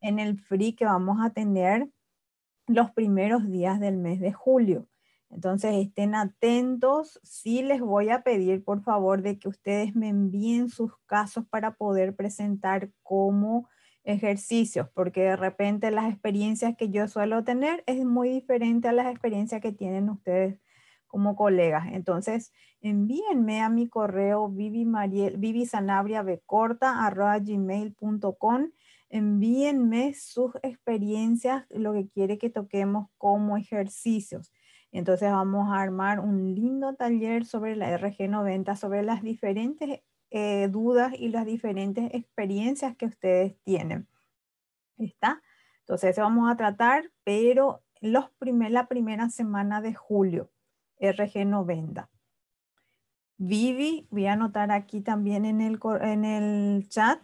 en el, free, que vamos a tener los primeros días del mes de julio. Entonces estén atentos. Sí les voy a pedir, por favor, de que ustedes me envíen sus casos para poder presentar como ejercicios, porque de repente las experiencias que yo suelo tener es muy diferente a las experiencias que tienen ustedes como colegas. Entonces, envíenme a mi correo gmail.com Envíenme sus experiencias, lo que quiere que toquemos como ejercicios. Entonces vamos a armar un lindo taller sobre la RG90, sobre las diferentes eh, dudas y las diferentes experiencias que ustedes tienen. ¿Está? Entonces vamos a tratar, pero los la primera semana de julio. RG 90 Vivi, voy a anotar aquí también en el, en el chat.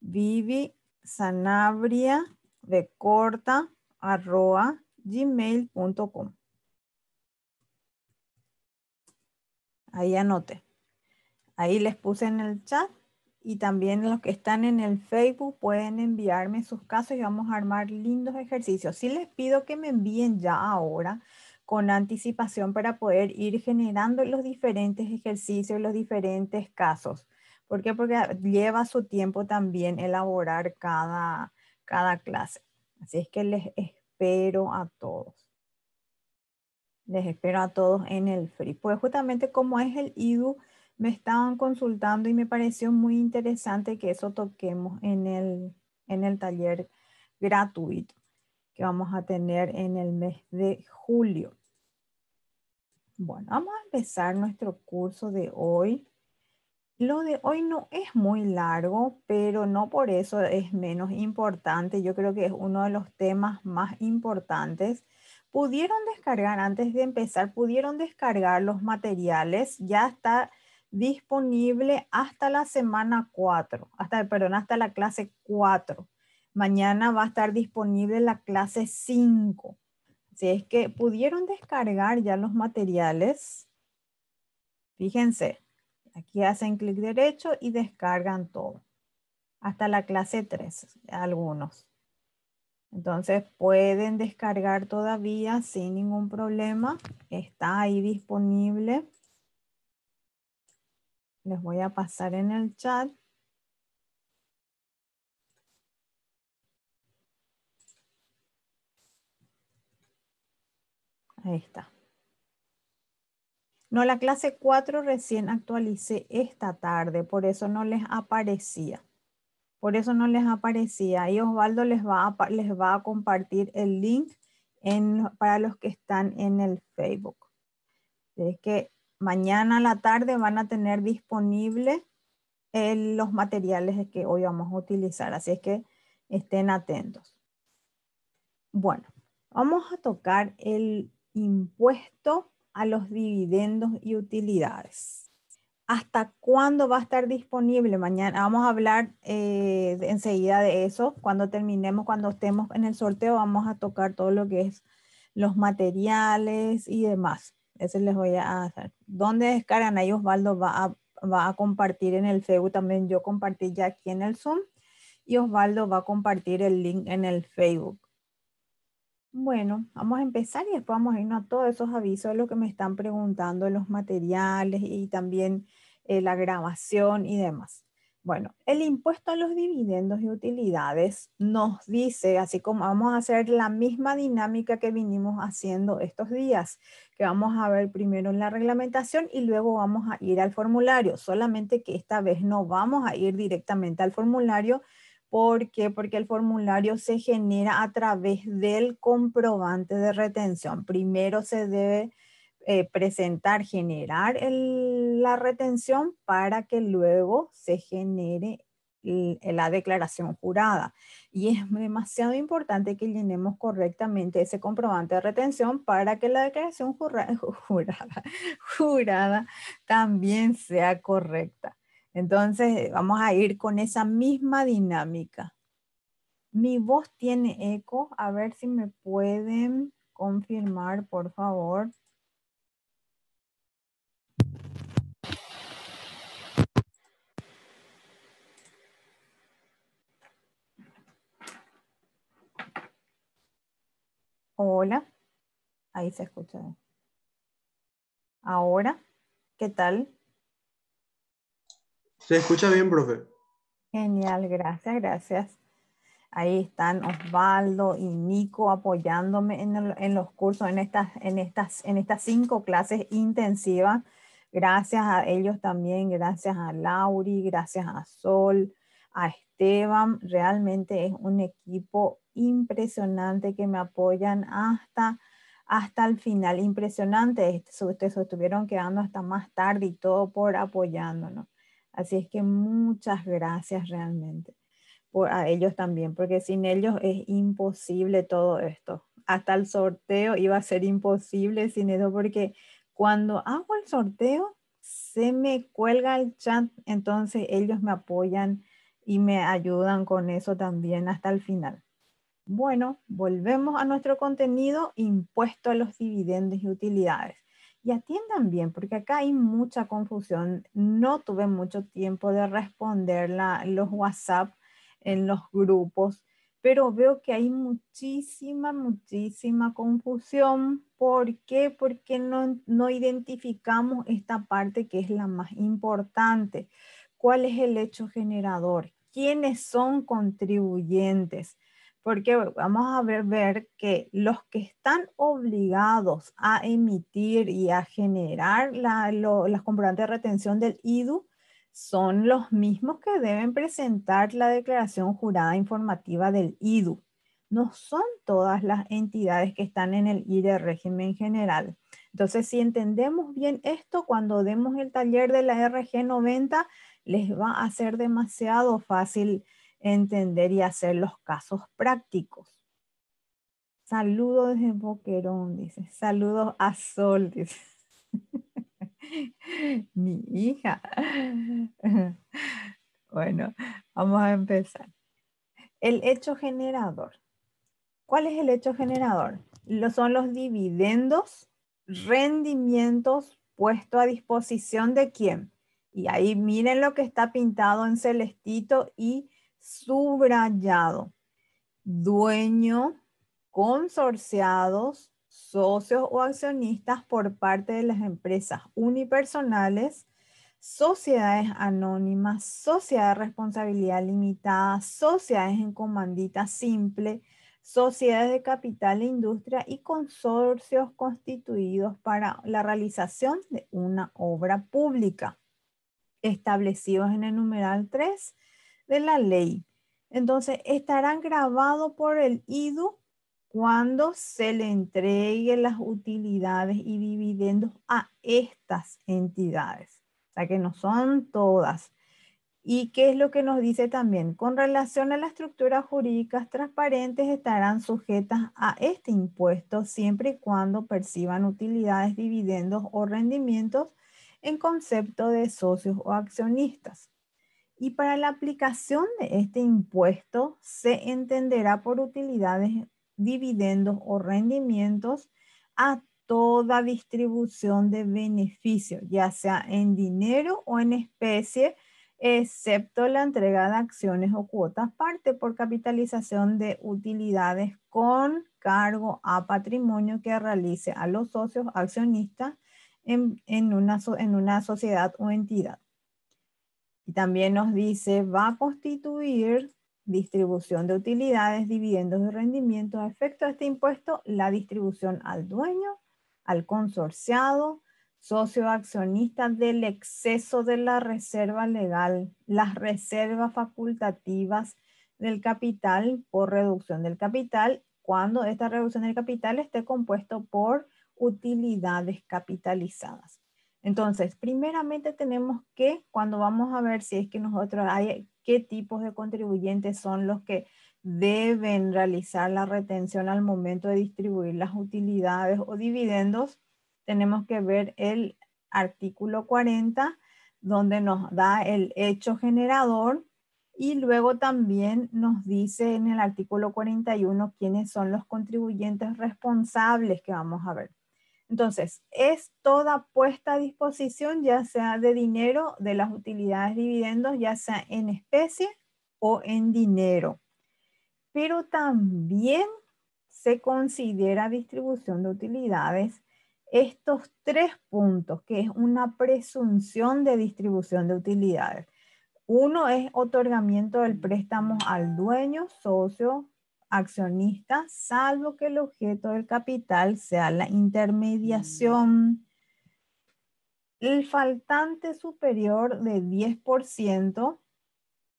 Vivi Sanabria de corta arroba gmail.com. Ahí anote. Ahí les puse en el chat y también los que están en el Facebook pueden enviarme sus casos y vamos a armar lindos ejercicios. Sí les pido que me envíen ya ahora con anticipación para poder ir generando los diferentes ejercicios, los diferentes casos. ¿Por qué? Porque ah, lleva su tiempo también elaborar cada, cada clase. Así es que les espero a todos. Les espero a todos en el free. Pues justamente como es el IDU, me estaban consultando y me pareció muy interesante que eso toquemos en el, en el taller gratuito vamos a tener en el mes de julio. Bueno, vamos a empezar nuestro curso de hoy. Lo de hoy no es muy largo, pero no por eso es menos importante. Yo creo que es uno de los temas más importantes. Pudieron descargar, antes de empezar, pudieron descargar los materiales. Ya está disponible hasta la semana 4, hasta, perdón, hasta la clase 4. Mañana va a estar disponible la clase 5. Si es que pudieron descargar ya los materiales, fíjense, aquí hacen clic derecho y descargan todo. Hasta la clase 3, algunos. Entonces pueden descargar todavía sin ningún problema. Está ahí disponible. Les voy a pasar en el chat. Ahí está. No, la clase 4 recién actualicé esta tarde, por eso no les aparecía. Por eso no les aparecía. Y Osvaldo les va a, les va a compartir el link en, para los que están en el Facebook. Es que mañana a la tarde van a tener disponible eh, los materiales que hoy vamos a utilizar. Así es que estén atentos. Bueno, vamos a tocar el impuesto a los dividendos y utilidades. ¿Hasta cuándo va a estar disponible? Mañana vamos a hablar eh, enseguida de eso. Cuando terminemos, cuando estemos en el sorteo, vamos a tocar todo lo que es los materiales y demás. Eso les voy a hacer. ¿Dónde descargan? Ahí Osvaldo va a compartir en el Facebook. También yo compartí ya aquí en el Zoom. Y Osvaldo va a compartir el link en el Facebook. Bueno, vamos a empezar y después vamos a irnos a todos esos avisos de lo que me están preguntando, los materiales y también eh, la grabación y demás. Bueno, el impuesto a los dividendos y utilidades nos dice, así como vamos a hacer la misma dinámica que vinimos haciendo estos días, que vamos a ver primero en la reglamentación y luego vamos a ir al formulario, solamente que esta vez no vamos a ir directamente al formulario, ¿Por qué? Porque el formulario se genera a través del comprobante de retención. Primero se debe eh, presentar, generar la retención para que luego se genere la declaración jurada. Y es demasiado importante que llenemos correctamente ese comprobante de retención para que la declaración jurada también sea correcta. Entonces, vamos a ir con esa misma dinámica. Mi voz tiene eco. A ver si me pueden confirmar, por favor. Hola. Ahí se escucha. Ahora, ¿qué tal? Se escucha bien, profe. Genial, gracias, gracias. Ahí están Osvaldo y Nico apoyándome en, los cursos, en estas, en, estas, en estas cinco clases intensivas. Gracias a ellos también, gracias a Lauri, gracias a Sol, a Esteban. Realmente es un equipo impresionante que me apoyan hasta, hasta el final. Impresionante, este, ustedes estuvieron quedando hasta más tarde y todo por apoyándonos. Así es que muchas gracias realmente por, a ellos también, porque sin ellos es imposible todo esto. Hasta el sorteo iba a ser imposible sin eso, porque cuando hago el sorteo se me cuelga el chat, entonces ellos me apoyan y me ayudan con eso también hasta el final. Bueno, volvemos a nuestro contenido, impuesto a los dividendos y utilidades y atiendan bien, porque acá hay mucha confusión. No tuve mucho tiempo de responder los WhatsApp en los grupos, pero veo que hay muchísima, muchísima confusión. ¿Por qué? Porque no, no identificamos esta parte que es la más importante. ¿Cuál es el hecho generador? ¿Quiénes son contribuyentes? porque vamos a ver, que los que están obligados a emitir y a generar las comprobantes de retención del IDU son los mismos que deben presentar la declaración jurada informativa del IDU. No son todas las entidades que están en el IRE régimen general. Entonces, si entendemos bien esto, cuando demos el taller de la RG 90, les va a ser demasiado fácil entender y hacer los casos prácticos. Saludos desde Boquerón, dice. Saludos a Sol, dice. Mi hija. Bueno, vamos a empezar. El hecho generador. ¿Cuál es el hecho generador? Lo, son los dividendos, rendimientos puesto a disposición de quién. Y ahí miren lo que está pintado en celestito y subrayado, dueño, consorciados, socios o accionistas por parte de las empresas unipersonales, sociedades anónimas, sociedad de responsabilidad limitada, sociedades en comandita simple, sociedades de capital e industria y consorcios constituidos para la realización de una obra pública, establecidos en el numeral 3 de la ley. Entonces, estarán grabados por el IDU cuando se le entreguen las utilidades y dividendos a estas entidades. O sea, que no son todas. ¿Y qué es lo que nos dice también? Con relación a las estructuras jurídicas transparentes, estarán sujetas a este impuesto siempre y cuando perciban utilidades, dividendos o rendimientos en concepto de socios o accionistas. Y para la aplicación de este impuesto se entenderá por utilidades, dividendos o rendimientos a toda distribución de beneficio, ya sea en dinero o en especie, excepto la entrega de acciones o cuotas parte por capitalización de utilidades con cargo a patrimonio que realice a los socios accionistas en, en una sociedad o entidad. Y también nos dice, va a constituir distribución de utilidades, dividendos y rendimientos. A efecto de este impuesto, la distribución al dueño, al consorciado, socio accionista del exceso de la reserva legal, las reservas facultativas del capital por reducción del capital, cuando esta reducción del capital esté compuesto por utilidades capitalizadas. Entonces, primeramente tenemos que, cuando vamos a ver si es que nosotros hay, qué tipos de contribuyentes son los que deben realizar la retención al momento de distribuir las utilidades o dividendos, tenemos que ver el artículo 40, donde nos da el hecho generador y luego también nos dice en el artículo 41 quiénes son los contribuyentes responsables que vamos a ver. Entonces, es toda puesta a disposición, ya sea de dinero, de las utilidades, dividendos, ya sea en especie o en dinero. Pero también se considera distribución de utilidades estos tres puntos, que es una presunción de distribución de utilidades. Uno es otorgamiento del préstamo al dueño, socio, accionista, salvo que el objeto del capital sea la mm. intermediación. El faltante superior de 10%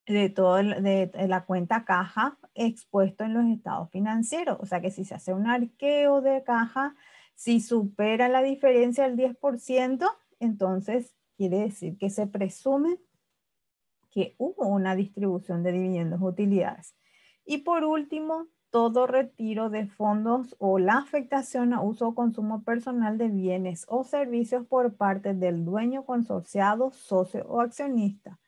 de, toda de, la cuenta caja expuesto en los estados financieros. O sea que si se hace un arqueo de caja, si supera la diferencia del 10%, entonces quiere decir que se presume que hubo una distribución de dividendos utilidades. Y por último, todo retiro de fondos o la afectación a uso o consumo personal de bienes o servicios por parte del dueño consorciado, socio o accionista,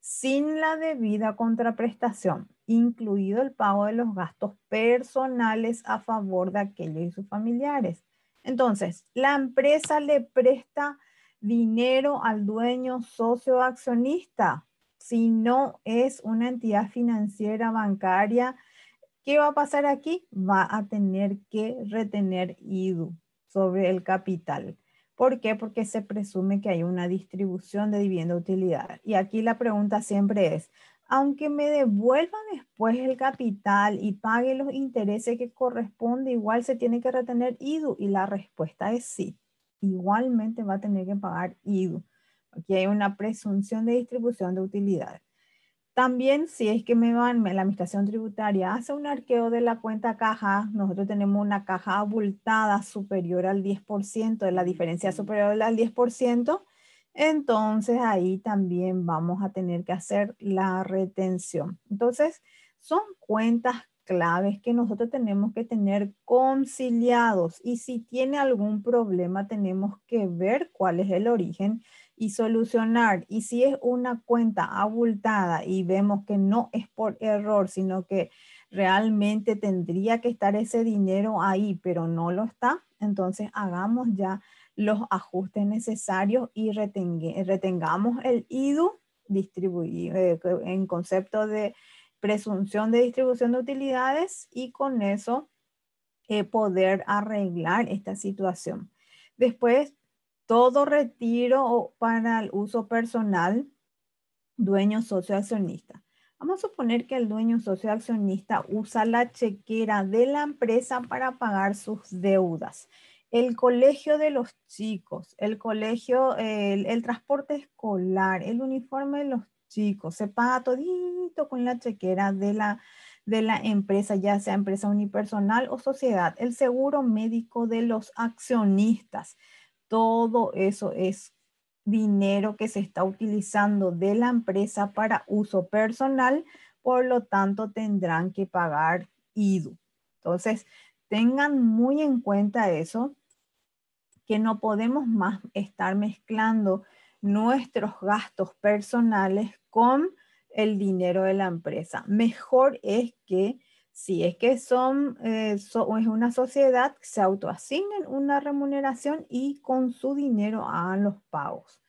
sin la debida contraprestación, incluido el pago de los gastos personales a favor de aquellos y sus familiares. Entonces, la empresa le presta dinero al dueño socio accionista si no es una entidad financiera bancaria, ¿qué va a pasar aquí? Va a tener que retener IDU sobre el capital. ¿Por qué? Porque se presume que hay una distribución de dividendo utilidad. Y aquí la pregunta siempre es, aunque me devuelvan después el capital y pague los intereses que corresponde, igual se tiene que retener IDU. Y la respuesta es sí, igualmente va a tener que pagar IDU. Aquí hay una presunción de distribución de utilidad. También, si es que me van, la administración tributaria hace un arqueo de la cuenta caja, nosotros tenemos una caja abultada superior al 10%, de la diferencia superior al 10%, entonces ahí también vamos a tener que hacer la retención. Entonces, son cuentas claves que nosotros tenemos que tener conciliados y si tiene algún problema tenemos que ver cuál es el origen y solucionar. Y si es una cuenta abultada y vemos que no es por error, sino que realmente tendría que estar ese dinero ahí, pero no lo está, entonces hagamos ya los ajustes necesarios y retengamos el IDU eh, en concepto de presunción de distribución de utilidades y con eso eh, poder arreglar esta situación. Después todo retiro para el uso personal, dueño socio accionista. Vamos a suponer que el dueño socio accionista usa la chequera de la empresa para pagar sus deudas. El colegio de los chicos, el colegio, el, transporte escolar, el uniforme de los chicos, se paga todito con la chequera de la, de la empresa, ya sea empresa unipersonal o sociedad. El seguro médico de los accionistas todo eso es dinero que se está utilizando de la empresa para uso personal, por lo tanto tendrán que pagar IDU. Entonces, tengan muy en cuenta eso, que no podemos más estar mezclando nuestros gastos personales con el dinero de la empresa. Mejor es que si es que son, eh, es una sociedad, se autoasignen una remuneración y con su dinero hagan los pagos.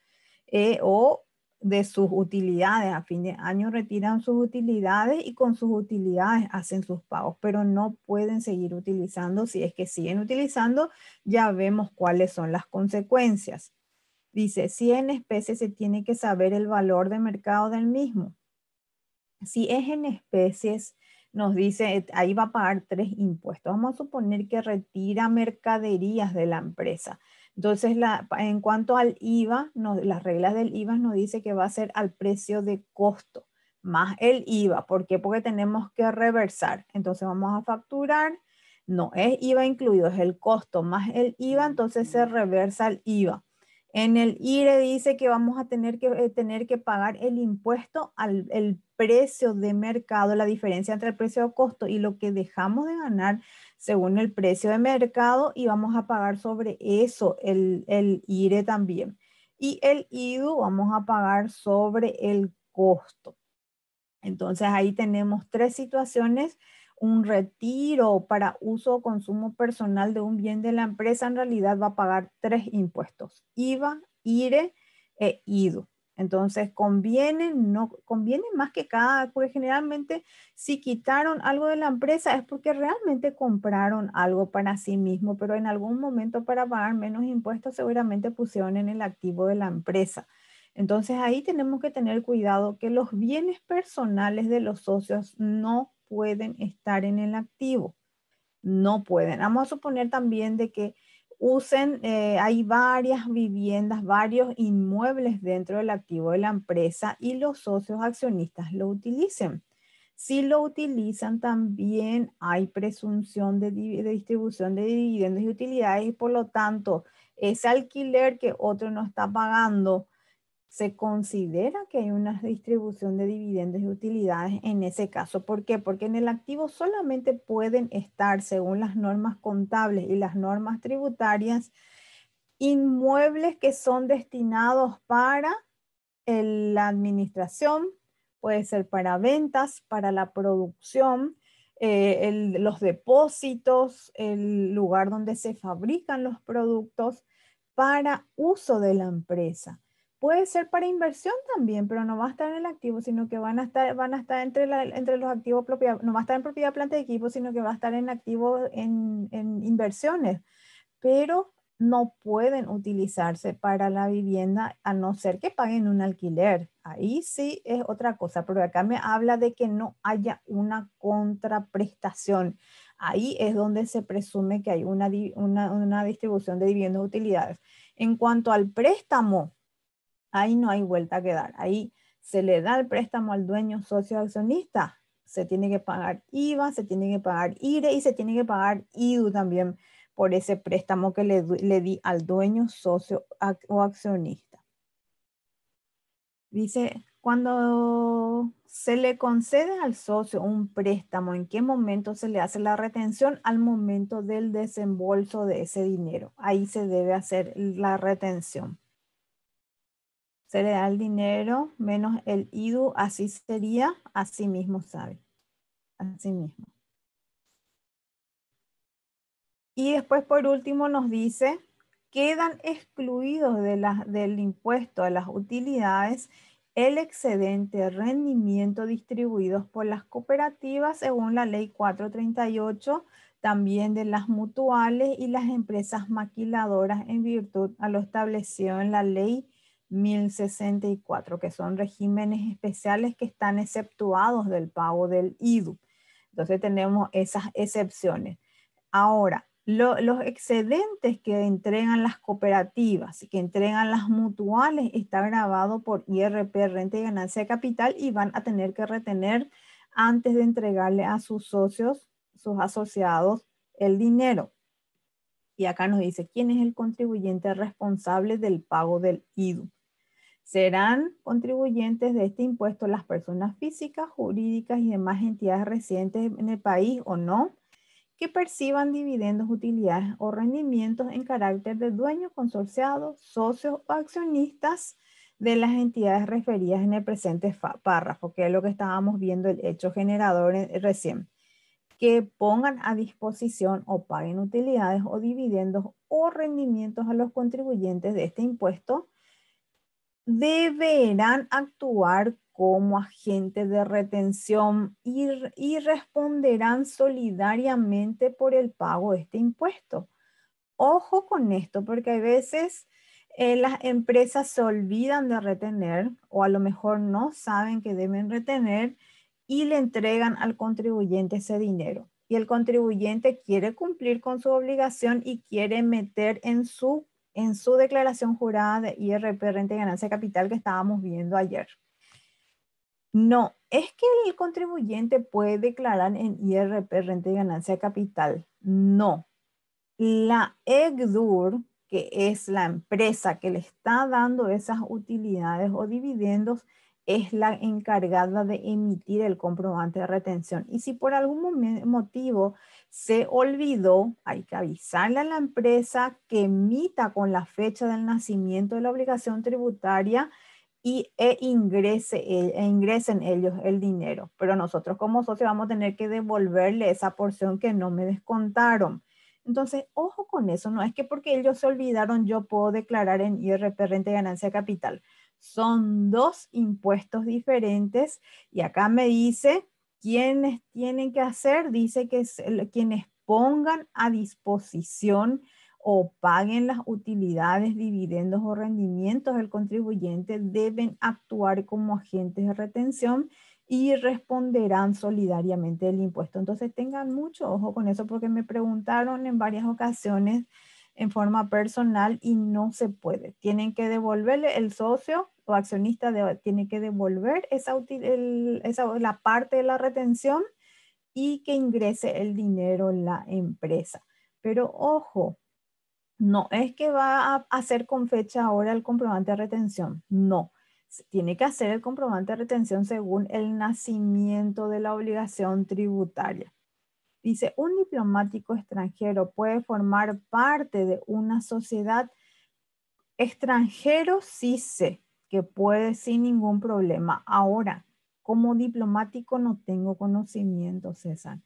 Eh, o de sus utilidades, a fin de año retiran sus utilidades y con sus utilidades hacen sus pagos, pero no pueden seguir utilizando. Si es que siguen utilizando, ya vemos cuáles son las consecuencias. Dice, si en especies se tiene que saber el valor de mercado del mismo. Si es en especies, nos dice, eh, ahí va a pagar tres impuestos. Vamos a suponer que retira mercaderías de la empresa. Entonces, la, en cuanto al IVA, las reglas del IVA nos dice que va a ser al precio de costo más el IVA. ¿Por qué? Porque tenemos que reversar. Entonces vamos a facturar. No es IVA incluido, es el costo más el IVA, entonces se reversa el IVA. En el IRE dice que vamos a tener que, eh, tener que pagar el impuesto al precio de mercado, la diferencia entre el precio de costo y lo que dejamos de ganar según el precio de mercado y vamos a pagar sobre eso el, el IRE también. Y el IDU vamos a pagar sobre el costo. Entonces ahí tenemos tres situaciones un retiro para uso o consumo personal de un bien de la empresa, en realidad va a pagar tres impuestos, IVA, IRE e IDU. Entonces, conviene, no, conviene más que cada, porque generalmente si quitaron algo de la empresa es porque realmente compraron algo para sí mismo, pero en algún momento para pagar menos impuestos seguramente pusieron en el activo de la empresa. Entonces, ahí tenemos que tener cuidado que los bienes personales de los socios no pueden estar en el activo. No pueden. Vamos a suponer también de que usen, eh, hay varias viviendas, varios inmuebles dentro del activo de la empresa y los socios accionistas lo utilicen. Si lo utilizan, también hay presunción de, de, distribución de dividendos y utilidades y por lo tanto, ese alquiler que otro no está pagando se considera que hay una distribución de dividendos y utilidades en ese caso. ¿Por qué? Porque en el activo solamente pueden estar, según las normas contables y las normas tributarias, inmuebles que son destinados para la administración, puede ser para ventas, para la producción, eh, los depósitos, el lugar donde se fabrican los productos, para uso de la empresa puede ser para inversión también, pero no va a estar en el activo, sino que van a estar, van a estar entre, entre los activos propios. no va a estar en propiedad planta de equipo, sino que va a estar en activo en, en, inversiones, pero no pueden utilizarse para la vivienda a no ser que paguen un alquiler. Ahí sí es otra cosa, pero acá me habla de que no haya una contraprestación. Ahí es donde se presume que hay una, una, una distribución de dividendos utilidades. En cuanto al préstamo, ahí no hay vuelta que dar. Ahí se le da el préstamo al dueño socio accionista, se tiene que pagar IVA, se tiene que pagar IRE y se tiene que pagar IDU también por ese préstamo que le, le di al dueño socio o accionista. Dice, cuando se le concede al socio un préstamo, ¿en qué momento se le hace la retención? Al momento del desembolso de ese dinero. Ahí se debe hacer la retención se le da el dinero menos el IDU, así sería, así mismo sabe, así mismo. Y después, por último, nos dice, quedan excluidos de del impuesto a las utilidades el excedente rendimiento distribuidos por las cooperativas según la ley 438, también de las mutuales y las empresas maquiladoras en virtud a lo establecido en la ley 1064, que son regímenes especiales que están exceptuados del pago del IDU. Entonces tenemos esas excepciones. Ahora, los excedentes que entregan las cooperativas, que entregan las mutuales, está grabado por IRP, renta y ganancia de capital, y van a tener que retener antes de entregarle a sus socios, sus asociados, el dinero. Y acá nos dice, ¿quién es el contribuyente responsable del pago del IDU? Serán contribuyentes de este impuesto las personas físicas, jurídicas y demás entidades residentes en el país o no que perciban dividendos, utilidades o rendimientos en carácter de dueños, consorciados, socios o accionistas de las entidades referidas en el presente párrafo, que es lo que estábamos viendo el hecho generador eh, recién, que pongan a disposición o paguen utilidades o dividendos o rendimientos a los contribuyentes de este impuesto deberán actuar como agente de retención y, responderán solidariamente por el pago de este impuesto. Ojo con esto, porque a veces eh, las empresas se olvidan de retener o a lo mejor no saben que deben retener y le entregan al contribuyente ese dinero. Y el contribuyente quiere cumplir con su obligación y quiere meter en su en su declaración jurada de IRP, renta y ganancia de capital que estábamos viendo ayer. No, es que el contribuyente puede declarar en IRP, renta y ganancia de capital. No. La EGDUR, que es la empresa que le está dando esas utilidades o dividendos, es la encargada de emitir el comprobante de retención. Y si por algún motivo se olvidó, hay que avisarle a la empresa que emita con la fecha del nacimiento de la obligación tributaria y, e, e, ingresen ellos el dinero. Pero nosotros como socios vamos a tener que devolverle esa porción que no me descontaron. Entonces, ojo con eso, no es que porque ellos se olvidaron yo puedo declarar en IRP renta ganancia capital son dos impuestos diferentes y acá me dice quienes tienen que hacer, dice que quienes pongan a disposición o paguen las utilidades, dividendos o rendimientos del contribuyente deben actuar como agentes de retención y responderán solidariamente el impuesto. Entonces tengan mucho ojo con eso porque me preguntaron en varias ocasiones en forma personal y no se puede. Tienen que devolverle el socio o accionista tiene que devolver la parte de la retención y que ingrese el dinero en la empresa. Pero ojo, no es que va a hacer con fecha ahora el comprobante de retención, no. tiene que hacer el comprobante de retención según el nacimiento de la obligación tributaria. Dice, un diplomático extranjero puede formar parte de una sociedad extranjero, sí sé que puede sin ningún problema. Ahora, como diplomático no tengo conocimiento, César.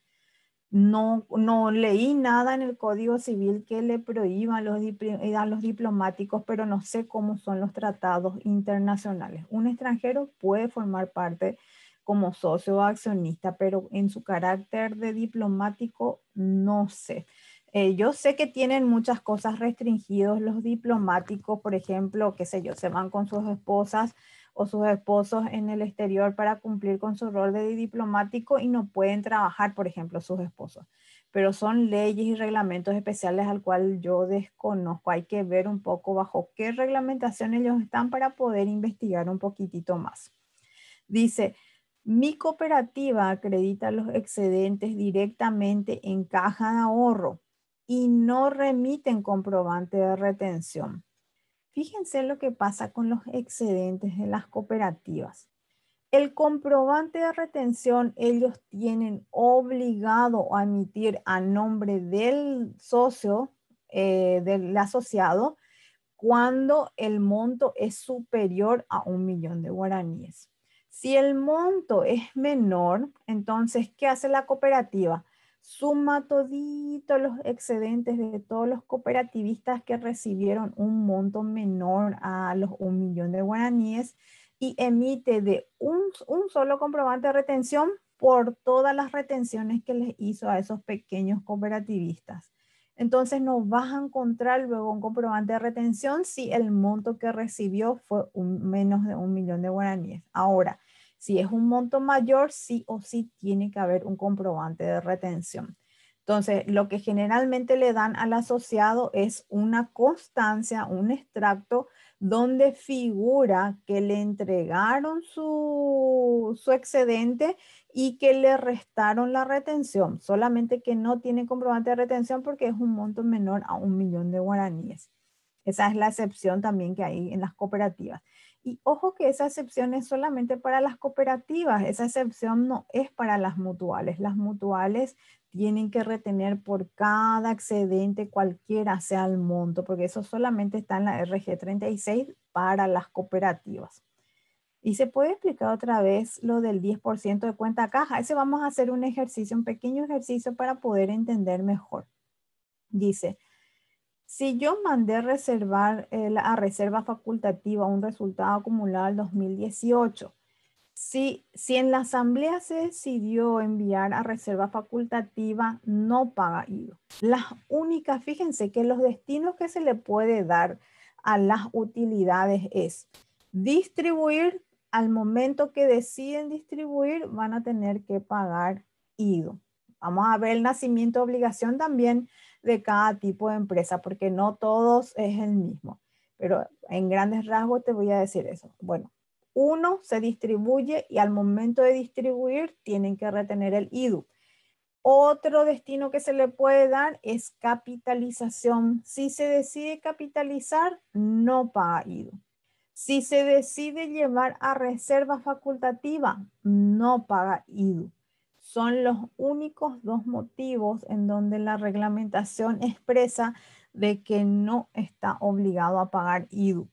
No, no leí nada en el Código Civil que le prohíba a los, eh, a los diplomáticos, pero no sé cómo son los tratados internacionales. Un extranjero puede formar parte como socio o accionista, pero en su carácter de diplomático no sé. Eh, yo sé que tienen muchas cosas restringidas los diplomáticos, por ejemplo, qué sé yo, se van con sus esposas o sus esposos en el exterior para cumplir con su rol de diplomático y no pueden trabajar, por ejemplo, sus esposos. Pero son leyes y reglamentos especiales al cual yo desconozco. Hay que ver un poco bajo qué reglamentación ellos están para poder investigar un poquitito más. Dice, mi cooperativa acredita los excedentes directamente en caja de ahorro y no remiten comprobante de retención. Fíjense lo que pasa con los excedentes de las cooperativas. El comprobante de retención ellos tienen obligado a emitir a nombre del socio, eh, del asociado, cuando el monto es superior a un millón de guaraníes. Si el monto es menor, entonces, ¿qué hace la cooperativa? Suma toditos los excedentes de todos los cooperativistas que recibieron un monto menor a los un millón de guaraníes y emite de un, solo comprobante de retención por todas las retenciones que les hizo a esos pequeños cooperativistas. Entonces no vas a encontrar luego un comprobante de retención si el monto que recibió fue menos de un millón de guaraníes. Ahora, si es un monto mayor, sí o sí tiene que haber un comprobante de retención. Entonces, lo que generalmente le dan al asociado es una constancia, un extracto donde figura que le entregaron su, excedente y que le restaron la retención, solamente que no tiene comprobante de retención porque es un monto menor a un millón de guaraníes. Esa es la excepción también que hay en las cooperativas. Y ojo que esa excepción es solamente para las cooperativas, esa excepción no es para las mutuales. Las mutuales tienen que retener por cada excedente cualquiera sea el monto, porque eso solamente está en la RG 36 para las cooperativas. Y se puede explicar otra vez lo del 10% de cuenta caja. Ese vamos a hacer un ejercicio, un pequeño ejercicio para poder entender mejor. Dice, si yo mandé reservar eh, a reserva facultativa un resultado acumulado al 2018, si, en la asamblea se decidió enviar a reserva facultativa, no paga IDO. Las únicas, fíjense que los destinos que se le puede dar a las utilidades es distribuir, al momento que deciden distribuir, van a tener que pagar IDO. Vamos a ver el nacimiento de obligación también de cada tipo de empresa, porque no todos es el mismo. Pero en grandes rasgos te voy a decir eso. Bueno, uno se distribuye y al momento de distribuir tienen que retener el IDU. Otro destino que se le puede dar es capitalización. Si se decide capitalizar, no paga IDU. Si se decide llevar a reserva facultativa, no paga IDU son los únicos dos motivos en donde la reglamentación expresa de que no está obligado a pagar IDU.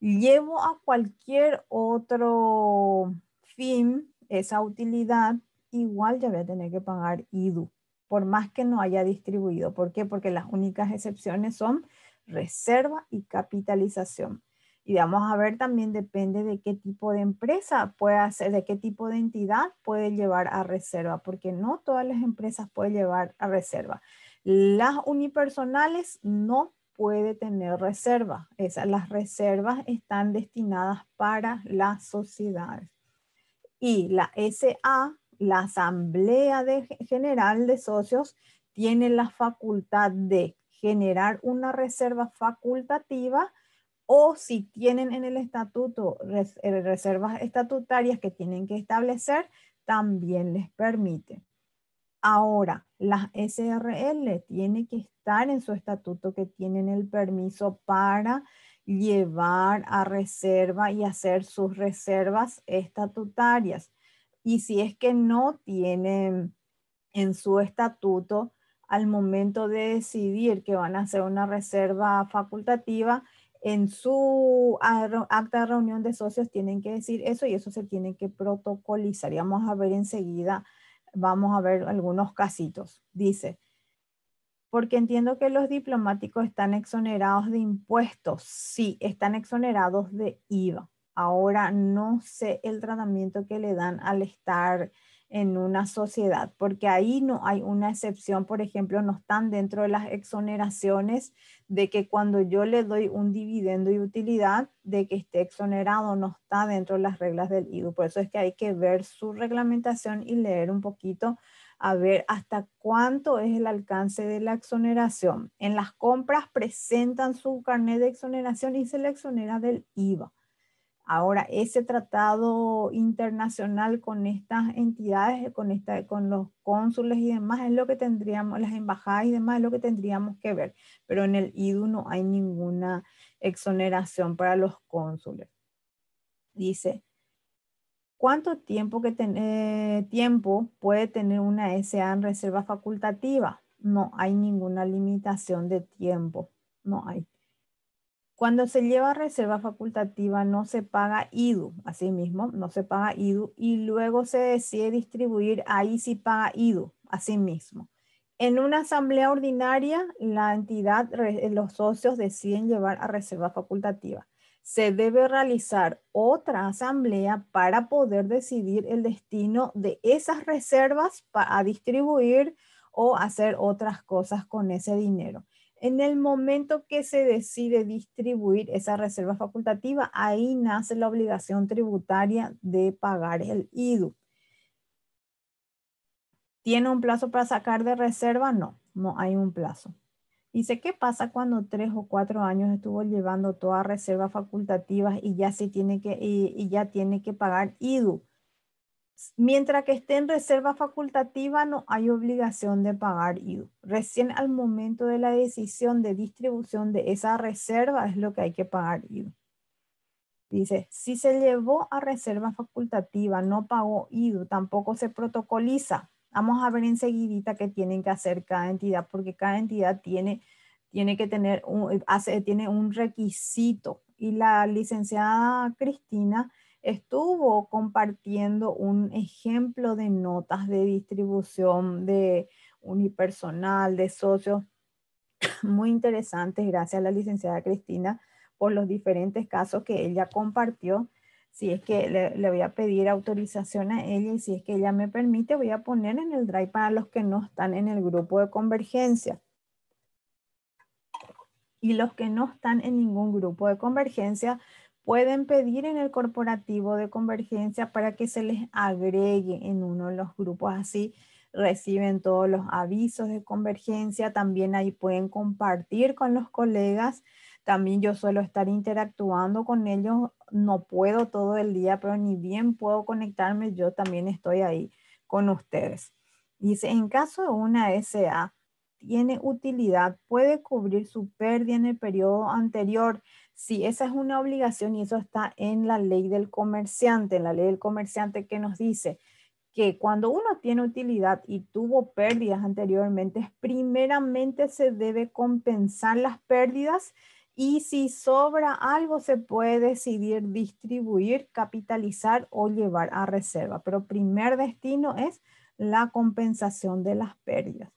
Llevo a cualquier otro fin esa utilidad, igual ya voy a tener que pagar IDU, por más que no haya distribuido. ¿Por qué? Porque las únicas excepciones son reserva y capitalización. Y vamos a ver también depende de qué tipo de empresa puede hacer, de qué tipo de entidad puede llevar a reserva, porque no todas las empresas pueden llevar a reserva. Las unipersonales no puede tener reserva. las reservas están destinadas para la sociedad. Y la SA, la Asamblea General de Socios, tiene la facultad de generar una reserva facultativa o si tienen en el estatuto eh, reservas estatutarias que tienen que establecer, también les permite. Ahora, las SRL tiene que estar en su estatuto que tienen el permiso para llevar a reserva y hacer sus reservas estatutarias. Y si es que no tienen en su estatuto, al momento de decidir que van a hacer una reserva facultativa, en su acta de reunión de socios tienen que decir eso y eso se tiene que protocolizar. Y vamos a ver enseguida, vamos a ver algunos casitos. Dice, porque entiendo que los diplomáticos están exonerados de impuestos. Sí, están exonerados de IVA. Ahora no sé el tratamiento que le dan al estar en una sociedad, porque ahí no hay una excepción, por ejemplo, no están dentro de las exoneraciones de que cuando yo le doy un dividendo y utilidad, de que esté exonerado, no está dentro de las reglas del IVA Por eso es que hay que ver su reglamentación y leer un poquito a ver hasta cuánto es el alcance de la exoneración. En las compras presentan su carnet de exoneración y se le exonera del IVA. Ahora, ese tratado internacional con estas entidades, con, los cónsules y demás, es lo que tendríamos, las embajadas y demás, es lo que tendríamos que ver. Pero en el IDU no hay ninguna exoneración para los cónsules. Dice, ¿cuánto tiempo, eh, tiempo puede tener una SA en reserva facultativa? No hay ninguna limitación de tiempo. No hay cuando se lleva reserva facultativa no se paga IDU, así mismo, no se paga IDU y luego se decide distribuir, ahí si paga IDU, así mismo. En una asamblea ordinaria, la entidad, los socios deciden llevar a reserva facultativa. Se debe realizar otra asamblea para poder decidir el destino de esas reservas para distribuir o hacer otras cosas con ese dinero. En el momento que se decide distribuir esa reserva facultativa, ahí nace la obligación tributaria de pagar el IDU. ¿Tiene un plazo para sacar de reserva? No, no hay un plazo. Dice, ¿qué pasa cuando tres o cuatro años estuvo llevando todas reservas facultativas y ya, tiene que, y ya tiene que pagar IDU? mientras que esté en reserva facultativa no hay obligación de pagar IU. Recién al momento de la decisión de distribución de esa reserva es lo que hay que pagar IU. Dice, si se llevó a reserva facultativa, no pagó IDU, tampoco se protocoliza. Vamos a ver enseguidita qué tienen que hacer cada entidad, porque cada entidad tiene, tiene que tener hace, tiene un requisito. Y la licenciada Cristina estuvo compartiendo un ejemplo de notas de distribución de unipersonal, de socios, muy interesantes, gracias a la licenciada Cristina por los diferentes casos que ella compartió. Si es que le, voy a pedir autorización a ella y si es que ella me permite, voy a poner en el drive para los que no están en el grupo de convergencia y los que no están en ningún grupo de convergencia pueden pedir en el corporativo de convergencia para que se les agregue en uno de los grupos. Así reciben todos los avisos de convergencia. También ahí pueden compartir con los colegas. También yo suelo estar interactuando con ellos. No puedo todo el día, pero ni bien puedo conectarme. Yo también estoy ahí con ustedes. Dice, en caso de una SA, tiene utilidad, puede cubrir su pérdida en el periodo anterior. si esa es una obligación y eso está en la ley del comerciante, en la ley del comerciante que nos dice que cuando uno tiene utilidad y tuvo pérdidas anteriormente, primeramente se debe compensar las pérdidas y si sobra algo se puede decidir distribuir, capitalizar o llevar a reserva. Pero primer destino es la compensación de las pérdidas.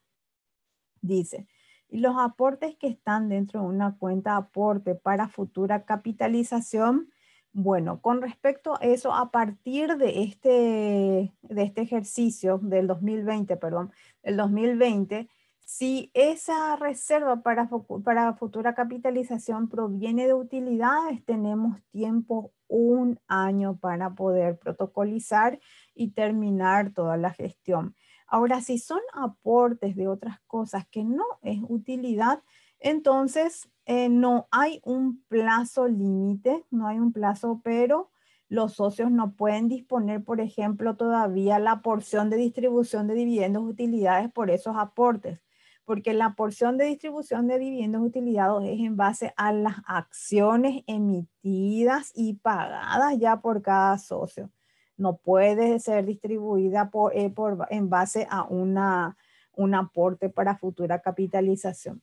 Dice, y los aportes que están dentro de una cuenta de aporte para futura capitalización, bueno, con respecto a eso, a partir de este, de este ejercicio del 2020, perdón, del 2020, si esa reserva para, para futura capitalización proviene de utilidades, tenemos tiempo un año para poder protocolizar y terminar toda la gestión. Ahora, si son aportes de otras cosas que no es utilidad, entonces eh, no hay un plazo límite, no hay un plazo, pero los socios no pueden disponer, por ejemplo, todavía la porción de distribución de dividendos utilidades por esos aportes, porque la porción de distribución de dividendos utilidades es en base a las acciones emitidas y pagadas ya por cada socio no puede ser distribuida por, eh, en base a un aporte para futura capitalización.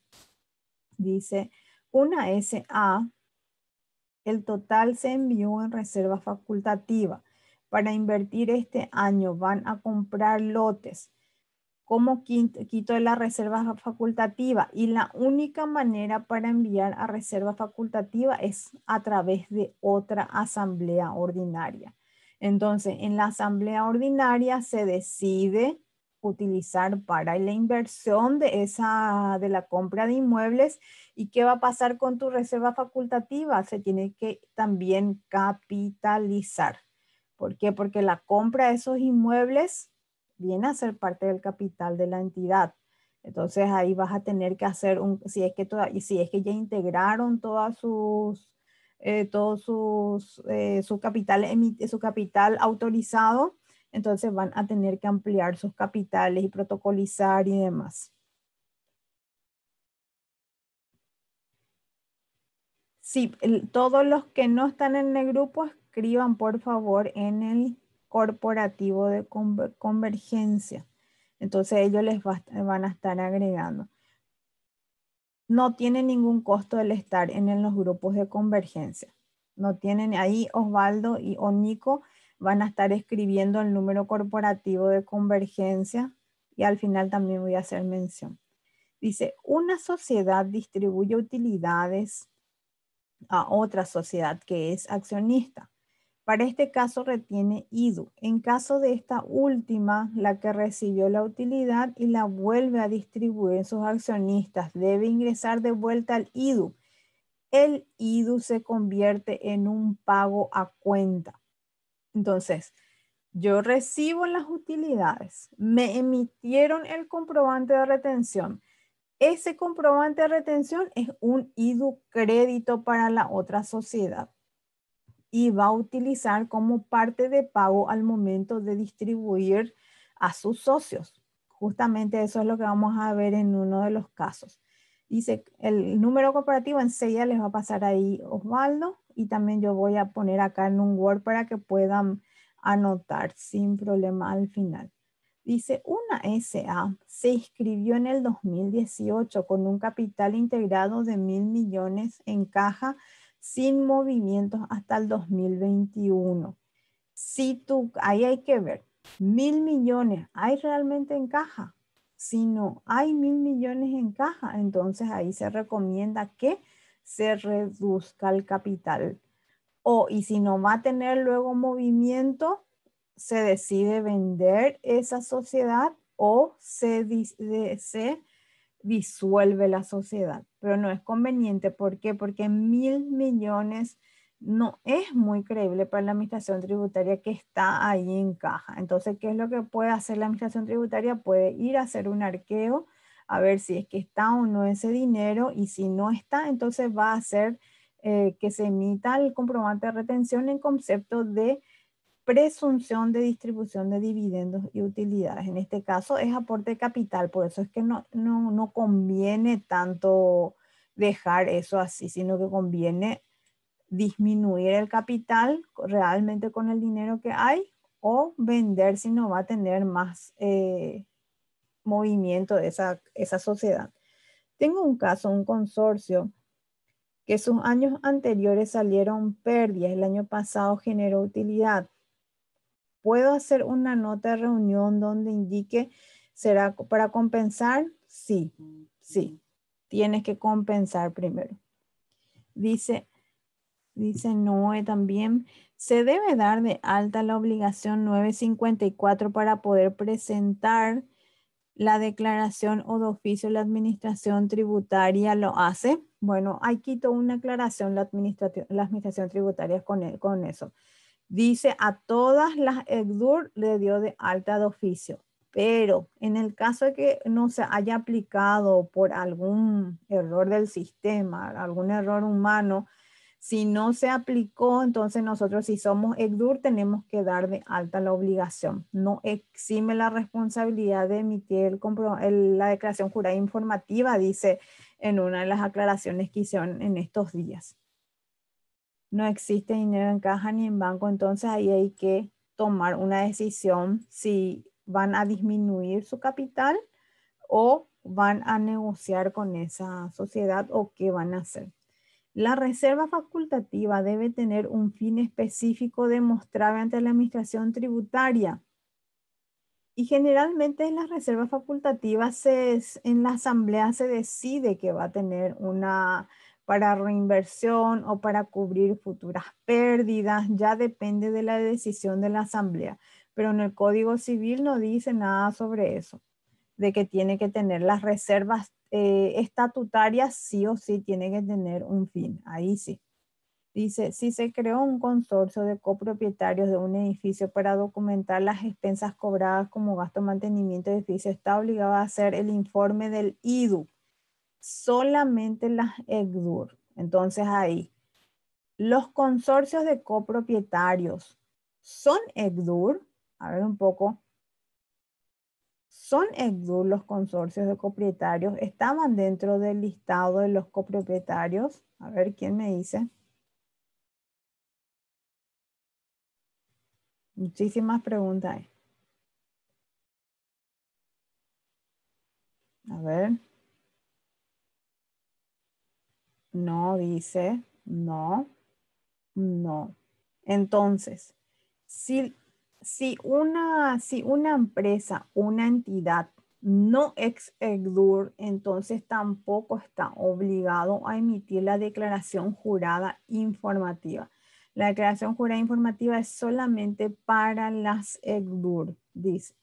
Dice, una SA, el total se envió en reserva facultativa. Para invertir este año van a comprar lotes. ¿Cómo quito la reserva facultativa? Y la única manera para enviar a reserva facultativa es a través de otra asamblea ordinaria. Entonces, en la asamblea ordinaria se decide utilizar para la inversión de esa de la compra de inmuebles y qué va a pasar con tu reserva facultativa se tiene que también capitalizar ¿por qué? porque la compra de esos inmuebles viene a ser parte del capital de la entidad entonces ahí vas a tener que hacer un si es que si es que ya integraron todas sus eh, todo eh, su, capital, eh, su capital autorizado, entonces van a tener que ampliar sus capitales y protocolizar y demás. Sí, todos los que no están en el grupo, escriban por favor en el corporativo de convergencia. Entonces ellos les van a estar agregando no tiene ningún costo el estar en, los grupos de convergencia. No tienen ahí Osvaldo y Onico van a estar escribiendo el número corporativo de convergencia y al final también voy a hacer mención. Dice, una sociedad distribuye utilidades a otra sociedad que es accionista. Para este caso retiene IDU. En caso de esta última, la que recibió la utilidad y la vuelve a distribuir en sus accionistas, debe ingresar de vuelta al IDU. El IDU se convierte en un pago a cuenta. Entonces, yo recibo las utilidades, me emitieron el comprobante de retención. Ese comprobante de retención es un IDU crédito para la otra sociedad y va a utilizar como parte de pago al momento de distribuir a sus socios. Justamente eso es lo que vamos a ver en uno de los casos. Dice el número cooperativo en enseguida les va a pasar ahí Osvaldo y también yo voy a poner acá en un Word para que puedan anotar sin problema al final. Dice, una SA se inscribió en el 2018 con un capital integrado de mil millones en caja sin movimientos hasta el 2021. Si tú, ahí hay que ver, mil millones, ¿hay realmente en caja? Si no hay mil millones en caja, entonces ahí se recomienda que se reduzca el capital. O, y si no va a tener luego movimiento, se decide vender esa sociedad o se, se disuelve la sociedad pero no es conveniente. ¿Por qué? Porque mil millones no es muy creíble para la administración tributaria que está ahí en caja. Entonces, ¿qué es lo que puede hacer la administración tributaria? Puede ir a hacer un arqueo, a ver si es que está o no ese dinero y si no está, entonces va a hacer eh, que se emita el comprobante de retención en concepto de presunción de distribución de dividendos y utilidades. En este caso es aporte de capital, por eso es que no, conviene tanto dejar eso así, sino que conviene disminuir el capital realmente con el dinero que hay o vender si no va a tener más eh, movimiento de esa, esa sociedad. Tengo un caso, un consorcio que sus años anteriores salieron pérdidas, el año pasado generó utilidad. ¿Puedo hacer una nota de reunión donde indique será para compensar? Sí, sí. Tienes que compensar primero. Dice, dice Noé también, se debe dar de alta la obligación 954 para poder presentar la declaración o de oficio la administración tributaria lo hace. Bueno, ahí quito una aclaración la administración, tributaria con e-, eso. Dice, a todas las ECDUR le dio de alta de oficio, pero en el caso de que no se haya aplicado por algún error del sistema, algún error humano, si no se aplicó, entonces nosotros si somos ECDUR tenemos que dar de alta la obligación. No exime la responsabilidad de emitir la declaración jurada informativa, dice en una de las aclaraciones que hicieron en estos días no existe dinero en caja ni en banco, entonces ahí hay que tomar una decisión si van a disminuir su capital o van a negociar con esa sociedad o qué van a hacer. La reserva facultativa debe tener un fin específico demostrable ante la administración tributaria. Y generalmente en las reservas facultativas en la asamblea se decide que va a tener una para reinversión o para cubrir futuras pérdidas, ya depende de la decisión de la Asamblea, pero en el Código Civil no dice nada sobre eso, de que tiene que tener las reservas eh, estatutarias, sí o sí tiene que tener un fin, ahí sí. Dice, si se creó un consorcio de copropietarios de un edificio para documentar las expensas cobradas como gasto de mantenimiento del edificio, está obligado a hacer el informe del IDU solamente las EGDUR. Entonces ahí, los consorcios de copropietarios son EGDUR. A ver un poco. Son EGDUR los consorcios de copropietarios. Estaban dentro del listado de los copropietarios. A ver quién me dice. Muchísimas preguntas. A ver. No dice, no, no. Entonces, si, si, una, si una empresa, una entidad no ex EGDUR, entonces tampoco está obligado a emitir la declaración jurada informativa. La declaración jurada informativa es solamente para las EGDUR, dice.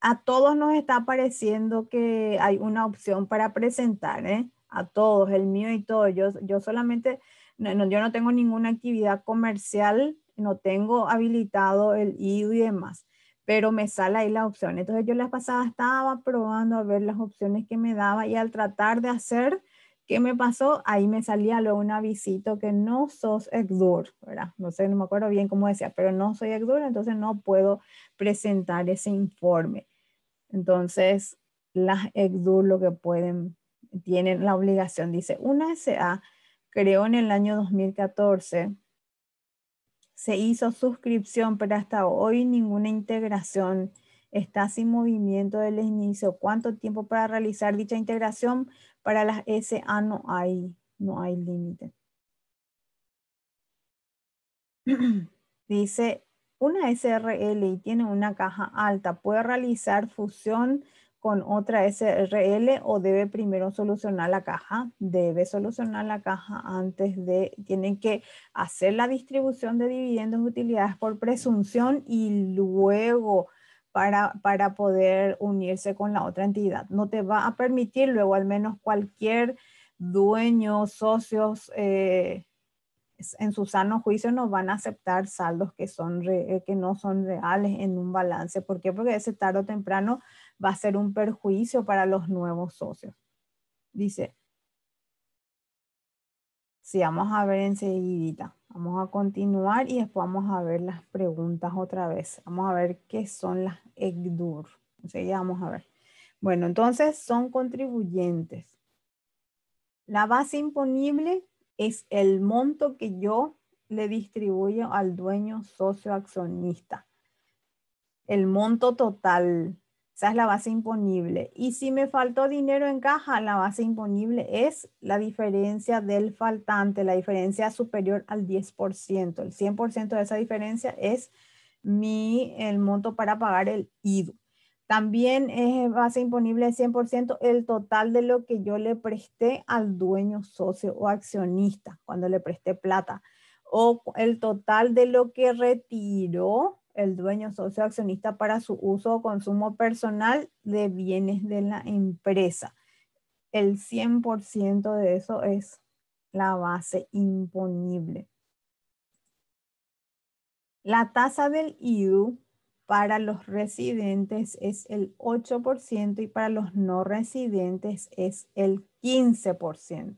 A todos nos está pareciendo que hay una opción para presentar, ¿eh? a todos, el mío y todo. Yo, yo solamente, no, yo no tengo ninguna actividad comercial, no tengo habilitado el ID y demás, pero me sale ahí la opción. Entonces yo la pasada estaba probando a ver las opciones que me daba y al tratar de hacer, ¿Qué me pasó? Ahí me salía luego un avisito que no sos ECDUR, ¿verdad? No sé, no me acuerdo bien cómo decía, pero no soy ECDUR, entonces no puedo presentar ese informe. Entonces, las ECDUR lo que pueden tienen la obligación. Dice, una SA creó en el año 2014, se hizo suscripción, pero hasta hoy ninguna integración está sin movimiento del inicio. ¿Cuánto tiempo para realizar dicha integración? Para las SA no hay, no hay límite. Dice, una SRL y tiene una caja alta puede realizar fusión con otra SRL o debe primero solucionar la caja, debe solucionar la caja antes de, tienen que hacer la distribución de dividendos y utilidades por presunción y luego para, para poder unirse con la otra entidad. No te va a permitir luego al menos cualquier dueño, socios, eh, en su sano juicio no van a aceptar saldos que, son que no son reales en un balance. ¿Por qué? Porque ese tarde o temprano va a ser un perjuicio para los nuevos socios. Dice, sí, vamos a ver enseguida. vamos a continuar y después vamos a ver las preguntas otra vez. Vamos a ver qué son las ECDUR. Enseguida vamos a ver. Bueno, entonces son contribuyentes. La base imponible es el monto que yo le distribuyo al dueño socio accionista. El monto total esa es la base imponible. Y si me faltó dinero en caja, la base imponible es la diferencia del faltante, la diferencia superior al 10%. El 100% de esa diferencia es mi, el monto para pagar el IDU. También es base imponible el 100% el total de lo que yo le presté al dueño, socio o accionista cuando le presté plata. O el total de lo que retiró el dueño socio accionista para su uso o consumo personal de bienes de la empresa. El 100% de eso es la base imponible. La tasa del IDU para los residentes es el 8% y para los no residentes es el 15%.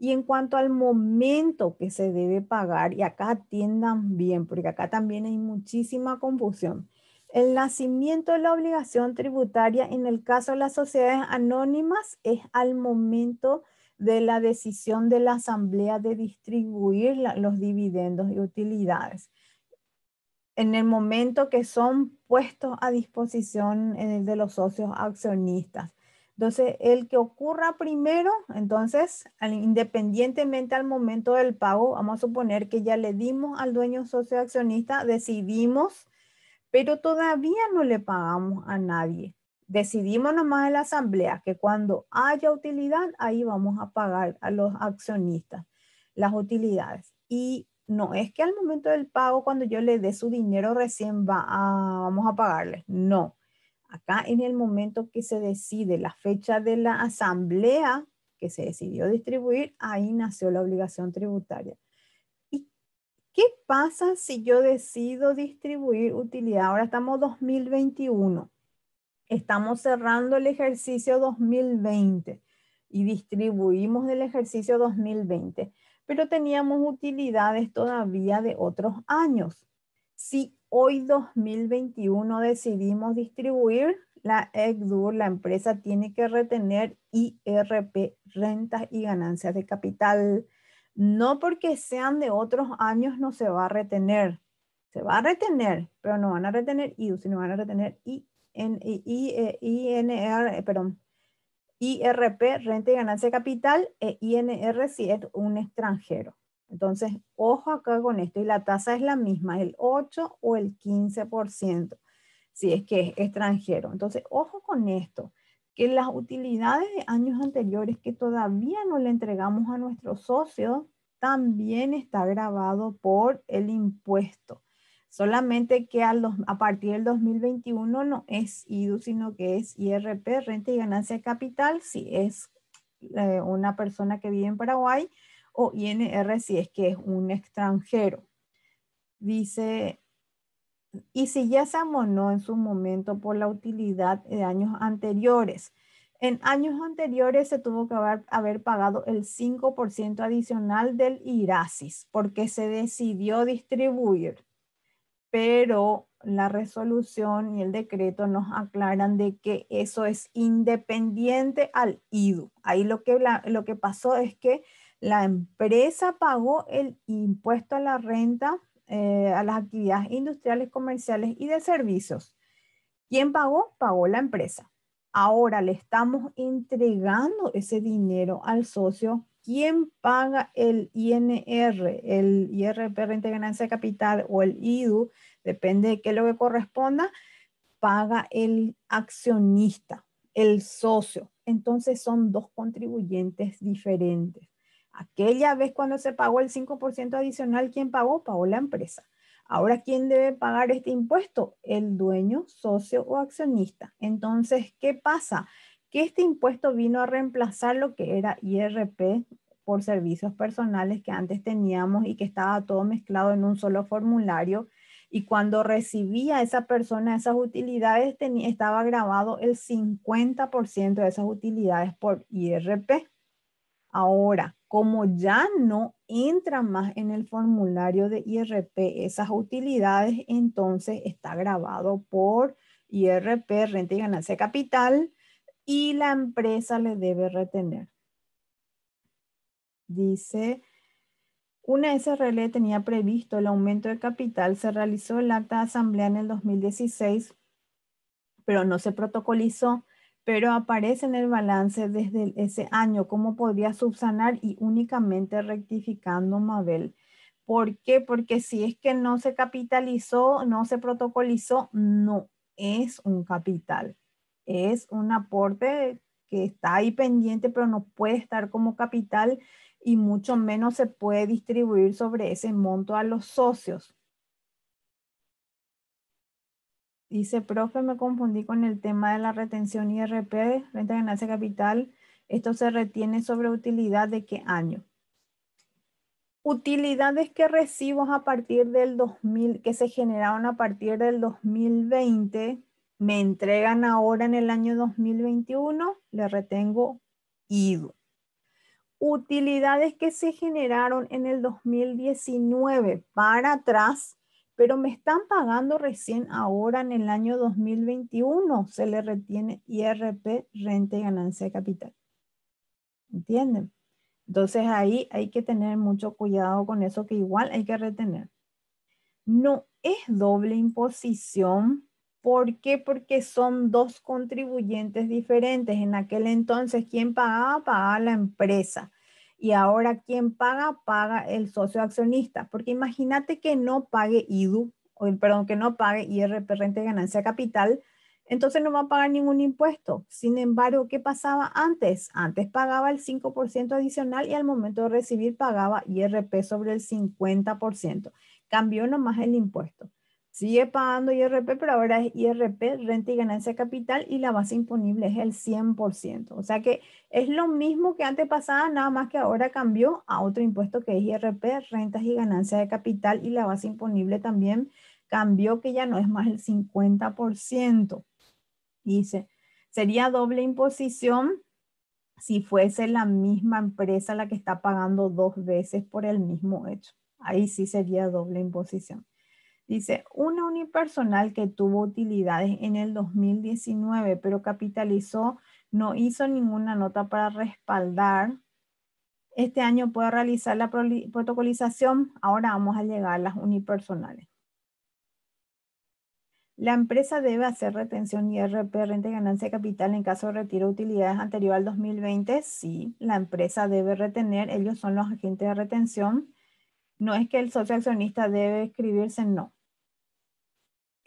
Y en cuanto al momento que se debe pagar, y acá atiendan bien, porque acá también hay muchísima confusión. El nacimiento de la obligación tributaria en el caso de las sociedades anónimas es al momento de la decisión de la asamblea de distribuir los dividendos y utilidades. En el momento que son puestos a disposición eh, de los socios accionistas. Entonces, el que ocurra primero, entonces, independientemente al momento del pago, vamos a suponer que ya le dimos al dueño socio accionista, decidimos, pero todavía no le pagamos a nadie. Decidimos nomás en la asamblea que cuando haya utilidad, ahí vamos a pagar a los accionistas las utilidades. Y no es que al momento del pago, cuando yo le dé su dinero, recién va vamos a pagarle. No Acá en el momento que se decide la fecha de la asamblea que se decidió distribuir, ahí nació la obligación tributaria. ¿Y qué pasa si yo decido distribuir utilidad? Ahora estamos 2021. Estamos cerrando el ejercicio 2020 y distribuimos del ejercicio 2020, pero teníamos utilidades todavía de otros años. Si hoy 2021 decidimos distribuir, la ECDUR, la empresa tiene que retener IRP, e rentas y ganancias de capital. No porque sean de otros años no se va a retener. Se va a retener, pero no van a retener IDU, e sino van a retener INR, e eh, perdón, IRP, renta y ganancia de capital, e INR si es un extranjero. Entonces, ojo acá con esto, y la tasa es la misma, el 8 o el 15%, si es que es extranjero. Entonces, ojo con esto, que las utilidades de años anteriores que todavía no le entregamos a nuestros socios, también está grabado por el impuesto. Solamente que a, partir del 2021 no es IDU, sino que es IRP, renta y ganancia de capital, si es eh, una persona que vive en Paraguay, o INR si es que es un extranjero. Dice, y si ya se amonó en su momento por la utilidad de años anteriores. En años anteriores se tuvo que haber, pagado el 5% adicional del IRASIS porque se decidió distribuir, pero la resolución y el decreto nos aclaran de que eso es independiente al IDU. Ahí lo que, lo que pasó es que la empresa pagó el impuesto a la renta eh, a las actividades industriales, comerciales y de servicios. ¿Quién pagó? Pagó la empresa. Ahora le estamos entregando ese dinero al socio. ¿Quién paga el INR, el IRP Renta de Ganancia de Capital o el IDU? Depende de qué es lo que corresponda. Paga el accionista, el socio. Entonces son dos contribuyentes diferentes. Aquella vez cuando se pagó el 5% adicional, ¿quién pagó? Pagó la empresa. Ahora, ¿quién debe pagar este impuesto? El dueño, socio o accionista. Entonces, ¿qué pasa? Que este impuesto vino a reemplazar lo que era IRP por servicios personales que antes teníamos y que estaba todo mezclado en un solo formulario. Y cuando recibía esa persona esas utilidades, estaba grabado el 50% de esas utilidades por IRP. Ahora, como ya no entra más en el formulario de IRP esas utilidades, entonces está grabado por IRP, renta y ganancia capital, y la empresa le debe retener. Dice, una SRL tenía previsto el aumento de capital, se realizó el acta de asamblea en el 2016, pero no se protocolizó pero aparece en el balance desde ese año. ¿Cómo podría subsanar? Y únicamente rectificando, Mabel. ¿Por qué? Porque si es que no se capitalizó, no se protocolizó, no es un capital. Es un aporte que está ahí pendiente, pero no puede estar como capital y mucho menos se puede distribuir sobre ese monto a los socios. Dice, profe, me confundí con el tema de la retención IRP, venta de ganancia capital. Esto se retiene sobre utilidad de qué año. Utilidades que recibo a partir del 2000, que se generaron a partir del 2020, me entregan ahora en el año 2021, le retengo ido. Utilidades que se generaron en el 2019 para atrás, pero me están pagando recién ahora en el año 2021, se le retiene IRP, renta y ganancia de capital. ¿Entienden? Entonces ahí hay que tener mucho cuidado con eso que igual hay que retener. No es doble imposición. ¿Por qué? Porque son dos contribuyentes diferentes. En aquel entonces, ¿quién pagaba? Pagaba la empresa. Y ahora, ¿quién paga? Paga el socio accionista, porque imagínate que no pague IDU, o, perdón, que no pague IRP renta ganancia capital, entonces no va a pagar ningún impuesto. Sin embargo, ¿qué pasaba antes? Antes pagaba el 5% adicional y al momento de recibir pagaba IRP sobre el 50%. Cambió nomás el impuesto. Sigue pagando IRP, pero ahora es IRP, renta y ganancia de capital, y la base imponible es el 100%. O sea que es lo mismo que antes pasaba, nada más que ahora cambió a otro impuesto que es IRP, rentas y ganancia de capital, y la base imponible también cambió, que ya no es más el 50%. Dice, sería doble imposición si fuese la misma empresa la que está pagando dos veces por el mismo hecho. Ahí sí sería doble imposición. Dice, una unipersonal que tuvo utilidades en el 2019, pero capitalizó, no hizo ninguna nota para respaldar. Este año puede realizar la protocolización. Ahora vamos a llegar a las unipersonales. La empresa debe hacer retención IRP, renta y ganancia de capital en caso de retiro de utilidades anterior al 2020. Sí, la empresa debe retener, ellos son los agentes de retención. No es que el socio accionista debe escribirse, no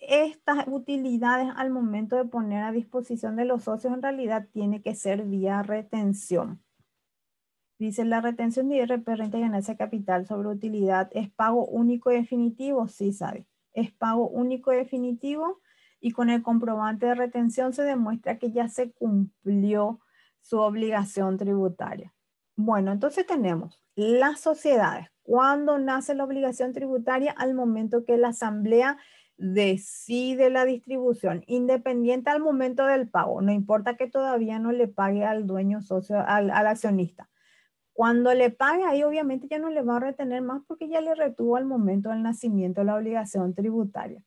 estas utilidades al momento de poner a disposición de los socios en realidad tiene que ser vía retención. Dice la retención de IRP, renta y ganancia capital sobre utilidad es pago único y definitivo, sí sabe, es pago único y definitivo y con el comprobante de retención se demuestra que ya se cumplió su obligación tributaria. Bueno, entonces tenemos las sociedades. ¿Cuándo nace la obligación tributaria? Al momento que la asamblea decide la distribución independiente al momento del pago. No importa que todavía no le pague al dueño socio, al, accionista. Cuando le pague ahí, obviamente ya no le va a retener más porque ya le retuvo al momento del nacimiento la obligación tributaria.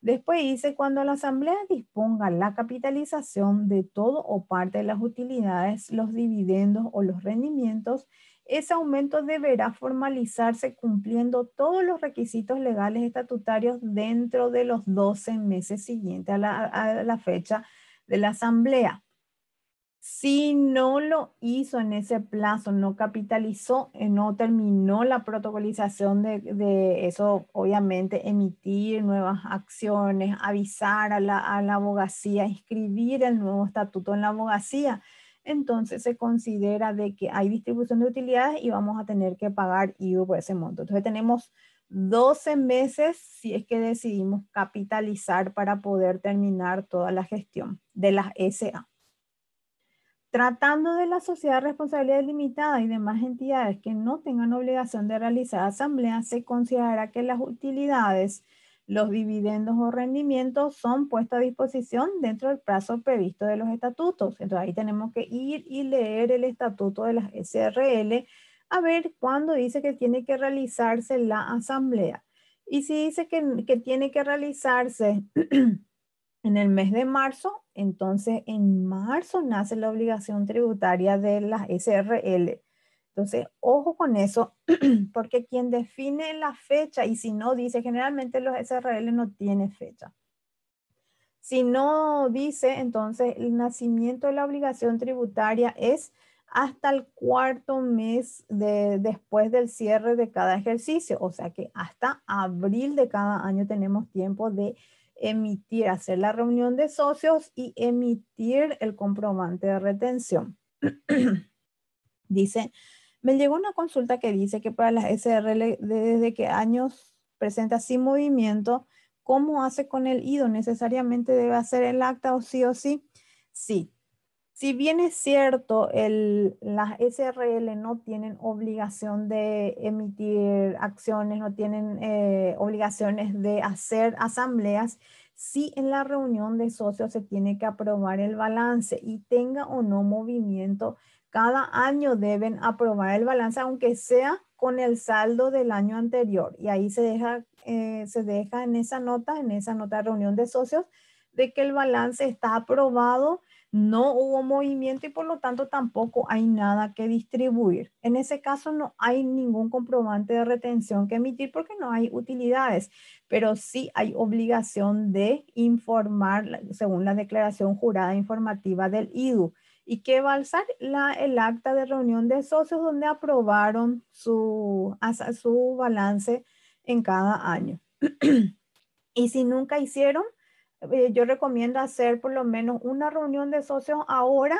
Después dice, cuando la asamblea disponga la capitalización de todo o parte de las utilidades, los dividendos o los rendimientos ese aumento deberá formalizarse cumpliendo todos los requisitos legales estatutarios dentro de los 12 meses siguientes a la, fecha de la asamblea. Si no lo hizo en ese plazo, no capitalizó, eh, no terminó la protocolización de, eso, obviamente emitir nuevas acciones, avisar a a la abogacía, inscribir el nuevo estatuto en la abogacía entonces se considera de que hay distribución de utilidades y vamos a tener que pagar I.U. por ese monto. Entonces tenemos 12 meses si es que decidimos capitalizar para poder terminar toda la gestión de las SA. Tratando de la sociedad de responsabilidad limitada y demás entidades que no tengan obligación de realizar asamblea, se considerará que las utilidades los dividendos o rendimientos son puestos a disposición dentro del plazo previsto de los estatutos. Entonces ahí tenemos que ir y leer el estatuto de las SRL a ver cuándo dice que tiene que realizarse la asamblea. Y si dice que, tiene que realizarse en el mes de marzo, entonces en marzo nace la obligación tributaria de las SRL. Entonces, ojo con eso, porque quien define la fecha y si no dice, generalmente los SRL no tiene fecha. Si no dice, entonces el nacimiento de la obligación tributaria es hasta el cuarto mes después del cierre de cada ejercicio, o sea que hasta abril de cada año tenemos tiempo de emitir, hacer la reunión de socios y emitir el comprobante de retención. dice, me llegó una consulta que dice que para las SRL, ¿desde que años presenta sin movimiento? ¿Cómo hace con el IDO? ¿Necesariamente debe hacer el acta o sí o sí? Sí. Si bien es cierto, el, las SRL no tienen obligación de emitir acciones, no tienen eh, obligaciones de hacer asambleas, si en la reunión de socios se tiene que aprobar el balance y tenga o no movimiento cada año deben aprobar el balance, aunque sea con el saldo del año anterior. Y ahí eh, se deja, en esa nota, en esa nota de reunión de socios, de que el balance está aprobado, no hubo movimiento y por lo tanto tampoco hay nada que distribuir. En ese caso no hay ningún comprobante de retención que emitir porque no hay utilidades, pero sí hay obligación de informar según la declaración jurada informativa del IDU. ¿Y que va a alzar? La, el acta de reunión de socios donde aprobaron su, su balance en cada año. y si nunca hicieron, eh, yo recomiendo hacer por lo menos una reunión de socios ahora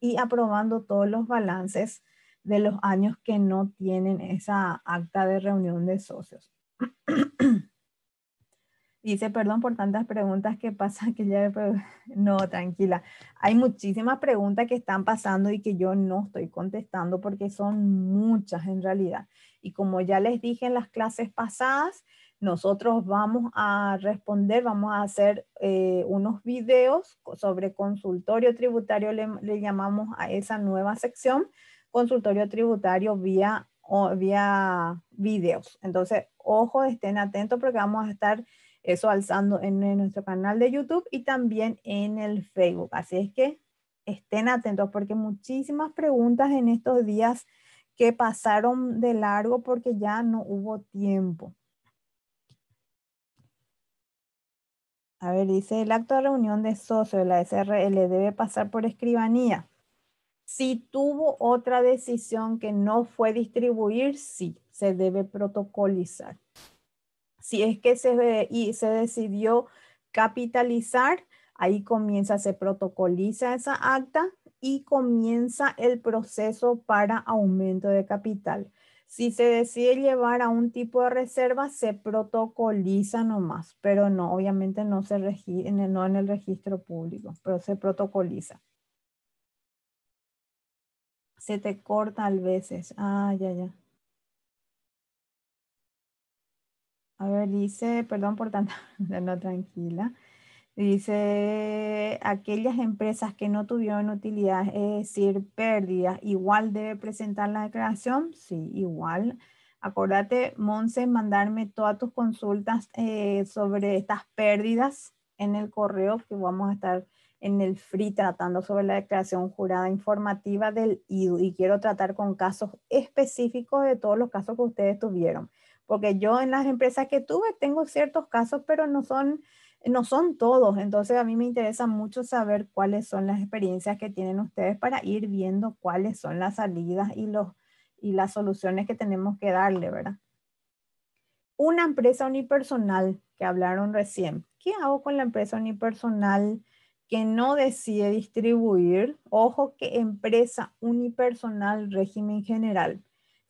y aprobando todos los balances de los años que no tienen esa acta de reunión de socios. Dice, perdón por tantas preguntas que pasan, que ya... No, tranquila. Hay muchísimas preguntas que están pasando y que yo no estoy contestando porque son muchas en realidad. Y como ya les dije en las clases pasadas, nosotros vamos a responder, vamos a hacer eh, unos videos sobre consultorio tributario, le, llamamos a esa nueva sección, consultorio tributario vía, o, vía videos. Entonces, ojo, estén atentos porque vamos a estar eso alzando en, nuestro canal de YouTube y también en el Facebook. Así es que estén atentos porque muchísimas preguntas en estos días que pasaron de largo porque ya no hubo tiempo. A ver, dice, el acto de reunión de socio de la SRL debe pasar por escribanía. Si tuvo otra decisión que no fue distribuir, sí, se debe protocolizar. Si es que se, y se decidió capitalizar, ahí comienza, se protocoliza esa acta y comienza el proceso para aumento de capital. Si se decide llevar a un tipo de reserva, se protocoliza nomás, pero no, obviamente no, se en no en el registro público, pero se protocoliza. Se te corta a veces. Ah, ya, ya. A ver, dice, perdón por tanto, no tranquila. Dice, aquellas empresas que no tuvieron utilidad, es decir, pérdidas, igual debe presentar la declaración. Sí, igual. Acordate, Monse, mandarme todas tus consultas eh, sobre estas pérdidas en el correo que vamos a estar en el free tratando sobre la declaración jurada informativa del IDU y quiero tratar con casos específicos de todos los casos que ustedes tuvieron porque yo en las empresas que tuve tengo ciertos casos, pero no son, no son todos. Entonces a mí me interesa mucho saber cuáles son las experiencias que tienen ustedes para ir viendo cuáles son las salidas y, los, y las soluciones que tenemos que darle, ¿verdad? Una empresa unipersonal que hablaron recién. ¿Qué hago con la empresa unipersonal que no decide distribuir? Ojo que empresa unipersonal régimen general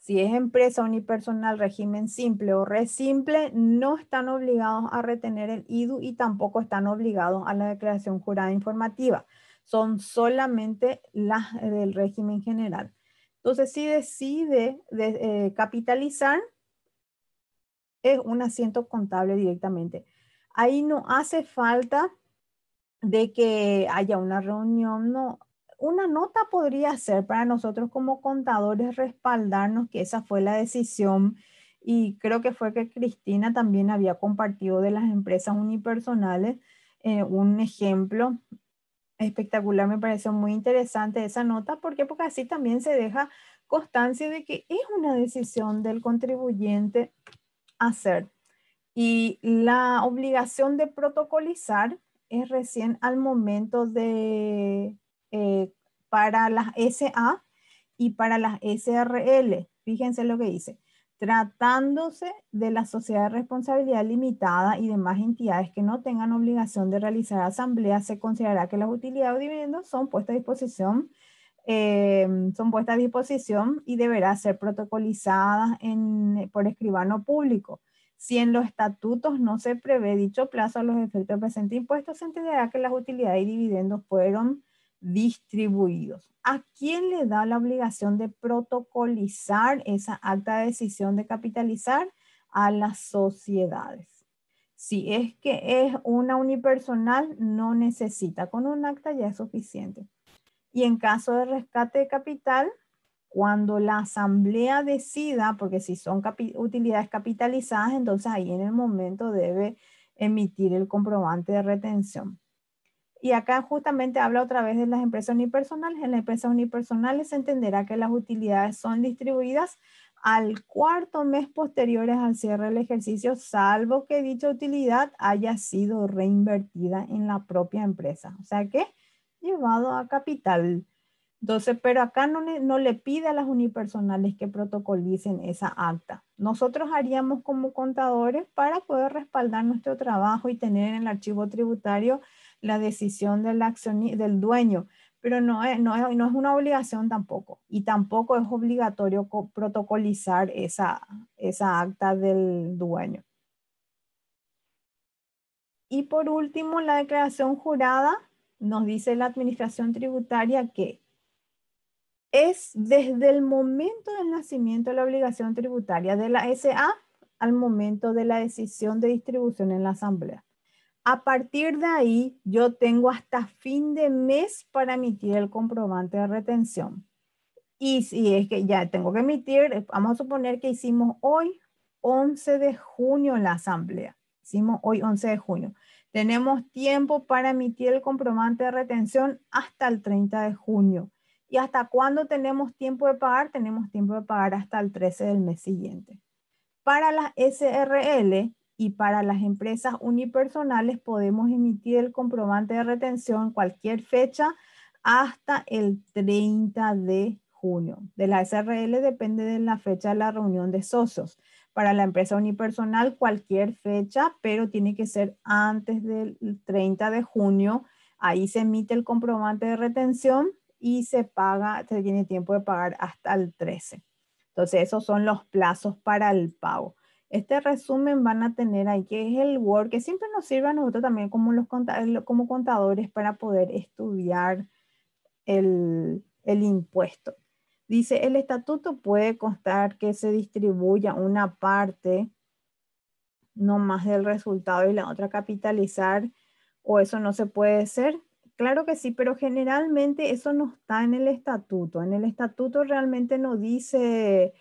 si es empresa unipersonal, régimen simple o resimple, simple, no están obligados a retener el IDU y tampoco están obligados a la declaración jurada informativa. Son solamente las eh, del régimen general. Entonces, si decide eh, capitalizar, es un asiento contable directamente. Ahí no hace falta de que haya una reunión, no, una nota podría ser para nosotros como contadores respaldarnos que esa fue la decisión y creo que fue que Cristina también había compartido de las empresas unipersonales eh, un ejemplo espectacular, me pareció muy interesante esa nota, Porque así también se deja constancia de que es una decisión del contribuyente hacer. Y la obligación de protocolizar es recién al momento de eh, para las SA y para las SRL. Fíjense lo que dice. Tratándose de la sociedad de responsabilidad limitada y demás entidades que no tengan obligación de realizar asambleas, se considerará que las utilidades o dividendos son puestas a disposición eh, son puestas a disposición y deberá ser protocolizadas por escribano público. Si en los estatutos no se prevé dicho plazo a los efectos presente impuestos, se entenderá que las utilidades y dividendos fueron distribuidos. ¿A quién le da la obligación de protocolizar esa acta de decisión de capitalizar? A las sociedades. Si es que es una unipersonal, no necesita. Con un acta ya es suficiente. Y en caso de rescate de capital, cuando la asamblea decida, porque si son utilidades capitalizadas, entonces ahí en el momento debe emitir el comprobante de retención. Y acá justamente habla otra vez de las empresas unipersonales. En las empresas unipersonales se entenderá que las utilidades son distribuidas al cuarto mes posteriores al cierre del ejercicio, salvo que dicha utilidad haya sido reinvertida en la propia empresa. O sea que llevado a capital. Entonces, pero acá no, no le pide a las unipersonales que protocolicen esa acta. Nosotros haríamos como contadores para poder respaldar nuestro trabajo y tener en el archivo tributario la decisión del, del dueño, pero no es, no, es, una obligación tampoco. Y tampoco es obligatorio protocolizar esa, esa acta del dueño. Y por último, la declaración jurada nos dice la administración tributaria que es desde el momento del nacimiento de la obligación tributaria de la SA al momento de la decisión de distribución en la asamblea. A partir de ahí, yo tengo hasta fin de mes para emitir el comprobante de retención. Y si es que ya tengo que emitir, vamos a suponer que hicimos hoy 11 de junio la asamblea. Hicimos hoy 11 de junio. Tenemos tiempo para emitir el comprobante de retención hasta el 30 de junio. ¿Y hasta cuándo tenemos tiempo de pagar? Tenemos tiempo de pagar hasta el 13 del mes siguiente. Para las SRL, y para las empresas unipersonales podemos emitir el comprobante de retención cualquier fecha hasta el 30 de junio. De la SRL depende de la fecha de la reunión de socios. Para la empresa unipersonal cualquier fecha, pero tiene que ser antes del 30 de junio. Ahí se emite el comprobante de retención y se paga, se tiene tiempo de pagar hasta el 13. Entonces, esos son los plazos para el pago. Este resumen van a tener ahí, que es el Word, que siempre nos sirve a nosotros también como, los, como contadores para poder estudiar el, el impuesto. Dice, el estatuto puede constar que se distribuya una parte no más del resultado y la otra capitalizar, o eso no se puede hacer. Claro que sí, pero generalmente eso no está en el estatuto. En el estatuto realmente no dice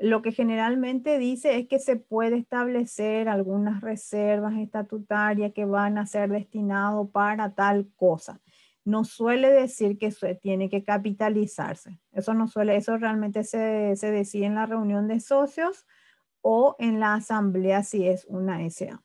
lo que generalmente dice es que se puede establecer algunas reservas estatutarias que van a ser destinadas para tal cosa. No suele decir que tiene que capitalizarse. Eso no suele, eso realmente se, se decide en la reunión de socios o en la asamblea si es una SA.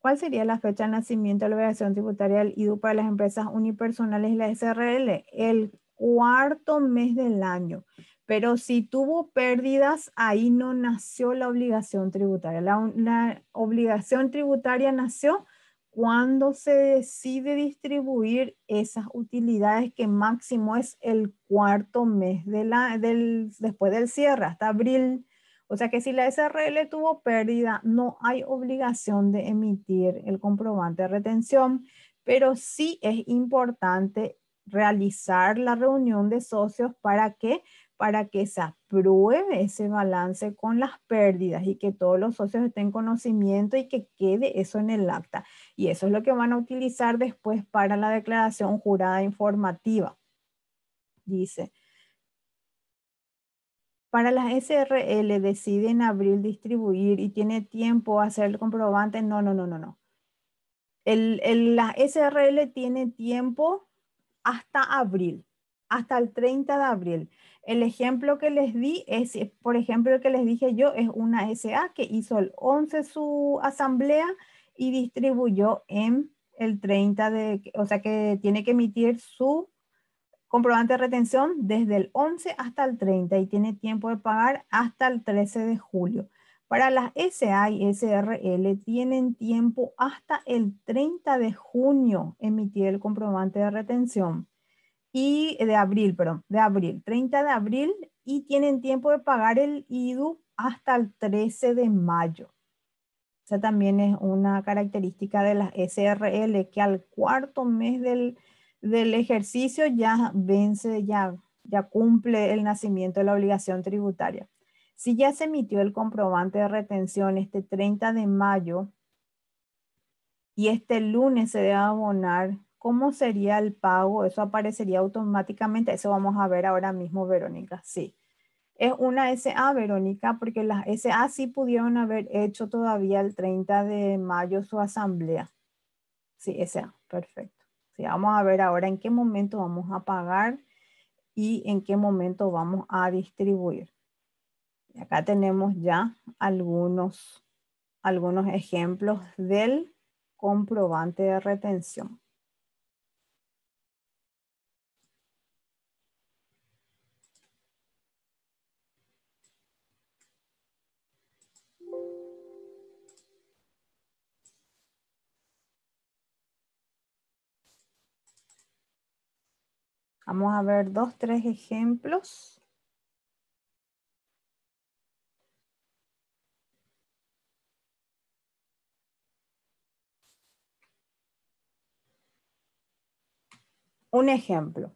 ¿Cuál sería la fecha de nacimiento de la obligación tributaria del IDU para las empresas unipersonales y la SRL? El cuarto mes del año. Pero si tuvo pérdidas, ahí no nació la obligación tributaria. La, obligación tributaria nació cuando se decide distribuir esas utilidades que máximo es el cuarto mes de la, del, después del cierre, hasta abril. O sea que si la SRL tuvo pérdida, no hay obligación de emitir el comprobante de retención, pero sí es importante realizar la reunión de socios para que para que se apruebe ese balance con las pérdidas y que todos los socios estén en conocimiento y que quede eso en el acta. Y eso es lo que van a utilizar después para la declaración jurada informativa. Dice, para las SRL deciden abrir, distribuir y tiene tiempo hacer el comprobante. No, no, no, no, no. El, las SRL tiene tiempo hasta abril, hasta el 30 de abril. El ejemplo que les di es, por ejemplo, el que les dije yo, es una SA que hizo el 11 su asamblea y distribuyó en el 30 de, o sea que tiene que emitir su comprobante de retención desde el 11 hasta el 30 y tiene tiempo de pagar hasta el 13 de julio. Para las SA y SRL tienen tiempo hasta el 30 de junio emitir el comprobante de retención y eh, de abril, perdón, de abril, 30 de abril y tienen tiempo de pagar el IDU hasta el 13 de mayo. Esa también es una característica de las SRL que al cuarto mes del, del ejercicio ya vence, ya cumple el nacimiento de la obligación tributaria. Si ya se emitió el comprobante de retención este 30 de mayo y este lunes se debe abonar, ¿cómo sería el pago? Eso aparecería automáticamente. Eso vamos a ver ahora mismo, Verónica. Sí. Es una SA, Verónica, porque las SA sí pudieron haber hecho todavía el 30 de mayo su asamblea. Sí, SA, perfecto. Sí, vamos a ver ahora en qué momento vamos a pagar y en qué momento vamos a distribuir. Acá tenemos ya algunos, algunos ejemplos del comprobante de retención. Vamos a ver dos, tres ejemplos. Un ejemplo.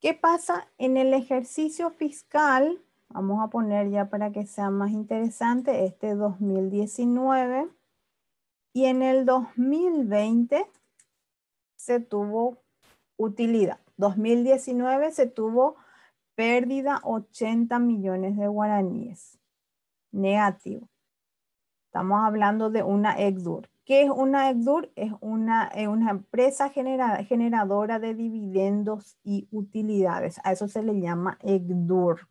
¿Qué pasa en el ejercicio fiscal? Vamos a poner ya para que sea más interesante este 2019. Y en el 2020 se tuvo utilidad. 2019 se tuvo pérdida 80 millones de guaraníes. Negativo. Estamos hablando de una ECDUR. ¿Qué es una ECDUR? Es una, empresa generadora de dividendos y utilidades. A eso se le llama ECDUR.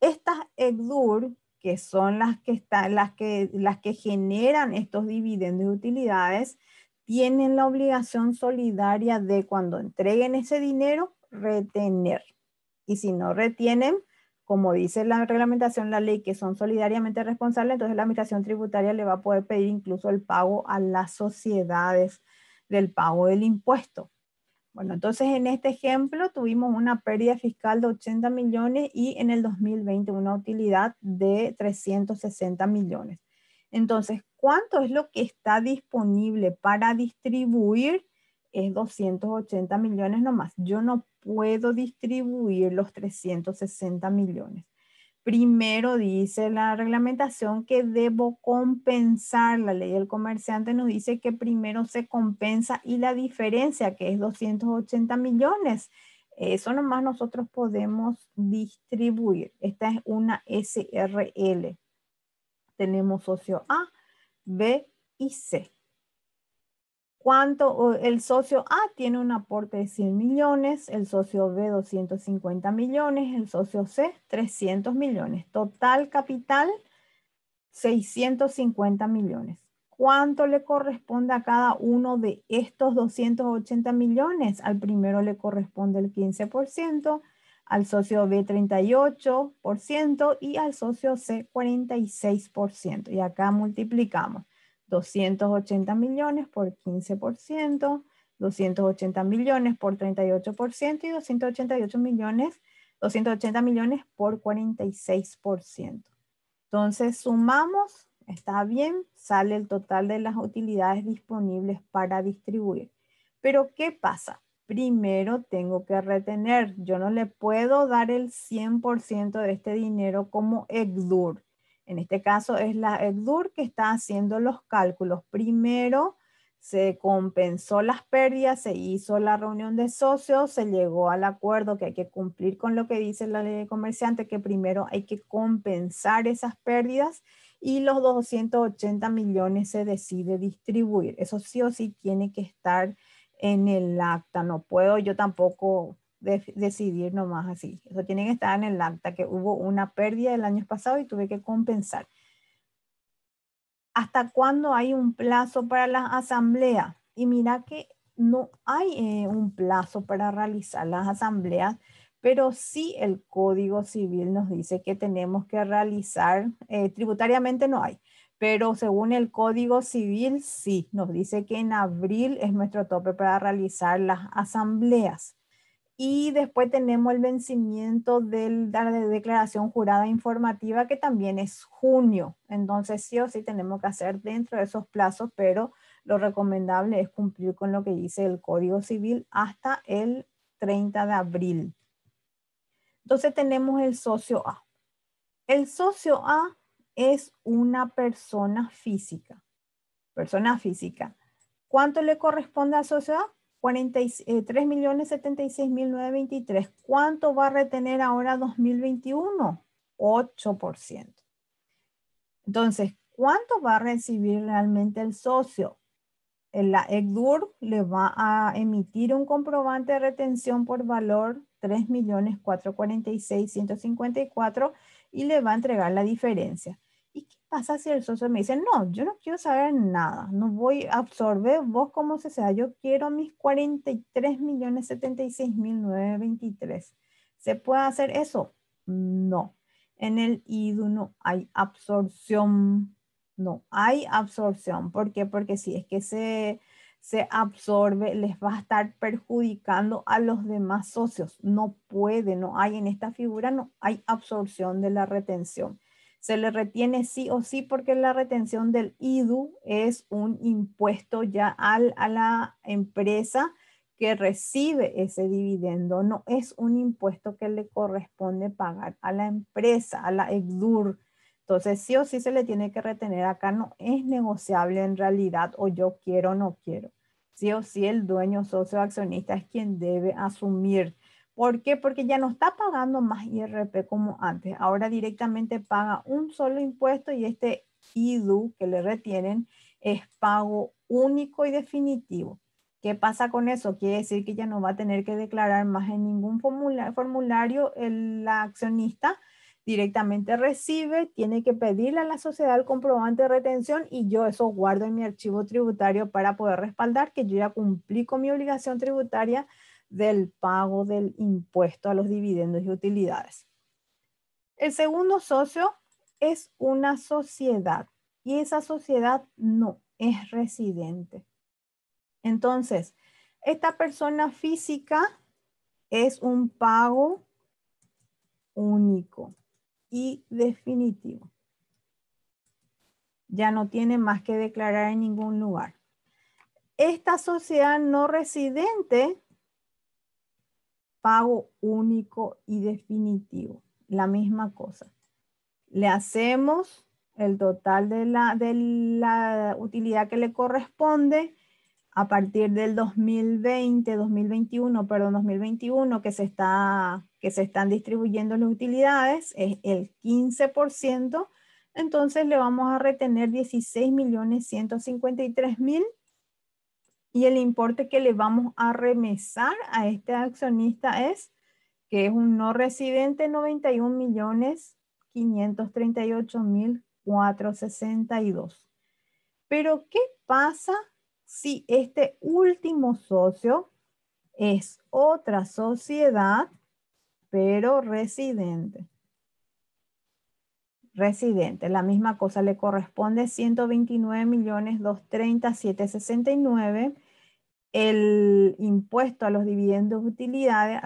Estas ECDUR, que son las que, las que, las que generan estos dividendos y utilidades, tienen la obligación solidaria de cuando entreguen ese dinero, retener. Y si no retienen, como dice la reglamentación, la ley, que son solidariamente responsables, entonces la administración tributaria le va a poder pedir incluso el pago a las sociedades del pago del impuesto. Bueno, entonces en este ejemplo tuvimos una pérdida fiscal de 80 millones y en el 2020 una utilidad de 360 millones. Entonces, ¿cuánto es lo que está disponible para distribuir es 280 millones nomás. Yo no puedo distribuir los 360 millones. Primero dice la reglamentación que debo compensar. La ley del comerciante nos dice que primero se compensa y la diferencia, que es 280 millones, eso nomás nosotros podemos distribuir. Esta es una SRL. Tenemos socio A, B y C cuánto el socio A tiene un aporte de 100 millones, el socio B 250 millones, el socio C 300 millones. Total capital 650 millones. ¿Cuánto le corresponde a cada uno de estos 280 millones? Al primero le corresponde el 15%, al socio B 38% y al socio C 46%. Y acá multiplicamos. 280 millones por 15%, 280 millones por 38% y 288 millones, 280 millones por 46%. Entonces sumamos, está bien, sale el total de las utilidades disponibles para distribuir. Pero ¿qué pasa? Primero tengo que retener, yo no le puedo dar el 100% de este dinero como EGDUR en este caso es la ECDUR que está haciendo los cálculos. Primero se compensó las pérdidas, se hizo la reunión de socios, se llegó al acuerdo que hay que cumplir con lo que dice la ley de comerciante, que primero hay que compensar esas pérdidas y los 280 millones se decide distribuir. Eso sí o sí tiene que estar en el acta. No puedo yo tampoco decidir nomás así. Eso tiene que estar en el acta, que hubo una pérdida el año pasado y tuve que compensar. ¿Hasta cuándo hay un plazo para las asambleas? Y mira que no hay eh, un plazo para realizar las asambleas, pero sí el Código Civil nos dice que tenemos que realizar, eh, tributariamente no hay, pero según el Código Civil sí, nos dice que en abril es nuestro tope para realizar las asambleas. Y después tenemos el vencimiento del, de la declaración jurada informativa, que también es junio. Entonces, sí o sí tenemos que hacer dentro de esos plazos, pero lo recomendable es cumplir con lo que dice el Código Civil hasta el 30 de abril. Entonces, tenemos el socio A. El socio A es una persona física. Persona física. ¿Cuánto le corresponde al socio A? 3.076.923. Eh, ¿Cuánto va a retener ahora 2021? 8%. Entonces, ¿cuánto va a recibir realmente el socio? La ECDUR le va a emitir un comprobante de retención por valor 3.446.154 y le va a entregar la diferencia pasa si el socio me dice, no, yo no quiero saber nada, no voy a absorber vos como se sea, yo quiero mis 43.076.923? ¿Se puede hacer eso? No. En el IDU no hay absorción. No hay absorción. ¿Por qué? Porque si es que se, se absorbe, les va a estar perjudicando a los demás socios. No puede, no hay en esta figura, no hay absorción de la retención. Se le retiene sí o sí porque la retención del IDU es un impuesto ya al, a la empresa que recibe ese dividendo. No es un impuesto que le corresponde pagar a la empresa, a la EDUR. Entonces, sí o sí se le tiene que retener. Acá no es negociable en realidad o yo quiero o no quiero. Sí o sí el dueño socio accionista es quien debe asumir ¿Por qué? Porque ya no está pagando más IRP como antes. Ahora directamente paga un solo impuesto y este IDU que le retienen es pago único y definitivo. ¿Qué pasa con eso? Quiere decir que ya no va a tener que declarar más en ningún formulario el accionista. Directamente recibe, tiene que pedirle a la sociedad el comprobante de retención y yo eso guardo en mi archivo tributario para poder respaldar que yo ya cumplí con mi obligación tributaria del pago del impuesto a los dividendos y utilidades. El segundo socio es una sociedad y esa sociedad no es residente. Entonces, esta persona física es un pago único y definitivo. Ya no tiene más que declarar en ningún lugar. Esta sociedad no residente pago único y definitivo. La misma cosa. Le hacemos el total de la, de la utilidad que le corresponde a partir del 2020, 2021, perdón, 2021 que se, está, que se están distribuyendo las utilidades, es el 15%, entonces le vamos a retener 16.153.000 y el importe que le vamos a remesar a este accionista es, que es un no residente, 91 millones 538 mil Pero, ¿qué pasa si este último socio es otra sociedad, pero residente? residente. La misma cosa le corresponde 129.230.769. el impuesto a los dividendos utilidades,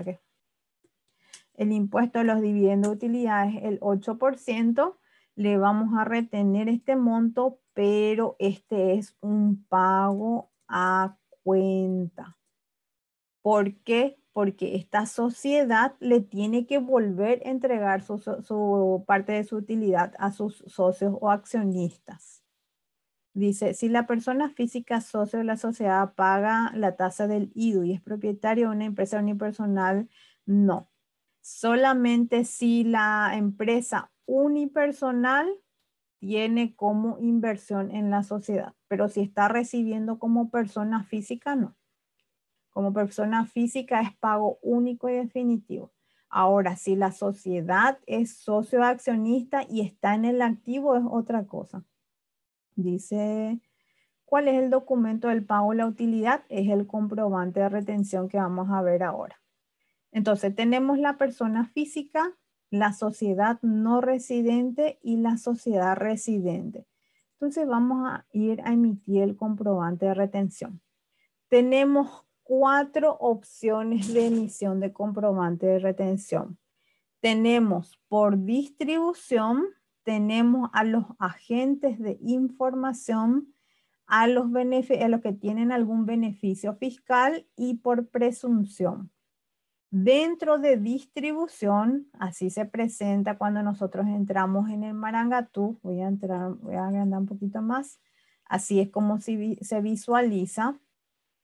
el impuesto a los dividendos utilidades, el 8%, le vamos a retener este monto, pero este es un pago a cuenta. ¿Por qué? porque esta sociedad le tiene que volver a entregar su, parte de su utilidad a sus socios o accionistas. Dice, si la persona física socio de la sociedad paga la tasa del IDU y es propietario de una empresa unipersonal, no. Solamente si la empresa unipersonal tiene como inversión en la sociedad, pero si está recibiendo como persona física, no. Como persona física es pago único y definitivo. Ahora, si la sociedad es socio accionista y está en el activo, es otra cosa. Dice, ¿cuál es el documento del pago de la utilidad? Es el comprobante de retención que vamos a ver ahora. Entonces, tenemos la persona física, la sociedad no residente y la sociedad residente. Entonces, vamos a ir a emitir el comprobante de retención. Tenemos cuatro opciones de emisión de comprobante de retención. Tenemos por distribución, tenemos a los agentes de información, a los, a los que tienen algún beneficio fiscal y por presunción. Dentro de distribución, así se presenta cuando nosotros entramos en el Marangatú. Voy a entrar, voy a agrandar un poquito más. Así es como se visualiza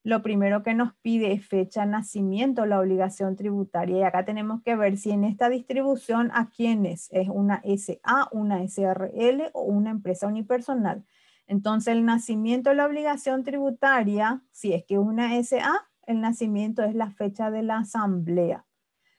lo primero que nos pide es fecha nacimiento, la obligación tributaria. Y acá tenemos que ver si en esta distribución a quién es una SA, una SRL o una empresa unipersonal. Entonces el nacimiento, de la obligación tributaria, si es que es una SA, el nacimiento es la fecha de la asamblea.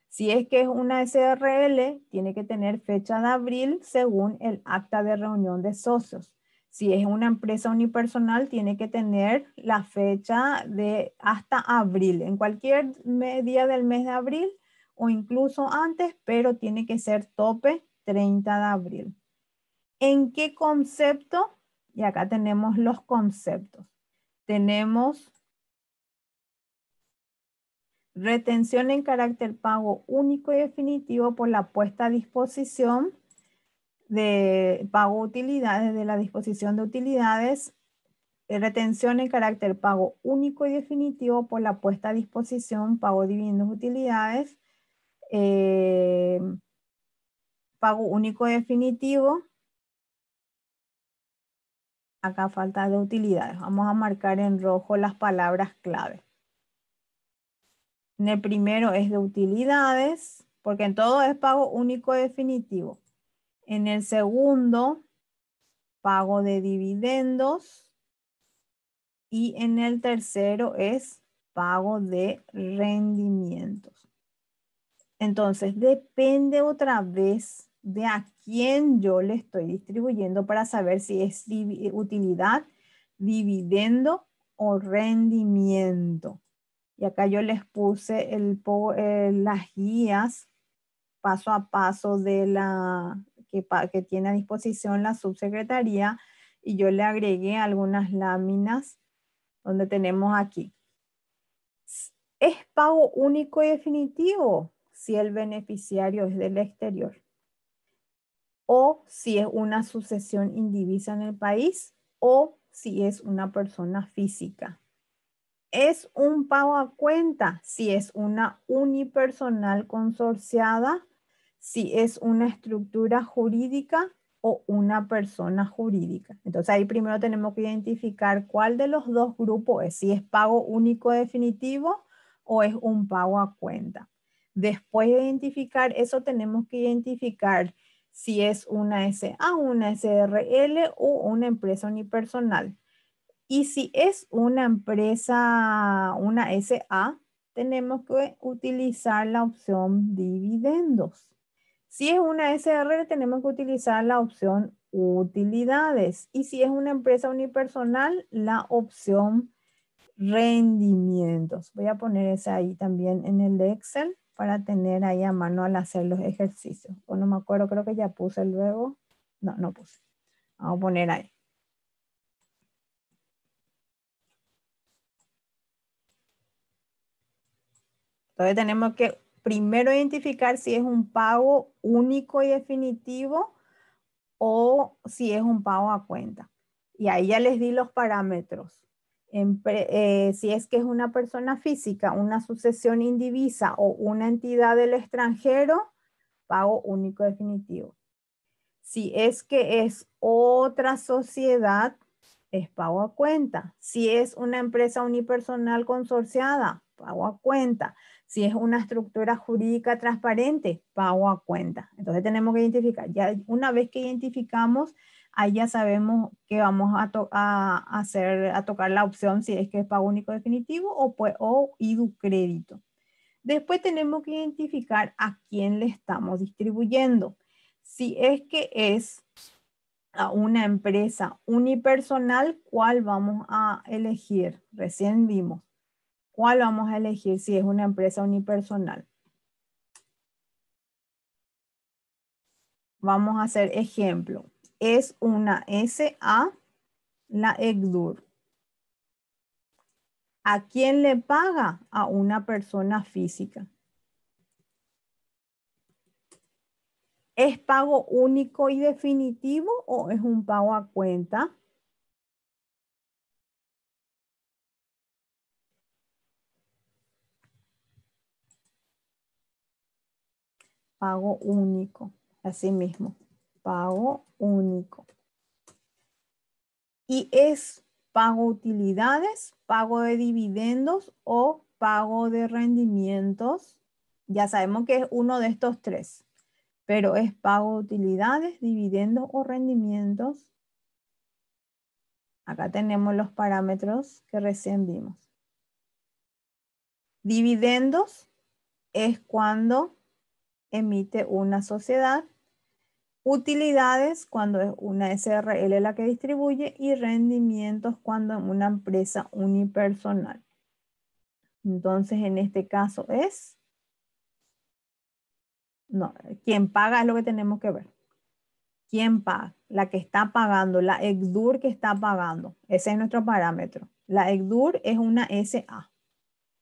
Si es que es una SRL, tiene que tener fecha de abril según el acta de reunión de socios. Si es una empresa unipersonal, tiene que tener la fecha de hasta abril, en cualquier día del mes de abril o incluso antes, pero tiene que ser tope 30 de abril. ¿En qué concepto? Y acá tenemos los conceptos. Tenemos retención en carácter pago único y definitivo por la puesta a disposición de pago utilidades, de la disposición de utilidades, eh, retención en carácter pago único y definitivo por la puesta a disposición, pago dividendos, utilidades, eh, pago único y definitivo. Acá falta de utilidades. Vamos a marcar en rojo las palabras clave. En el primero es de utilidades, porque en todo es pago único y definitivo. En el segundo, pago de dividendos. Y en el tercero es pago de rendimientos. Entonces, depende otra vez de a quién yo le estoy distribuyendo para saber si es utilidad, dividendo o rendimiento. Y acá yo les puse el, eh, las guías paso a paso de la que, tiene a disposición la subsecretaría y yo le agregué algunas láminas donde tenemos aquí. Es pago único y definitivo si el beneficiario es del exterior o si es una sucesión indivisa en el país o si es una persona física. Es un pago a cuenta si es una unipersonal consorciada si es una estructura jurídica o una persona jurídica. Entonces ahí primero tenemos que identificar cuál de los dos grupos es, si es pago único definitivo o es un pago a cuenta. Después de identificar eso, tenemos que identificar si es una SA, una SRL o una empresa unipersonal. Y si es una empresa, una SA, tenemos que utilizar la opción dividendos. Si es una SR tenemos que utilizar la opción utilidades. Y si es una empresa unipersonal, la opción rendimientos. Voy a poner esa ahí también en el Excel para tener ahí a mano al hacer los ejercicios. O no me acuerdo, creo que ya puse luego. No, no puse. Vamos a poner ahí. Entonces tenemos que primero identificar si es un pago único y definitivo o si es un pago a cuenta. Y ahí ya les di los parámetros. Eh, si es que es una persona física, una sucesión indivisa o una entidad del extranjero, pago único definitivo. Si es que es otra sociedad, es pago a cuenta. Si es una empresa unipersonal consorciada, pago a cuenta. Si es una estructura jurídica transparente, pago a cuenta. Entonces tenemos que identificar. Ya una vez que identificamos, ahí ya sabemos que vamos a, hacer, a tocar la opción si es que es pago único definitivo o, pues, o IDU crédito. Después tenemos que identificar a quién le estamos distribuyendo. Si es que es a una empresa unipersonal, ¿cuál vamos a elegir? Recién vimos. ¿Cuál vamos a elegir si es una empresa unipersonal? Vamos a hacer ejemplo. Es una SA, la ECDUR. ¿A quién le paga? A una persona física. ¿Es pago único y definitivo o es un pago a cuenta? Pago único, así mismo, pago único. Y es pago utilidades, pago de dividendos o pago de rendimientos. Ya sabemos que es uno de estos tres pero es pago de utilidades, dividendos o rendimientos. Acá tenemos los parámetros que recién vimos. Dividendos es cuando emite una sociedad. Utilidades cuando es una SRL la que distribuye y rendimientos cuando es una empresa unipersonal. Entonces, en este caso es no, quien paga es lo que tenemos que ver. ¿Quién paga? La que está pagando, la ECDUR que está pagando. Ese es nuestro parámetro. La ECDUR es una SA.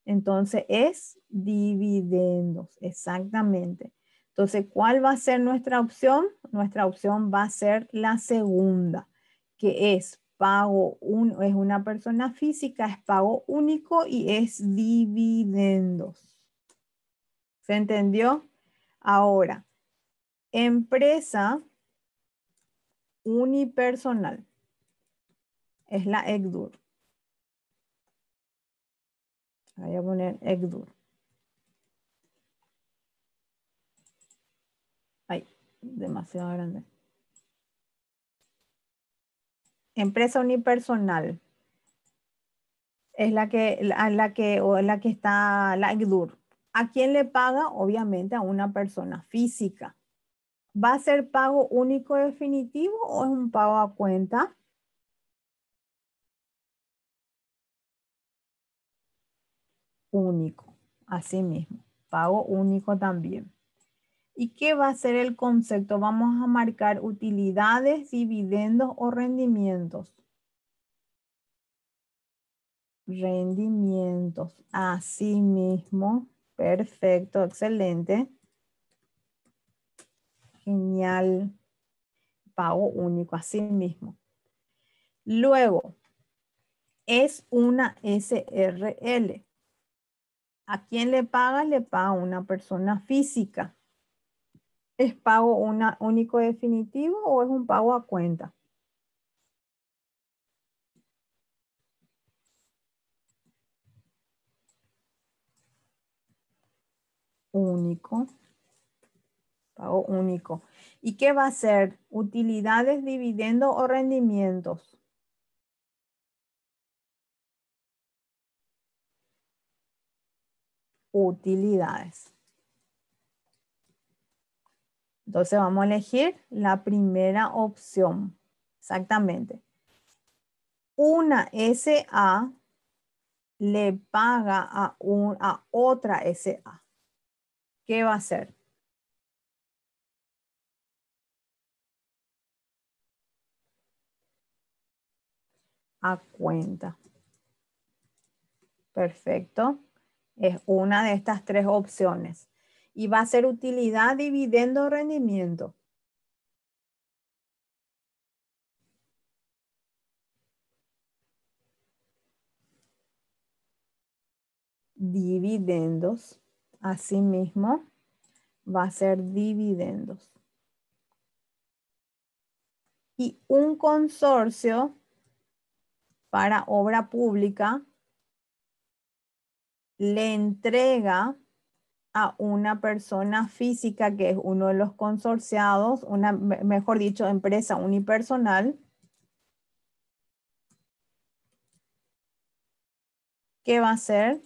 Entonces es dividendos, exactamente. Entonces, ¿cuál va a ser nuestra opción? Nuestra opción va a ser la segunda, que es pago, uno, es una persona física, es pago único y es dividendos. ¿Se entendió? Ahora, empresa unipersonal. Es la ECDUR. Voy a poner ECDUR. Ay, demasiado grande. Empresa unipersonal. Es la que, la, que, o la que está, la ECDUR. ¿A quién le paga? Obviamente a una persona física. ¿Va a ser pago único definitivo o es un pago a cuenta? Único, así mismo, pago único también. ¿Y qué va a ser el concepto? Vamos a marcar utilidades, dividendos o rendimientos. Rendimientos, así mismo. Perfecto, excelente. Genial. Pago único, así mismo. Luego, es una SRL. ¿A quién le paga? Le paga una persona física. ¿Es pago único definitivo o es un pago a cuenta? único. Pago único. ¿Y qué va a ser? Utilidades, dividendos o rendimientos. Utilidades. Entonces vamos a elegir la primera opción. Exactamente. Una SA le paga a, un, a otra SA. ¿qué va a ser? A cuenta. Perfecto. Es una de estas tres opciones. Y va a ser utilidad, dividendo, rendimiento. Dividendos. Asimismo, va a ser dividendos. Y un consorcio para obra pública le entrega a una persona física que es uno de los consorciados, una, mejor dicho, empresa unipersonal, que va a ser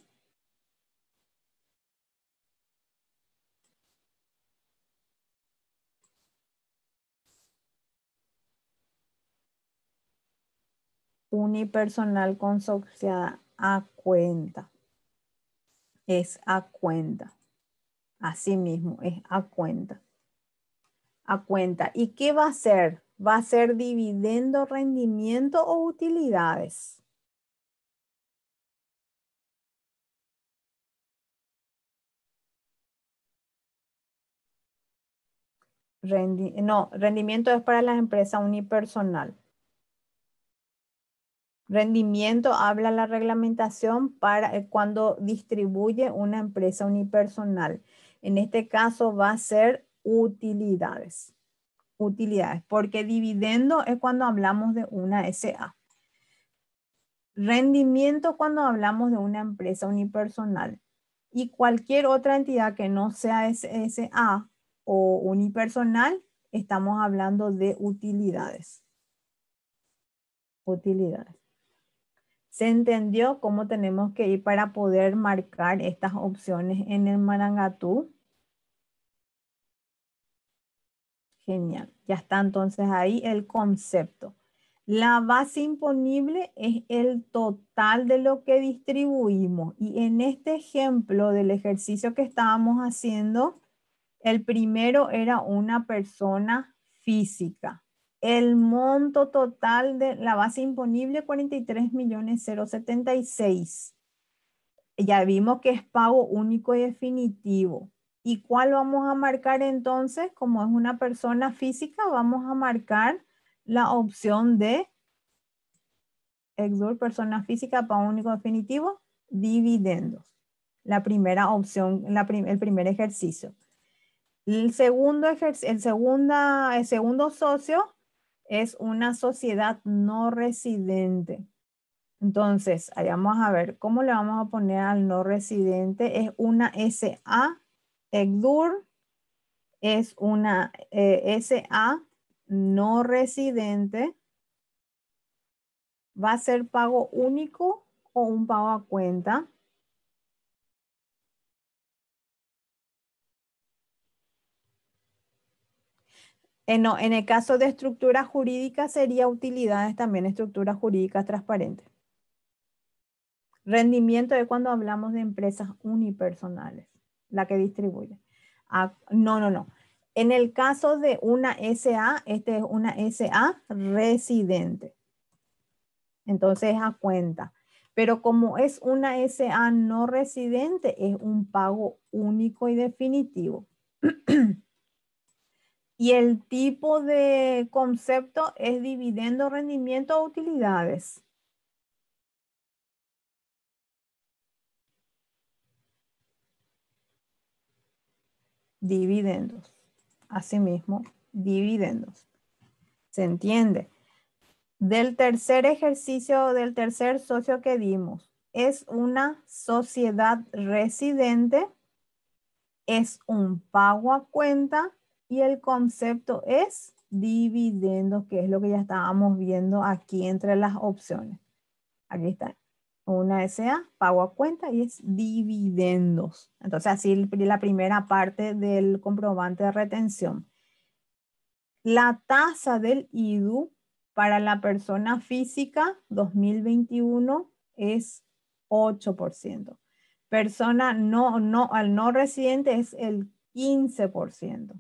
unipersonal consociada a cuenta. Es a cuenta. Así mismo, es a cuenta. A cuenta. ¿Y qué va a ser? ¿Va a ser dividendo, rendimiento o utilidades? no, rendimiento es para las empresas unipersonal. Rendimiento habla la reglamentación para eh, cuando distribuye una empresa unipersonal. En este caso va a ser utilidades. Utilidades, porque dividendo es cuando hablamos de una SA. Rendimiento cuando hablamos de una empresa unipersonal. Y cualquier otra entidad que no sea SA o unipersonal, estamos hablando de utilidades. Utilidades se entendió cómo tenemos que ir para poder marcar estas opciones en el Marangatú. Genial, ya está entonces ahí el concepto. La base imponible es el total de lo que distribuimos. Y en este ejemplo del ejercicio que estábamos haciendo, el primero era una persona física. El monto total de la base imponible, 43 millones 076. Ya vimos que es pago único y definitivo. ¿Y cuál vamos a marcar entonces? Como es una persona física, vamos a marcar la opción de Exur, persona física, pago único definitivo, dividendos. La primera opción, la el primer ejercicio. El segundo, ejer el, segunda, el segundo socio es una sociedad no residente. Entonces, ahí vamos a ver cómo le vamos a poner al no residente. Es una SA, ECDUR, es una eh, SA no residente. ¿Va a ser pago único o un pago a cuenta? Eh, en el caso de estructura jurídica sería utilidades también, estructuras jurídicas transparentes. Rendimiento es cuando hablamos de empresas unipersonales, la que distribuye. Ah, no, no, no. En el caso de una SA, esta es una SA residente. Entonces a cuenta. Pero como es una SA no residente, es un pago único y definitivo. Y el tipo de concepto es dividendo rendimiento a utilidades. Dividendos. Asimismo, dividendos. ¿Se entiende? Del tercer ejercicio, del tercer socio que dimos, es una sociedad residente, es un pago a cuenta y el concepto es dividendos, que es lo que ya estábamos viendo aquí entre las opciones. Aquí está. Una SA, pago a cuenta y es dividendos. Entonces, así la primera parte del comprobante de retención. La tasa del IDU para la persona física 2021 es 8%. Persona no, no, al no residente es el 15%.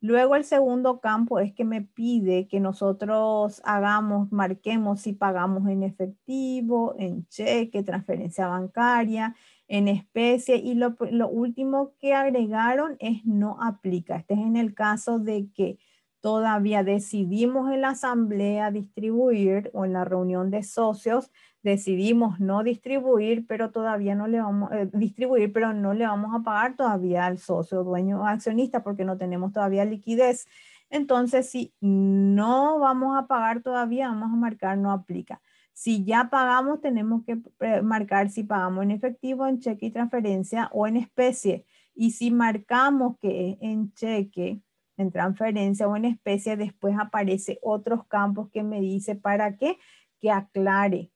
Luego el segundo campo es que me pide que nosotros hagamos, marquemos si pagamos en efectivo, en cheque, transferencia bancaria, en especie. Y lo, lo último que agregaron es no aplica. Este es en el caso de que todavía decidimos en la asamblea distribuir o en la reunión de socios decidimos no distribuir, pero todavía no le vamos eh, distribuir, pero no le vamos a pagar todavía al socio, dueño accionista porque no tenemos todavía liquidez. Entonces, si no vamos a pagar todavía, vamos a marcar no aplica. Si ya pagamos, tenemos que eh, marcar si pagamos en efectivo, en cheque y transferencia o en especie. Y si marcamos que en cheque en transferencia o en especie, después aparece otros campos que me dice para qué, que aclare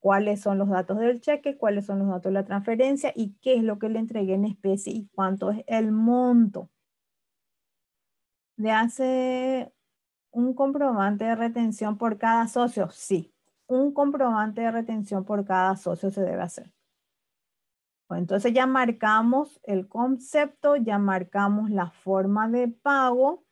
cuáles son los datos del cheque, cuáles son los datos de la transferencia y qué es lo que le entregué en especie y cuánto es el monto. ¿De hace un comprobante de retención por cada socio? Sí, un comprobante de retención por cada socio se debe hacer. Pues entonces ya marcamos el concepto, ya marcamos la forma de pago.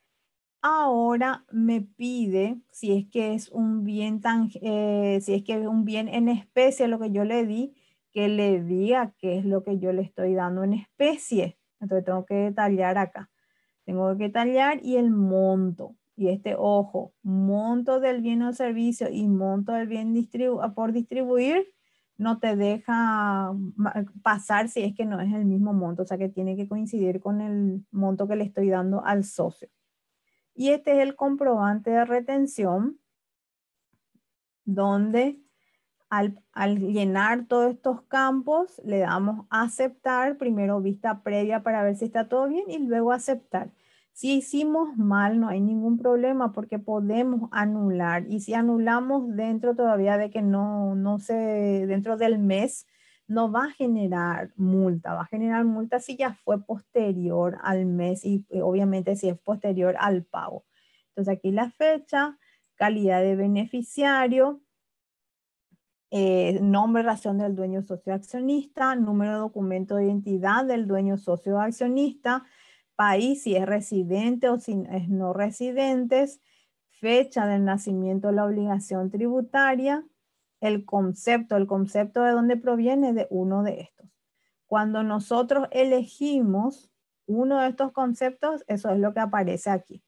Ahora me pide si es que es un bien tan, eh, si es que un bien en especie lo que yo le di, que le diga qué es lo que yo le estoy dando en especie. Entonces tengo que detallar acá. Tengo que detallar y el monto. Y este ojo, monto del bien o servicio y monto del bien por distribuir no te deja pasar si es que no es el mismo monto, o sea que tiene que coincidir con el monto que le estoy dando al socio. Y este es el comprobante de retención, donde al, al, llenar todos estos campos le damos aceptar, primero vista previa para ver si está todo bien y luego aceptar. Si hicimos mal, no hay ningún problema porque podemos anular. Y si anulamos dentro todavía de que no, no se, dentro del mes, no va a generar multa, va a generar multa si ya fue posterior al mes y eh, obviamente si es posterior al pago. Entonces aquí la fecha, calidad de beneficiario, eh, nombre, razón del dueño socio accionista, número de documento de identidad del dueño socio accionista, país, si es residente o si es no residentes, fecha del nacimiento, la obligación tributaria, el concepto, el concepto de dónde proviene de uno de estos. Cuando nosotros elegimos uno de estos conceptos, eso es lo que aparece aquí.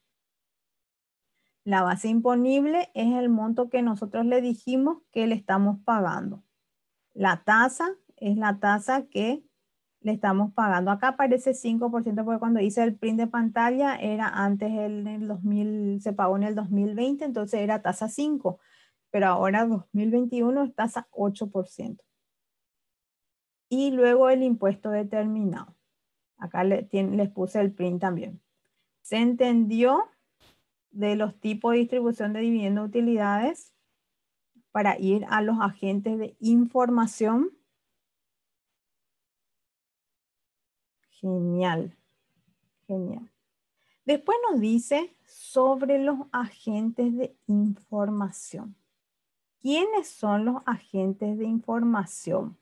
La base imponible es el monto que nosotros le dijimos que le estamos pagando. La tasa es la tasa que le estamos pagando. Acá aparece 5% porque cuando hice el print de pantalla era antes en el 2000, se pagó en el 2020, entonces era tasa 5, pero ahora 2021 es tasa 8%. Y luego el impuesto determinado. Acá les puse el print también. Se entendió de los tipos de distribución de dividendos utilidades para ir a los agentes de información Genial, genial. Después nos dice sobre los agentes de información. ¿Quiénes son los agentes de información?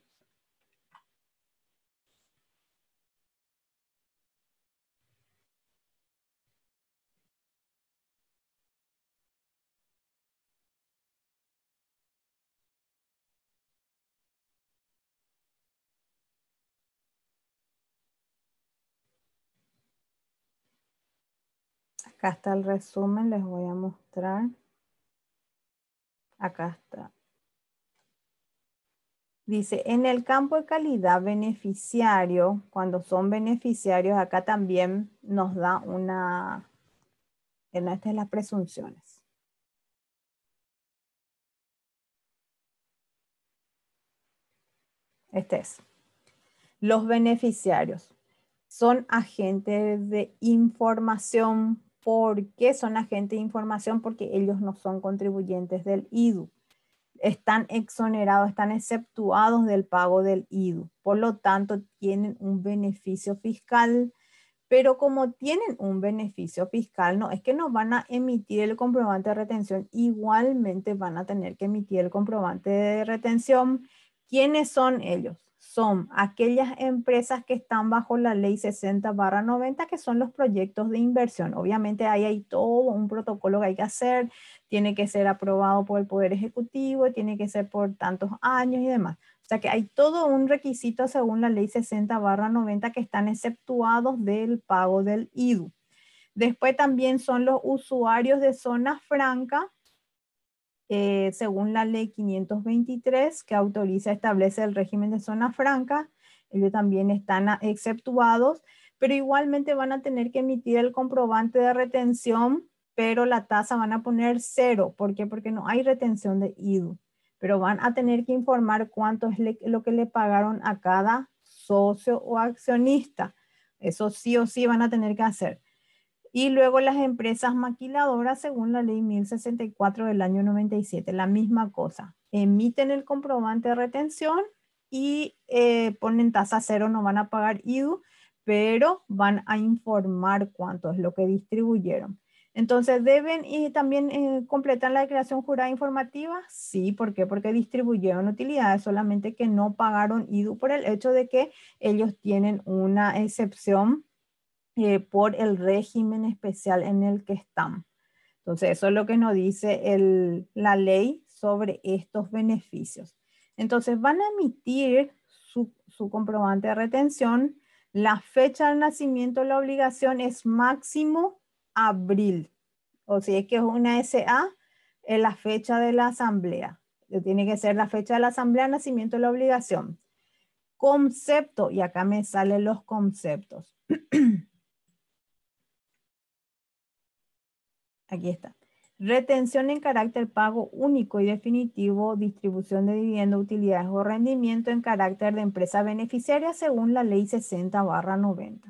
Acá está el resumen, les voy a mostrar. Acá está. Dice, en el campo de calidad beneficiario, cuando son beneficiarios, acá también nos da una, Esta es las presunciones. Este es. Los beneficiarios son agentes de información qué son agentes de información, porque ellos no son contribuyentes del IDU. Están exonerados, están exceptuados del pago del IDU. Por lo tanto, tienen un beneficio fiscal, pero como tienen un beneficio fiscal, no es que no van a emitir el comprobante de retención, igualmente van a tener que emitir el comprobante de retención. ¿Quiénes son ellos? son aquellas empresas que están bajo la ley 60-90, que son los proyectos de inversión. Obviamente ahí hay todo un protocolo que hay que hacer, tiene que ser aprobado por el Poder Ejecutivo, tiene que ser por tantos años y demás. O sea que hay todo un requisito según la ley 60-90 que están exceptuados del pago del IDU. Después también son los usuarios de zona franca, eh, según la ley 523 que autoriza, establece el régimen de zona franca, ellos también están exceptuados, pero igualmente van a tener que emitir el comprobante de retención, pero la tasa van a poner cero. ¿Por qué? Porque no hay retención de IDU, pero van a tener que informar cuánto es lo que le pagaron a cada socio o accionista. Eso sí o sí van a tener que hacer y luego las empresas maquiladoras según la ley 1064 del año 97, la misma cosa. Emiten el comprobante de retención y eh, ponen tasa cero, no van a pagar IDU, pero van a informar cuánto es lo que distribuyeron. Entonces, ¿deben y también eh, completan completar la declaración jurada informativa? Sí, ¿por qué? Porque distribuyeron utilidades, solamente que no pagaron IDU por el hecho de que ellos tienen una excepción eh, por el régimen especial en el que están. Entonces, eso es lo que nos dice la ley sobre estos beneficios. Entonces, van a emitir su, comprobante de retención. La fecha de nacimiento de la obligación es máximo abril. O si es que es una SA, es la fecha de la asamblea. Tiene que ser la fecha de la asamblea, nacimiento de la obligación. Concepto, y acá me salen los conceptos. aquí está. Retención en carácter pago único y definitivo, distribución de vivienda utilidades o rendimiento en carácter de empresa beneficiaria según la ley 60-90.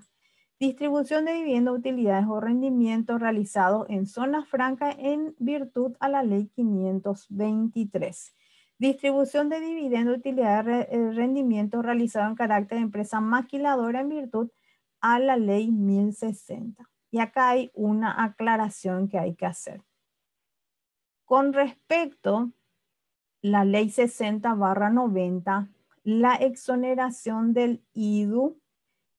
Distribución de vivienda utilidades o rendimiento realizado en zona franca en virtud a la ley 523. Distribución de dividendos, utilidades o eh, rendimiento realizado en carácter de empresa maquiladora en virtud a la ley 1060. Y acá hay una aclaración que hay que hacer. Con respecto la ley 60 barra 90, la exoneración del IDU,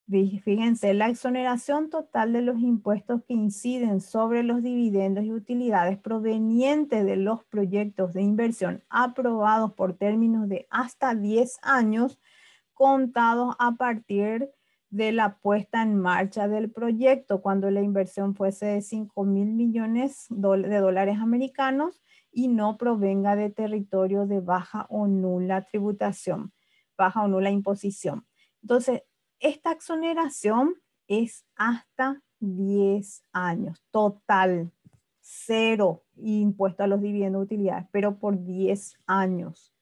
fíjense, la exoneración total de los impuestos que inciden sobre los dividendos y utilidades provenientes de los proyectos de inversión aprobados por términos de hasta 10 años contados a partir de de la puesta en marcha del proyecto cuando la inversión fuese de 5 mil millones de dólares americanos y no provenga de territorio de baja o nula tributación, baja o nula imposición. Entonces, esta exoneración es hasta 10 años, total, cero impuesto a los dividendos utilidades, pero por 10 años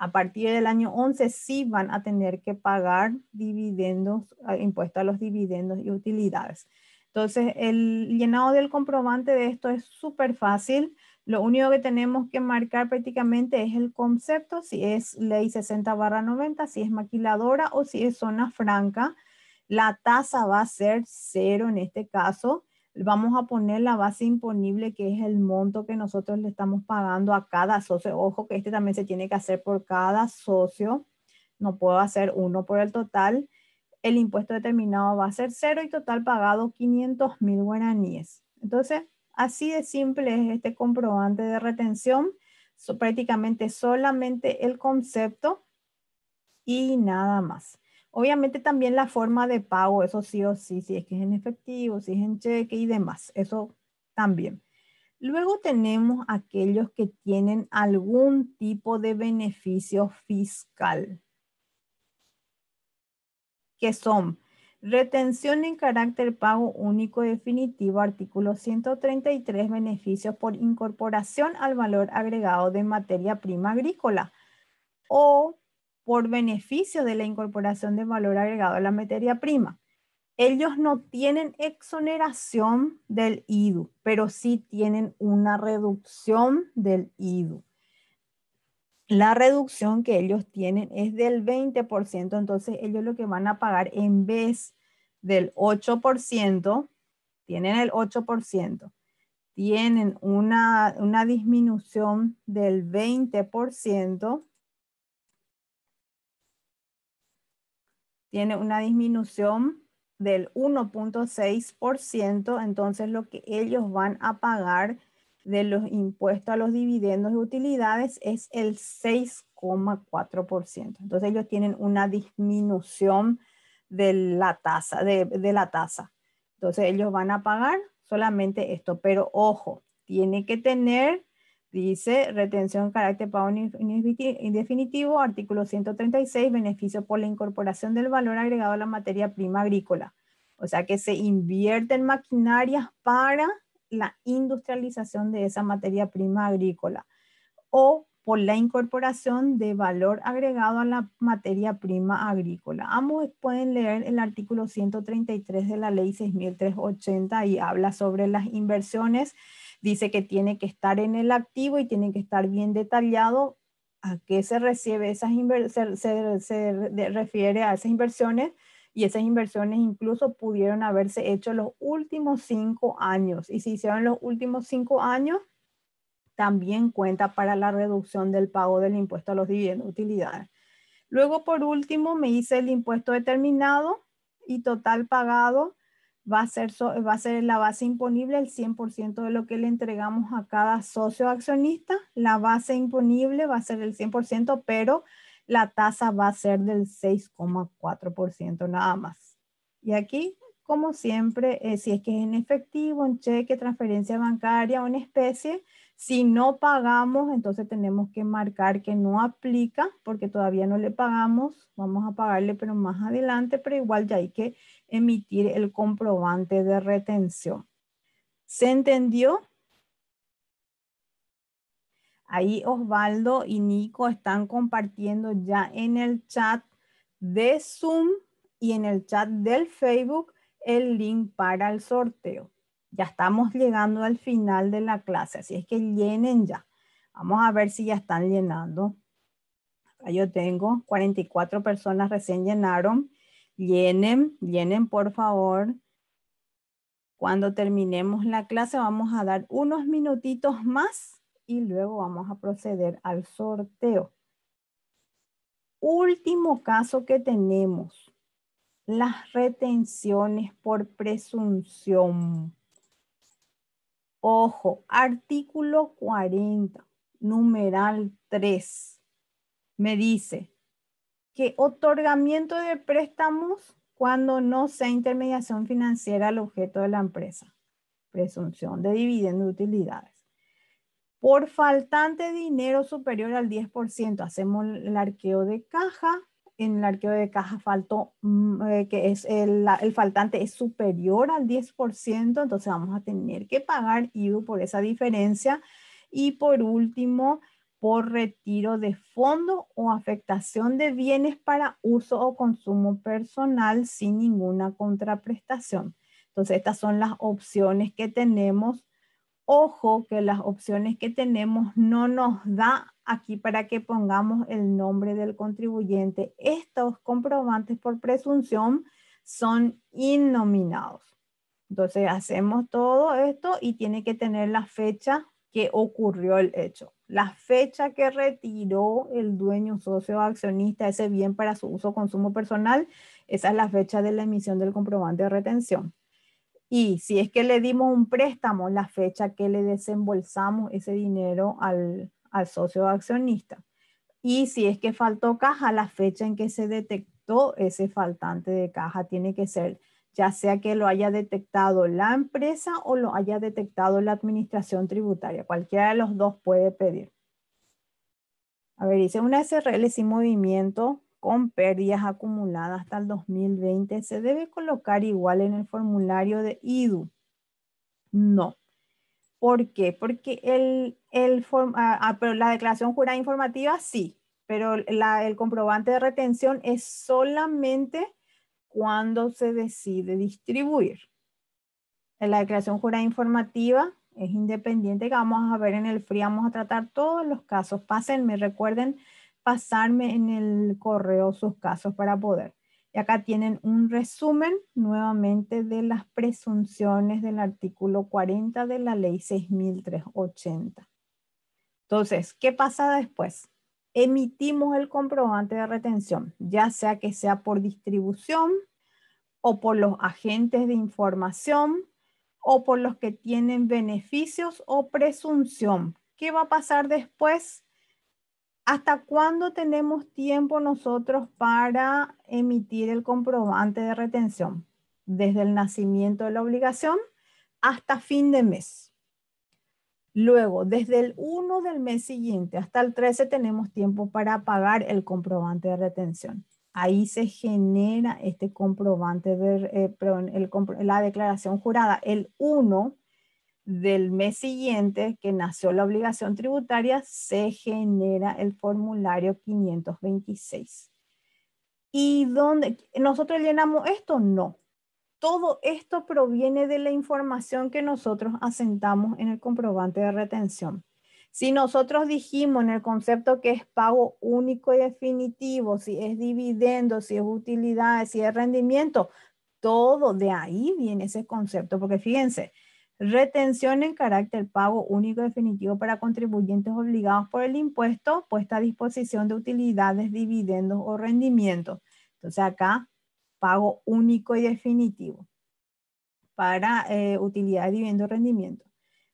a partir del año 11 sí van a tener que pagar dividendos, impuestos a los dividendos y utilidades. Entonces, el llenado del comprobante de esto es súper fácil. Lo único que tenemos que marcar prácticamente es el concepto, si es ley 60 barra 90, si es maquiladora o si es zona franca. La tasa va a ser cero en este caso vamos a poner la base imponible, que es el monto que nosotros le estamos pagando a cada socio. Ojo que este también se tiene que hacer por cada socio. No puedo hacer uno por el total. El impuesto determinado va a ser cero y total pagado 500 mil guaraníes. Entonces, así de simple es este comprobante de retención. prácticamente solamente el concepto y nada más. Obviamente también la forma de pago, eso sí o sí, si es que es en efectivo, si es en cheque y demás, eso también. Luego tenemos aquellos que tienen algún tipo de beneficio fiscal, que son retención en carácter pago único definitivo, artículo 133, beneficios por incorporación al valor agregado de materia prima agrícola o por beneficio de la incorporación de valor agregado a la materia prima. Ellos no tienen exoneración del IDU, pero sí tienen una reducción del IDU. La reducción que ellos tienen es del 20%, entonces ellos lo que van a pagar en vez del 8%, tienen el 8%, tienen una, una disminución del 20%, tiene una disminución del 1.6%, entonces lo que ellos van a pagar de los impuestos a los dividendos y utilidades es el 6,4%. Entonces ellos tienen una disminución de la tasa, de la tasa. Entonces ellos van a pagar solamente esto, pero ojo, tiene que tener Dice, retención carácter pago definitivo, artículo 136, beneficio por la incorporación del valor agregado a la materia prima agrícola. O sea que se invierte en maquinarias para la industrialización de esa materia prima agrícola o por la incorporación de valor agregado a la materia prima agrícola. Ambos pueden leer el artículo 133 de la ley 6380 y habla sobre las inversiones dice que tiene que estar en el activo y tiene que estar bien detallado a qué se recibe esas se, refiere a esas inversiones y esas inversiones incluso pudieron haberse hecho los últimos cinco años y si hicieron los últimos cinco años también cuenta para la reducción del pago del impuesto a los dividendos utilidades. Luego, por último, me hice el impuesto determinado y total pagado va a ser, va a ser la base imponible el 100% de lo que le entregamos a cada socio accionista. La base imponible va a ser el 100%, pero la tasa va a ser del 6,4% nada más. Y aquí, como siempre, eh, si es que es en efectivo, en cheque, transferencia bancaria o en especie, si no pagamos, entonces tenemos que marcar que no aplica porque todavía no le pagamos. Vamos a pagarle, pero más adelante, pero igual ya hay que emitir el comprobante de retención. ¿Se entendió? Ahí Osvaldo y Nico están compartiendo ya en el chat de Zoom y en el chat del Facebook el link para el sorteo. Ya estamos llegando al final de la clase, así es que llenen ya. Vamos a ver si ya están llenando. Acá yo tengo 44 personas recién llenaron. Llenen, llenen por favor. Cuando terminemos la clase vamos a dar unos minutitos más y luego vamos a proceder al sorteo. Último caso que tenemos, las retenciones por presunción. Ojo, artículo 40, numeral 3, me dice que otorgamiento de préstamos cuando no sea intermediación financiera al objeto de la empresa. Presunción de dividendo de utilidades. Por faltante dinero superior al 10%, hacemos el arqueo de caja en el arqueo de caja faltó, mm, eh, que es el, faltante es superior al 10%, entonces vamos a tener que pagar IVU por esa diferencia. Y por último, por retiro de fondo o afectación de bienes para uso o consumo personal sin ninguna contraprestación. Entonces, estas son las opciones que tenemos. Ojo que las opciones que tenemos no nos da aquí para que pongamos el nombre del contribuyente. Estos comprobantes por presunción son innominados. Entonces hacemos todo esto y tiene que tener la fecha que ocurrió el hecho. La fecha que retiró el dueño, socio o accionista ese bien para su uso o consumo personal, esa es la fecha de la emisión del comprobante de retención. Y si es que le dimos un préstamo, la fecha que le desembolsamos ese dinero al, al socio accionista. Y si es que faltó caja, la fecha en que se detectó ese faltante de caja tiene que ser ya sea que lo haya detectado la empresa o lo haya detectado la administración tributaria. Cualquiera de los dos puede pedir. A ver, dice una SRL sin movimiento con pérdidas acumuladas hasta el 2020 se debe colocar igual en el formulario de IDU. No, ¿Por qué? Porque ah, ah, la declaración jurada informativa sí, pero el comprobante de retención es solamente cuando se decide distribuir. La declaración jurada informativa es independiente que vamos a ver en el FRI, vamos a tratar todos los casos. Pásenme, recuerden pasarme en el correo sus casos para poder y acá tienen un resumen nuevamente de las presunciones del artículo 40 de la ley 6380. Entonces, ¿qué pasa después? Emitimos el comprobante de retención, ya sea que sea por distribución o por los agentes de información o por los que tienen beneficios o presunción. ¿Qué va a pasar después? ¿Hasta cuándo tenemos tiempo nosotros para emitir el comprobante de retención? Desde el nacimiento de la obligación hasta fin de mes. Luego, desde el 1 del mes siguiente hasta el 13 tenemos tiempo para pagar el comprobante de retención. Ahí se genera este comprobante, de, eh, la declaración jurada, el 1 del mes siguiente que nació la obligación tributaria, se genera el formulario 526. ¿Y dónde nosotros llenamos esto? No. Todo esto proviene de la información que nosotros asentamos en el comprobante de retención. Si nosotros dijimos en el concepto que es pago único y definitivo, si es dividendo, si es utilidad, si es rendimiento, todo de ahí viene ese concepto, porque fíjense, Retención en carácter pago único definitivo para contribuyentes obligados por el impuesto, puesta a disposición de utilidades, dividendos o rendimientos. Entonces acá, pago único y definitivo para eh, utilidades, dividendos, rendimientos.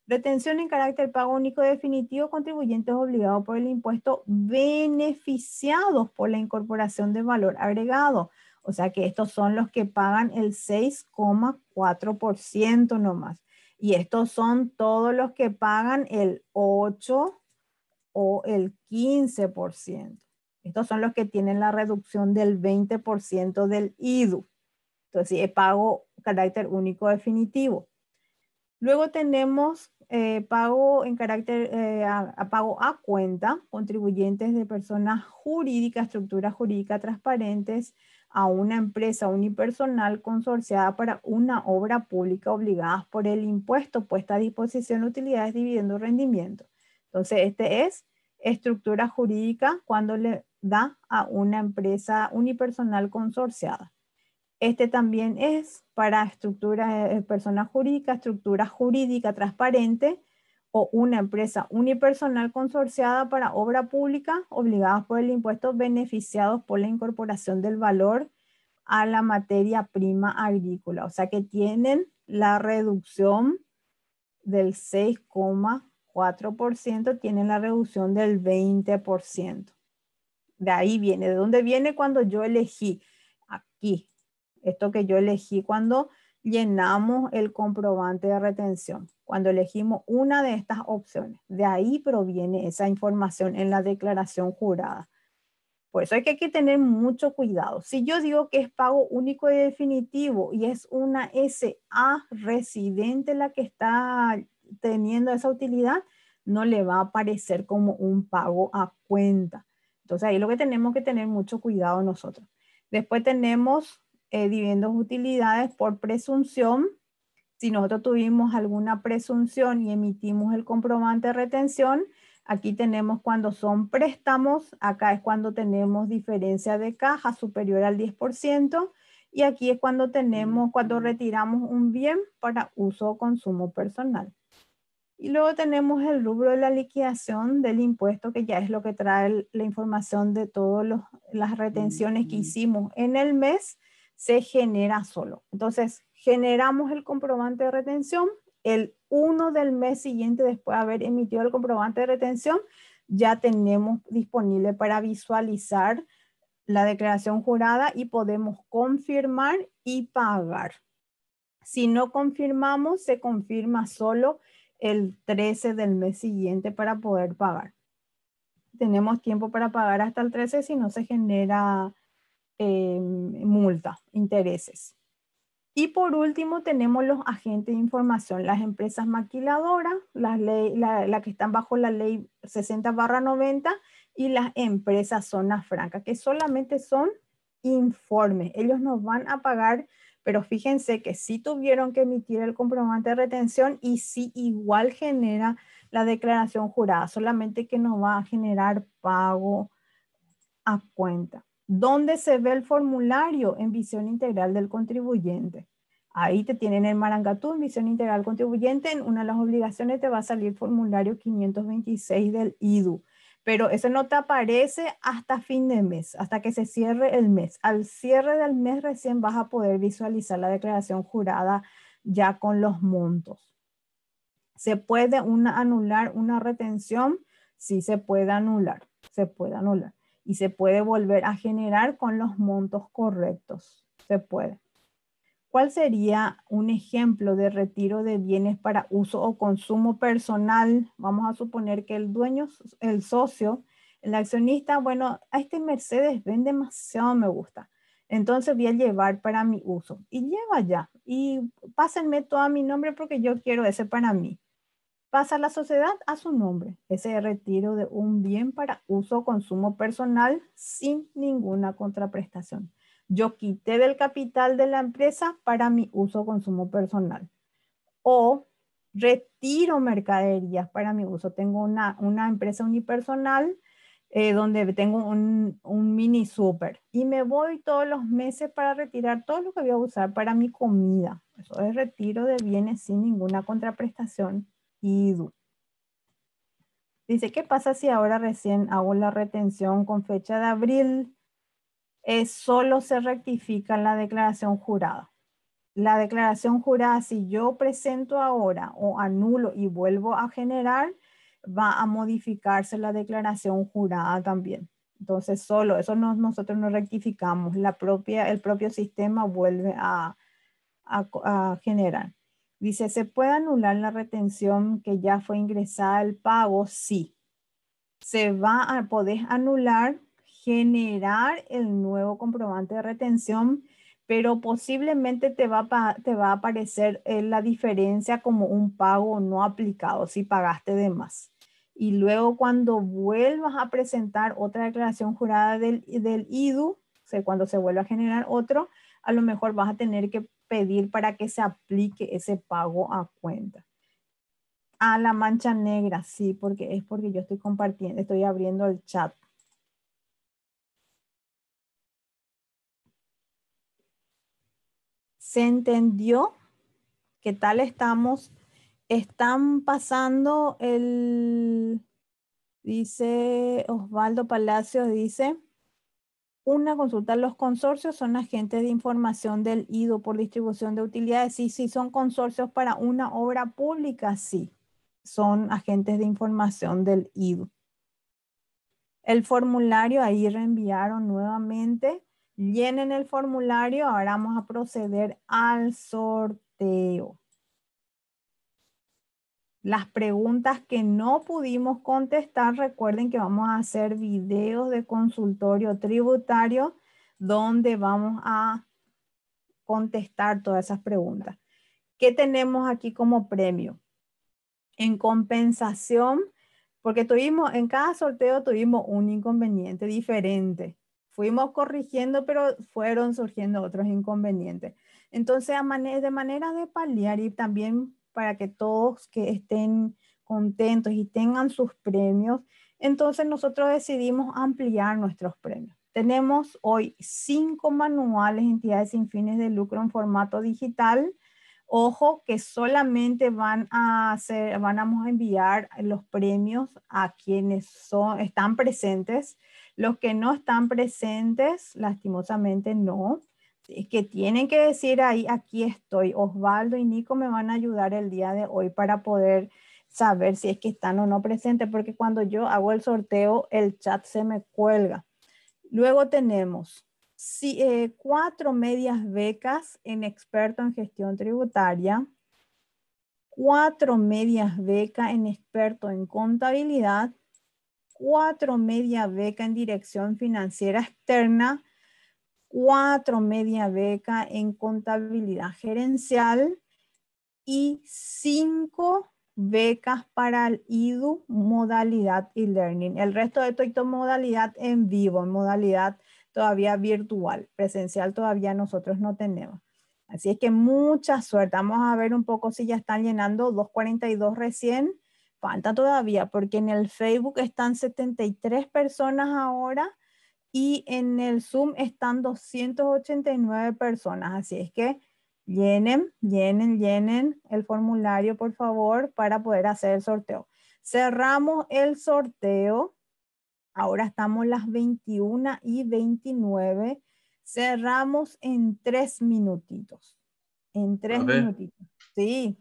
Retención en carácter pago único definitivo, contribuyentes obligados por el impuesto, beneficiados por la incorporación de valor agregado. O sea que estos son los que pagan el 6,4% nomás. Y estos son todos los que pagan el 8 o el 15%. Estos son los que tienen la reducción del 20% del IDU. Entonces, es pago carácter único definitivo. Luego tenemos eh, pago en carácter eh, a, a, pago a cuenta, contribuyentes de personas jurídicas, estructuras jurídicas transparentes, a una empresa unipersonal consorciada para una obra pública obligada por el impuesto puesta a disposición de utilidades, dividiendo rendimiento. Entonces, este es estructura jurídica cuando le da a una empresa unipersonal consorciada. Este también es para estructura, eh, personas jurídica, estructura jurídica transparente, o una empresa unipersonal consorciada para obra pública obligadas por el impuesto beneficiados por la incorporación del valor a la materia prima agrícola. O sea que tienen la reducción del 6,4%, tienen la reducción del 20%. De ahí viene. ¿De dónde viene cuando yo elegí? Aquí. Esto que yo elegí cuando llenamos el comprobante de retención cuando elegimos una de estas opciones. De ahí proviene esa información en la declaración jurada. Por eso hay que, hay que tener mucho cuidado. Si yo digo que es pago único y definitivo y es una SA residente la que está teniendo esa utilidad, no le va a aparecer como un pago a cuenta. Entonces ahí es lo que tenemos que tener mucho cuidado nosotros. Después tenemos eh, dividendos utilidades por presunción. Si nosotros tuvimos alguna presunción y emitimos el comprobante de retención, aquí tenemos cuando son préstamos, acá es cuando tenemos diferencia de caja superior al 10%, y aquí es cuando tenemos, cuando retiramos un bien para uso o consumo personal. Y luego tenemos el rubro de la liquidación del impuesto, que ya es lo que trae la información de todas las retenciones que hicimos en el mes se genera solo. Entonces, generamos el comprobante de retención, el 1 del mes siguiente después de haber emitido el comprobante de retención, ya tenemos disponible para visualizar la declaración jurada y podemos confirmar y pagar. Si no confirmamos, se confirma solo el 13 del mes siguiente para poder pagar. Tenemos tiempo para pagar hasta el 13 si no se genera Em, multa, intereses. Y por último tenemos los agentes de información, las empresas maquiladoras, las la, la que están bajo la ley 60 barra 90 y las empresas zonas francas, que solamente son informes. Ellos nos van a pagar, pero fíjense que sí tuvieron que emitir el comprobante de retención y si igual genera la declaración jurada, solamente que nos va a generar pago a cuenta. ¿Dónde se ve el formulario? En visión integral del contribuyente. Ahí te tienen el Marangatú, en visión integral contribuyente. En una de las obligaciones te va a salir formulario 526 del IDU. Pero eso no te aparece hasta fin de mes, hasta que se cierre el mes. Al cierre del mes recién vas a poder visualizar la declaración jurada ya con los montos. ¿Se puede anular una retención? Sí, se puede anular, se puede anular y se puede volver a generar con los montos correctos. Se puede. ¿Cuál sería un ejemplo de retiro de bienes para uso o consumo personal? Vamos a suponer que el dueño, el socio, el accionista, bueno, a este Mercedes ven demasiado me gusta. Entonces voy a llevar para mi uso. Y lleva ya. Y pásenme todo a mi nombre porque yo quiero ese para mí pasa la sociedad a su nombre, ese retiro de un bien para uso o consumo personal sin ninguna contraprestación. Yo quité del capital de la empresa para mi uso o consumo personal. O retiro mercaderías para mi uso. Tengo una, una empresa unipersonal eh, donde tengo un, un, mini super y me voy todos los meses para retirar todo lo que voy a usar para mi comida. Eso es retiro de bienes sin ninguna contraprestación. Dice, ¿qué pasa si ahora recién hago la retención con fecha de abril? solo se rectifica la declaración jurada. La declaración jurada, si yo presento ahora o anulo y vuelvo a generar, va a modificarse la declaración jurada también. Entonces, solo eso nosotros no rectificamos. La propia, el propio sistema vuelve a generar. Dice, ¿se puede anular la retención que ya fue ingresada al pago? Sí. Se va a poder anular, generar el nuevo comprobante de retención, pero posiblemente te va, a, te va a aparecer eh, la diferencia como un pago no aplicado si pagaste de más. Y luego cuando vuelvas a presentar otra declaración jurada del, del IDU, cuando se vuelva a generar otro, a lo mejor vas a tener que pedir para que se aplique ese pago a cuenta. A la mancha negra, sí, porque es porque yo estoy compartiendo, estoy abriendo el chat. ¿Se entendió? ¿Qué tal estamos? Están pasando el, dice Osvaldo Palacios, dice, una consulta, los consorcios son agentes de información del IDO por distribución de utilidades. Sí, sí, son consorcios para una obra pública, sí, son agentes de información del IDO. El formulario, ahí reenviaron nuevamente. Llenen el formulario, ahora vamos a proceder al sorteo. Las preguntas que no pudimos contestar, recuerden que vamos a hacer videos de consultorio tributario donde vamos a contestar todas esas preguntas. ¿Qué tenemos aquí como premio? En compensación, porque tuvimos, en cada sorteo tuvimos un inconveniente diferente. Fuimos corrigiendo, pero fueron surgiendo otros inconvenientes. Entonces, de manera de paliar y también para que todos que estén contentos y tengan sus premios, entonces nosotros decidimos ampliar nuestros premios. Tenemos hoy cinco manuales, entidades sin fines de lucro en formato digital. Ojo que solamente van a van a enviar los premios a quienes son, están presentes. Los que no están presentes, lastimosamente no que tienen que decir ahí, aquí estoy, Osvaldo y Nico me van a ayudar el día de hoy para poder saber si es que están o no presentes, porque cuando yo hago el sorteo, el chat se me cuelga. Luego tenemos eh, cuatro medias becas en experto en gestión tributaria, cuatro medias becas en experto en contabilidad, cuatro medias becas en dirección financiera externa, cuatro media beca en contabilidad gerencial y cinco becas para el IDU modalidad e-learning. El resto de esto es modalidad en vivo, modalidad todavía virtual, presencial todavía nosotros no tenemos. Así es que mucha suerte. Vamos a ver un poco si ya están llenando 242 recién. Falta todavía porque en el Facebook están 73 personas ahora y en el Zoom están 289 personas, así es que llenen, llenen, llenen el formulario, por favor, para poder hacer el sorteo. Cerramos el sorteo. Ahora estamos las 21 y 29. Cerramos en tres minutitos. En tres minutitos. Sí.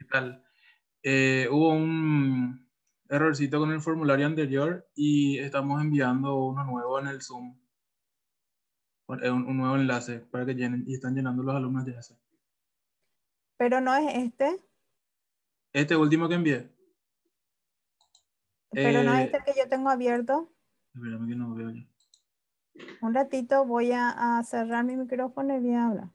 Eh, hubo un errorcito con el formulario anterior y estamos enviando uno nuevo en el Zoom. Eh, un, un nuevo enlace para que llenen y están llenando los alumnos de ese. Pero no es este. Este último que envié. Pero no es eh, este que yo tengo abierto. Espérame que no veo yo. Un ratito voy a, a cerrar mi micrófono y voy a hablar.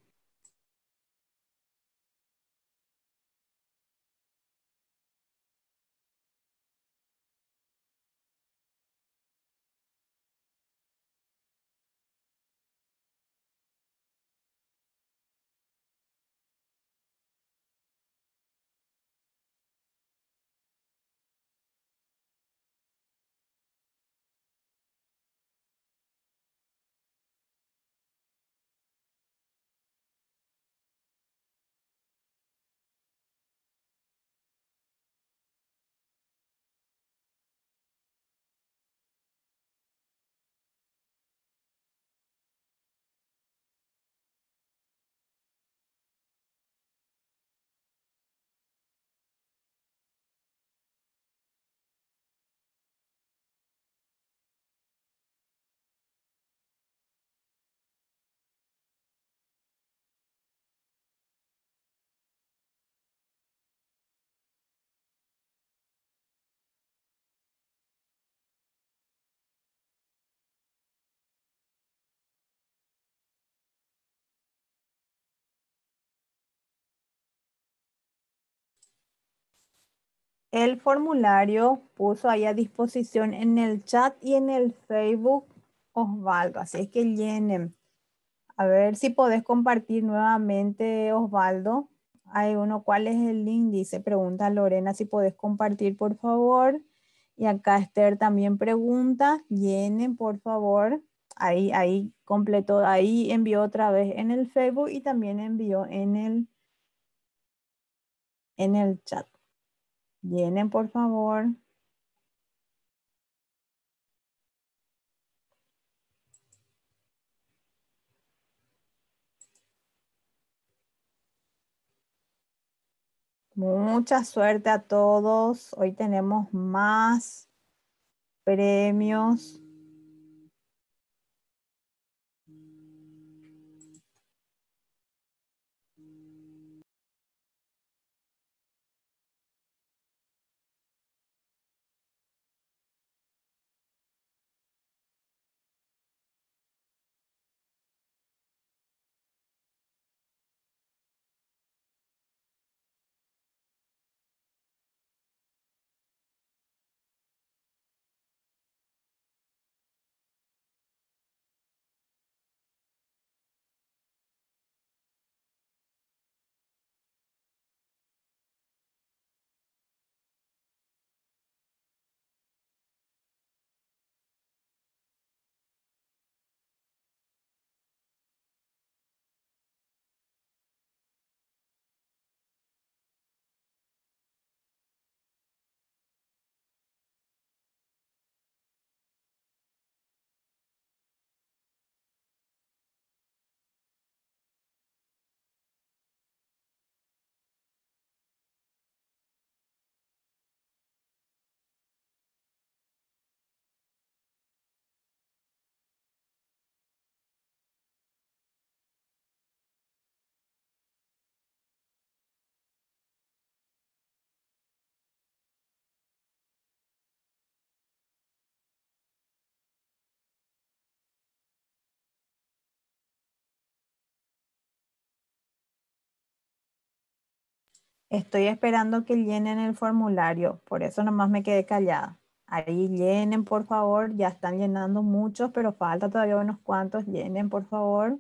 el formulario puso ahí a disposición en el chat y en el Facebook Osvaldo. Así es que llenen. A ver si podés compartir nuevamente, Osvaldo. Hay uno, ¿cuál es el link? Dice, pregunta Lorena si podés compartir, por favor. Y acá Esther también pregunta, llenen, por favor. Ahí, ahí completó, ahí envió otra vez en el Facebook y también envió en el, en el chat. Vienen, por favor. Mucha suerte a todos. Hoy tenemos más premios. Estoy esperando que llenen el formulario, por eso nomás me quedé callada. Ahí llenen, por favor, ya están llenando muchos, pero falta todavía unos cuantos. Llenen, por favor.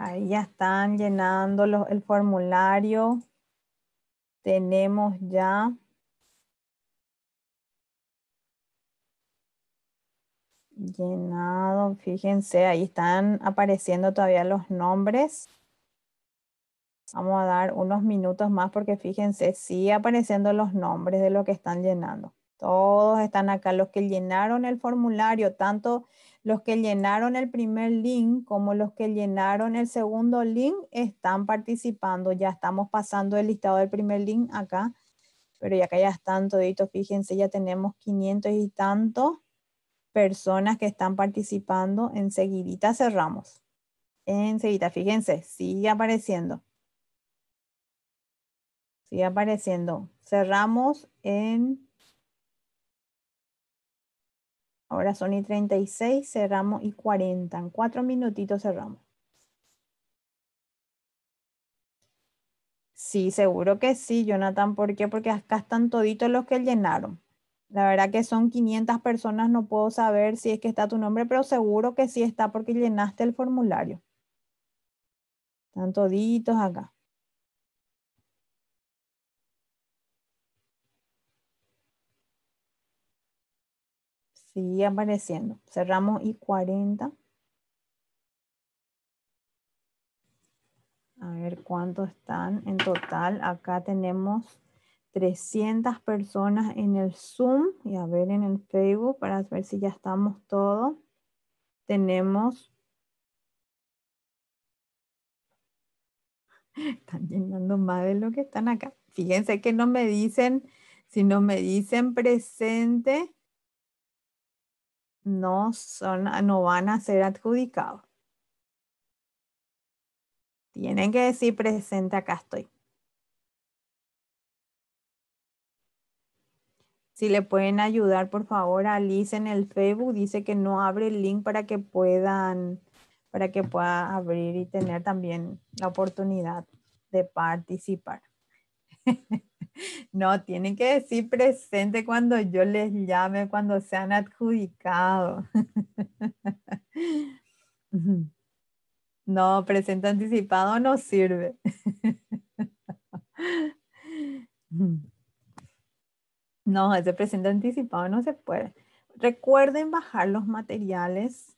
Ahí ya están llenando el formulario. Tenemos ya llenado. Fíjense, ahí están apareciendo todavía los nombres. Vamos a dar unos minutos más porque fíjense, sí apareciendo los nombres de lo que están llenando. Todos están acá, los que llenaron el formulario, tanto los que llenaron el primer link como los que llenaron el segundo link están participando. Ya estamos pasando el listado del primer link acá, pero ya que ya están toditos, fíjense, ya tenemos 500 y tantos personas que están participando. Enseguidita cerramos. Enseguida, fíjense, sigue apareciendo. Sigue apareciendo. Cerramos en Ahora son y 36, cerramos y 40. En cuatro minutitos cerramos. Sí, seguro que sí, Jonathan. ¿Por qué? Porque acá están toditos los que llenaron. La verdad que son 500 personas, no puedo saber si es que está tu nombre, pero seguro que sí está porque llenaste el formulario. Están toditos acá. sigue apareciendo. Cerramos y 40. A ver cuántos están en total. Acá tenemos 300 personas en el Zoom y a ver en el Facebook para ver si ya estamos todos. Tenemos... Están llenando más de lo que están acá. Fíjense que no me dicen, si no me dicen presente, no, son, no van a ser adjudicados. Tienen que decir presente, acá estoy. Si le pueden ayudar, por favor, a en el Facebook, dice que no abre el link para que puedan, para que pueda abrir y tener también la oportunidad de participar. No, tienen que decir presente cuando yo les llame, cuando se sean adjudicados. No, presente anticipado no sirve. No, ese presente anticipado no se puede. Recuerden bajar los materiales.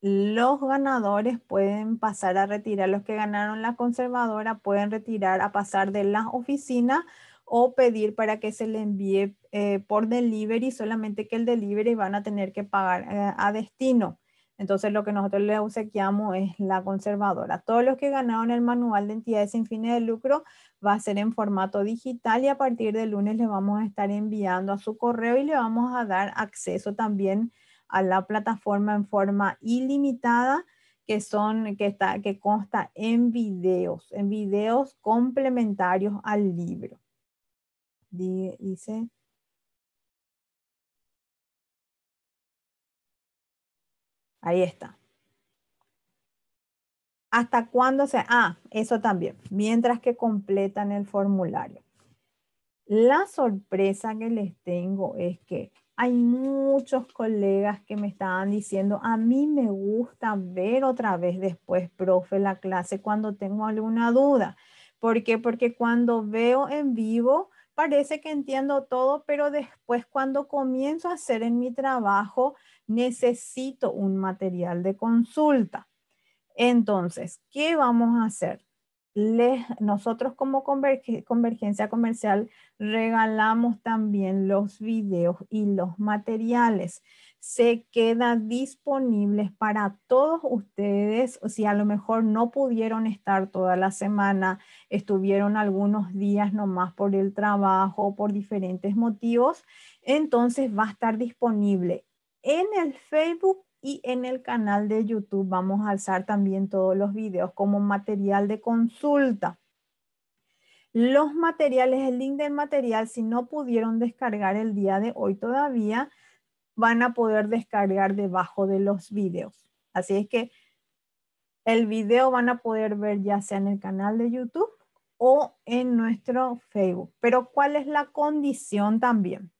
Los ganadores pueden pasar a retirar, los que ganaron la conservadora pueden retirar a pasar de las oficinas o pedir para que se le envíe eh, por delivery, solamente que el delivery van a tener que pagar eh, a destino. Entonces lo que nosotros le obsequiamos es la conservadora. Todos los que ganaron el manual de entidades sin fines de lucro va a ser en formato digital y a partir del lunes le vamos a estar enviando a su correo y le vamos a dar acceso también a la plataforma en forma ilimitada que son que que consta en videos, en videos complementarios al libro dice Ahí está. ¿Hasta cuándo se...? Ah, eso también. Mientras que completan el formulario. La sorpresa que les tengo es que hay muchos colegas que me estaban diciendo, a mí me gusta ver otra vez después, profe, la clase cuando tengo alguna duda. ¿Por qué? Porque cuando veo en vivo parece que entiendo todo, pero después cuando comienzo a hacer en mi trabajo, necesito un material de consulta. Entonces, ¿qué vamos a hacer? nosotros como Convergencia Comercial regalamos también los videos y los materiales se queda disponibles para todos ustedes. O si a lo mejor no pudieron estar toda la semana, estuvieron algunos días nomás por el trabajo o por diferentes motivos, entonces va a estar disponible en el Facebook y en el canal de YouTube. Vamos a alzar también todos los videos como material de consulta los materiales, el link del material, si no pudieron descargar el día de hoy todavía, van a poder descargar debajo de los videos. Así es que el video van a poder ver ya sea en el canal de YouTube o en nuestro Facebook. Pero ¿cuál es la condición también?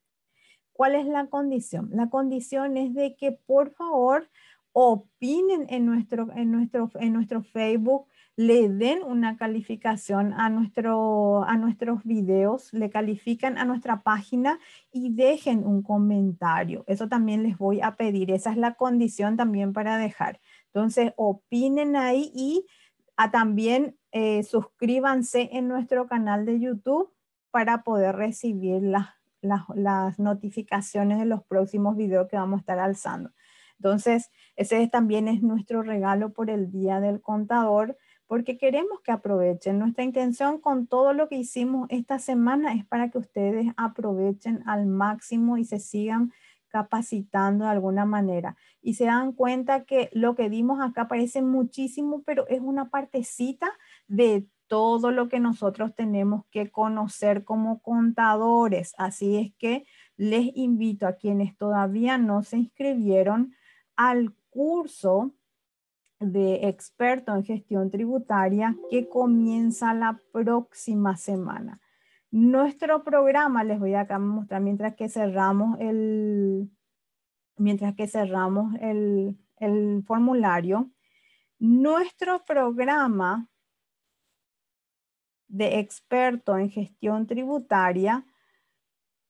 ¿Cuál es la condición? La condición es de que por favor opinen en nuestro, en nuestro, en nuestro Facebook, le den una calificación a, nuestro, a nuestros videos, le califican a nuestra página y dejen un comentario. Eso también les voy a pedir. Esa es la condición también para dejar. Entonces, opinen ahí y ah, también eh, suscríbanse en nuestro canal de YouTube para poder recibir las, las notificaciones de los próximos videos que vamos a estar alzando. Entonces, ese también es nuestro regalo por el Día del Contador porque queremos que aprovechen. Nuestra intención con todo lo que hicimos esta semana es para que ustedes aprovechen al máximo y se sigan capacitando de alguna manera. Y se dan cuenta que lo que dimos acá parece muchísimo, pero es una partecita de todo lo que nosotros tenemos que conocer como contadores. Así es que les invito a quienes todavía no se inscribieron al curso de experto en gestión tributaria que comienza la próxima semana. Nuestro programa, les voy a mostrar mientras que cerramos el, mientras que cerramos el, el formulario, nuestro programa de experto en gestión tributaria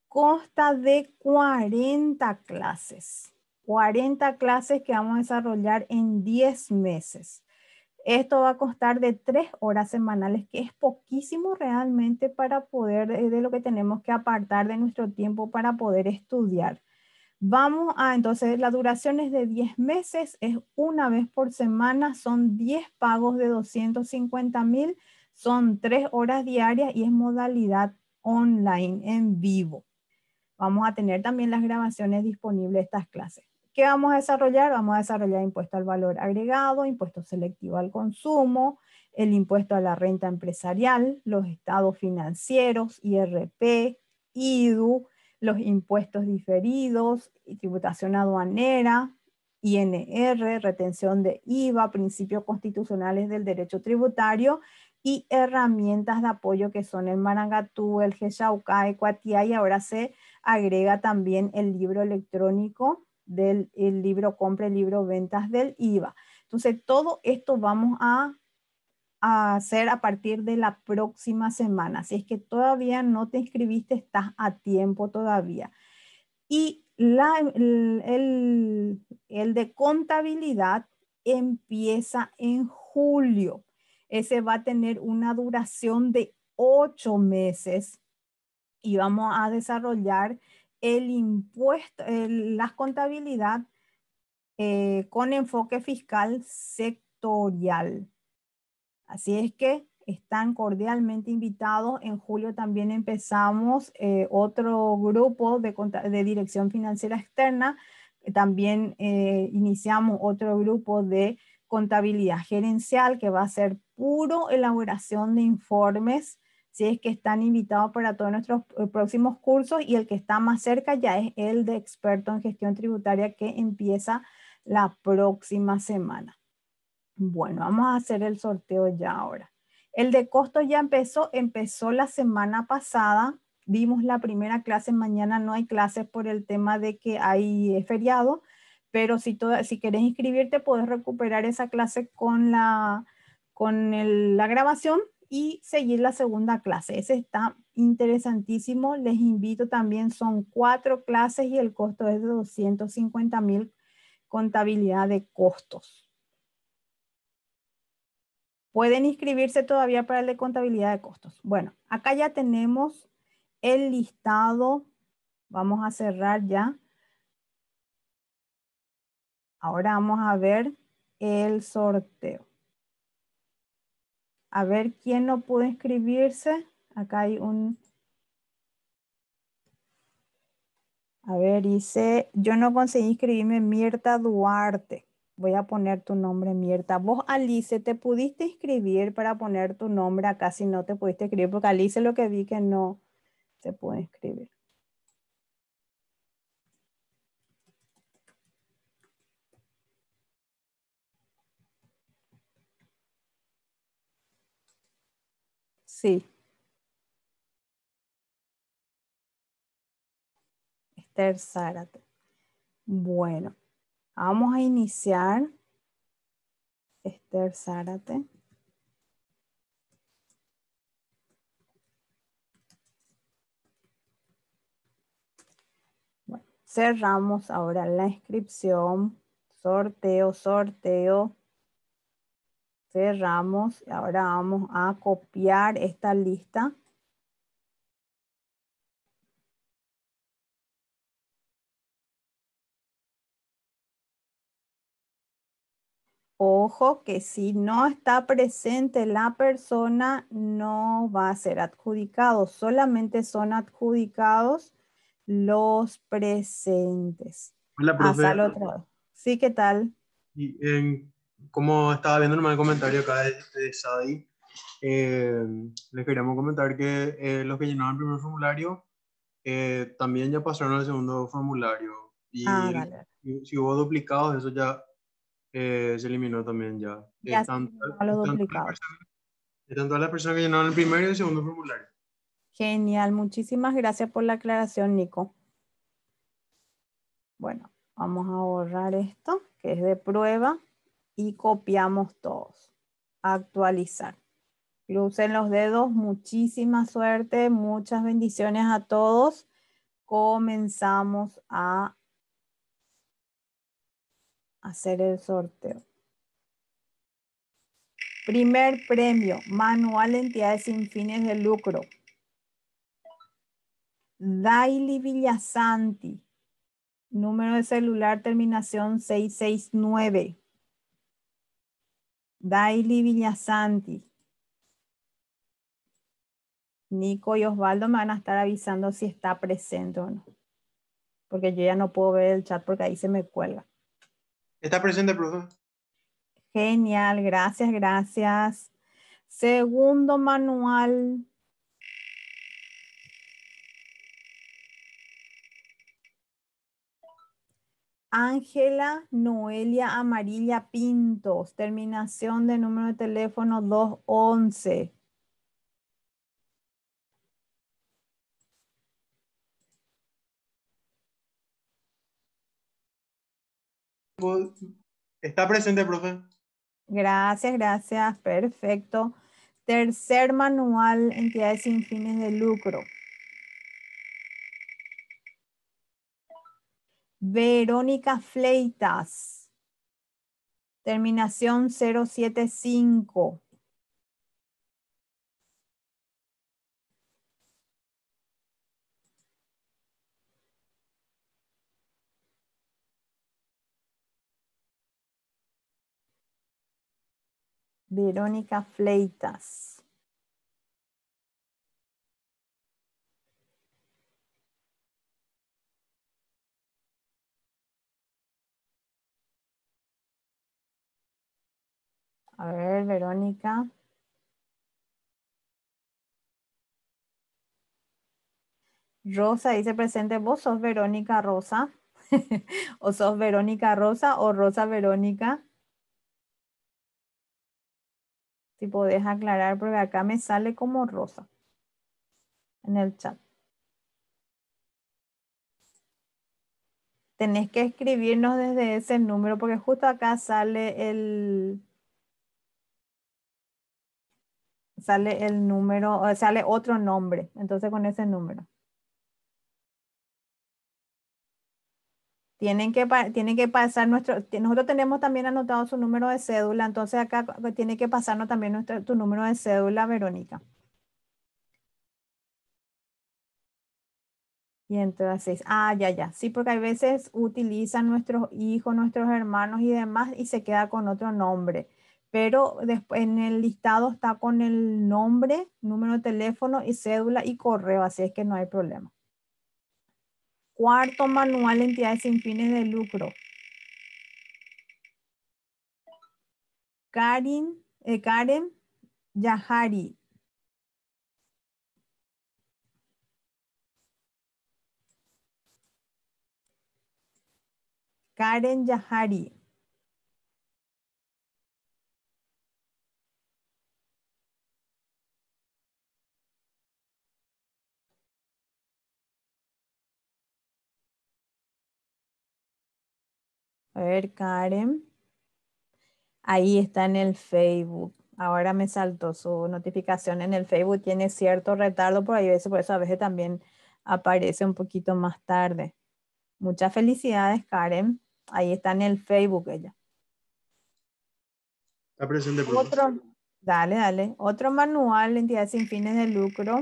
consta de 40 clases. 40 clases que vamos a desarrollar en 10 meses. Esto va a costar de 3 horas semanales, que es poquísimo realmente para poder, eh, de lo que tenemos que apartar de nuestro tiempo para poder estudiar. Vamos a, entonces, la duración es de 10 meses, es una vez por semana, son 10 pagos de 250 mil, son 3 horas diarias y es modalidad online, en vivo. Vamos a tener también las grabaciones disponibles de estas clases. ¿Qué vamos a desarrollar? Vamos a desarrollar impuesto al valor agregado, impuesto selectivo al consumo, el impuesto a la renta empresarial, los estados financieros, IRP, IDU, los impuestos diferidos, tributación aduanera, INR, retención de IVA, principios constitucionales del derecho tributario y herramientas de apoyo que son el Marangatú, el Geshauca, Ecuatía y ahora se agrega también el libro electrónico del libro compra, el libro ventas del IVA. Entonces, todo esto vamos a, hacer a partir de la próxima semana. Si es que todavía no te inscribiste, estás a tiempo todavía. Y el, el de contabilidad empieza en julio. Ese va a tener una duración de ocho meses y vamos a desarrollar el impuesto, la contabilidad eh, con enfoque fiscal sectorial. Así es que están cordialmente invitados. En julio también empezamos eh, otro grupo de, dirección financiera externa. También eh, iniciamos otro grupo de contabilidad gerencial que va a ser puro elaboración de informes si es que están invitados para todos nuestros eh, próximos cursos y el que está más cerca ya es el de experto en gestión tributaria que empieza la próxima semana. Bueno, vamos a hacer el sorteo ya ahora. El de costos ya empezó, empezó la semana pasada. Dimos la primera clase, mañana no hay clases por el tema de que hay feriado, pero si, si querés inscribirte, puedes recuperar esa clase con la, con la grabación y seguir la segunda clase. Ese está interesantísimo. Les invito también, son cuatro clases y el costo es de 250 mil contabilidad de costos. Pueden inscribirse todavía para el de contabilidad de costos. Bueno, acá ya tenemos el listado. Vamos a cerrar ya. Ahora vamos a ver el sorteo. A ver quién no pudo inscribirse. Acá hay un... A ver, dice, yo no conseguí inscribirme, Mirta Duarte. Voy a poner tu nombre, Mirta. Vos, Alice, ¿te pudiste inscribir para poner tu nombre acá si no te pudiste escribir, Porque Alice lo que vi que no se puede inscribir. Sí. Esther Zárate. Bueno, vamos a iniciar. Esther Zárate. Bueno, cerramos ahora la inscripción. Sorteo, sorteo cerramos. Ahora vamos a copiar esta lista. Ojo que si no está presente la persona, no va a ser adjudicado. Solamente son adjudicados los presentes. Sí, ¿qué tal? como estaba viendo nomás el comentario acá de, de Sadi, eh, les queríamos comentar que eh, los que llenaron el primer formulario eh, también ya pasaron al segundo formulario. Y, ah, si hubo duplicados, eso ya se eliminó también ya. ya están, los duplicados. Todas las personas que llenaron el primero y el segundo formulario. Genial, muchísimas gracias por la aclaración, Nico. Bueno, vamos a borrar esto, que es de prueba y copiamos todos. Actualizar. Crucen los dedos. Muchísima suerte. Muchas bendiciones a todos. Comenzamos a hacer el sorteo. Primer premio, manual de entidades sin fines de lucro. Daily Villasanti, número de celular terminación 669. Daily Villasanti. Nico y Osvaldo me van a estar avisando si está presente o no. Porque yo ya no puedo ver el chat porque ahí se me cuelga. Está presente, profesor. Genial, gracias, gracias. Segundo manual Ángela Noelia Amarilla Pintos, terminación de número de teléfono 211. Está presente, profe. Gracias, gracias. Perfecto. Tercer manual, entidades sin fines de lucro. Verónica Fleitas, terminación 075. Verónica Fleitas. A ver, Verónica. Rosa dice presente, vos sos Verónica Rosa. o sos Verónica Rosa o Rosa Verónica. Si podés aclarar, porque acá me sale como Rosa en el chat. Tenés que escribirnos desde ese número porque justo acá sale el, sale el número, sale otro nombre, entonces con ese número. Tienen que, tienen que pasar nuestro, nosotros tenemos también anotado su número de cédula, entonces acá tiene que pasarnos también tu número de cédula, Verónica. Y entonces, ah, ya, ya, sí, porque hay veces utilizan nuestros hijos, nuestros hermanos y demás y se queda con otro nombre pero en el listado está con el nombre, número de teléfono y cédula y correo, así es que no hay problema. Cuarto manual entidades sin fines de lucro. Karin, eh, Karen Yahari. Karen Yahari. A ver, Karen. Ahí está en el Facebook. Ahora me saltó su notificación en el Facebook. Tiene cierto retardo por ahí, por eso a veces también aparece un poquito más tarde. Muchas felicidades, Karen. Ahí está en el Facebook ella. Está presente. Por Otro, dale, dale. Otro manual, entidades sin fines de lucro.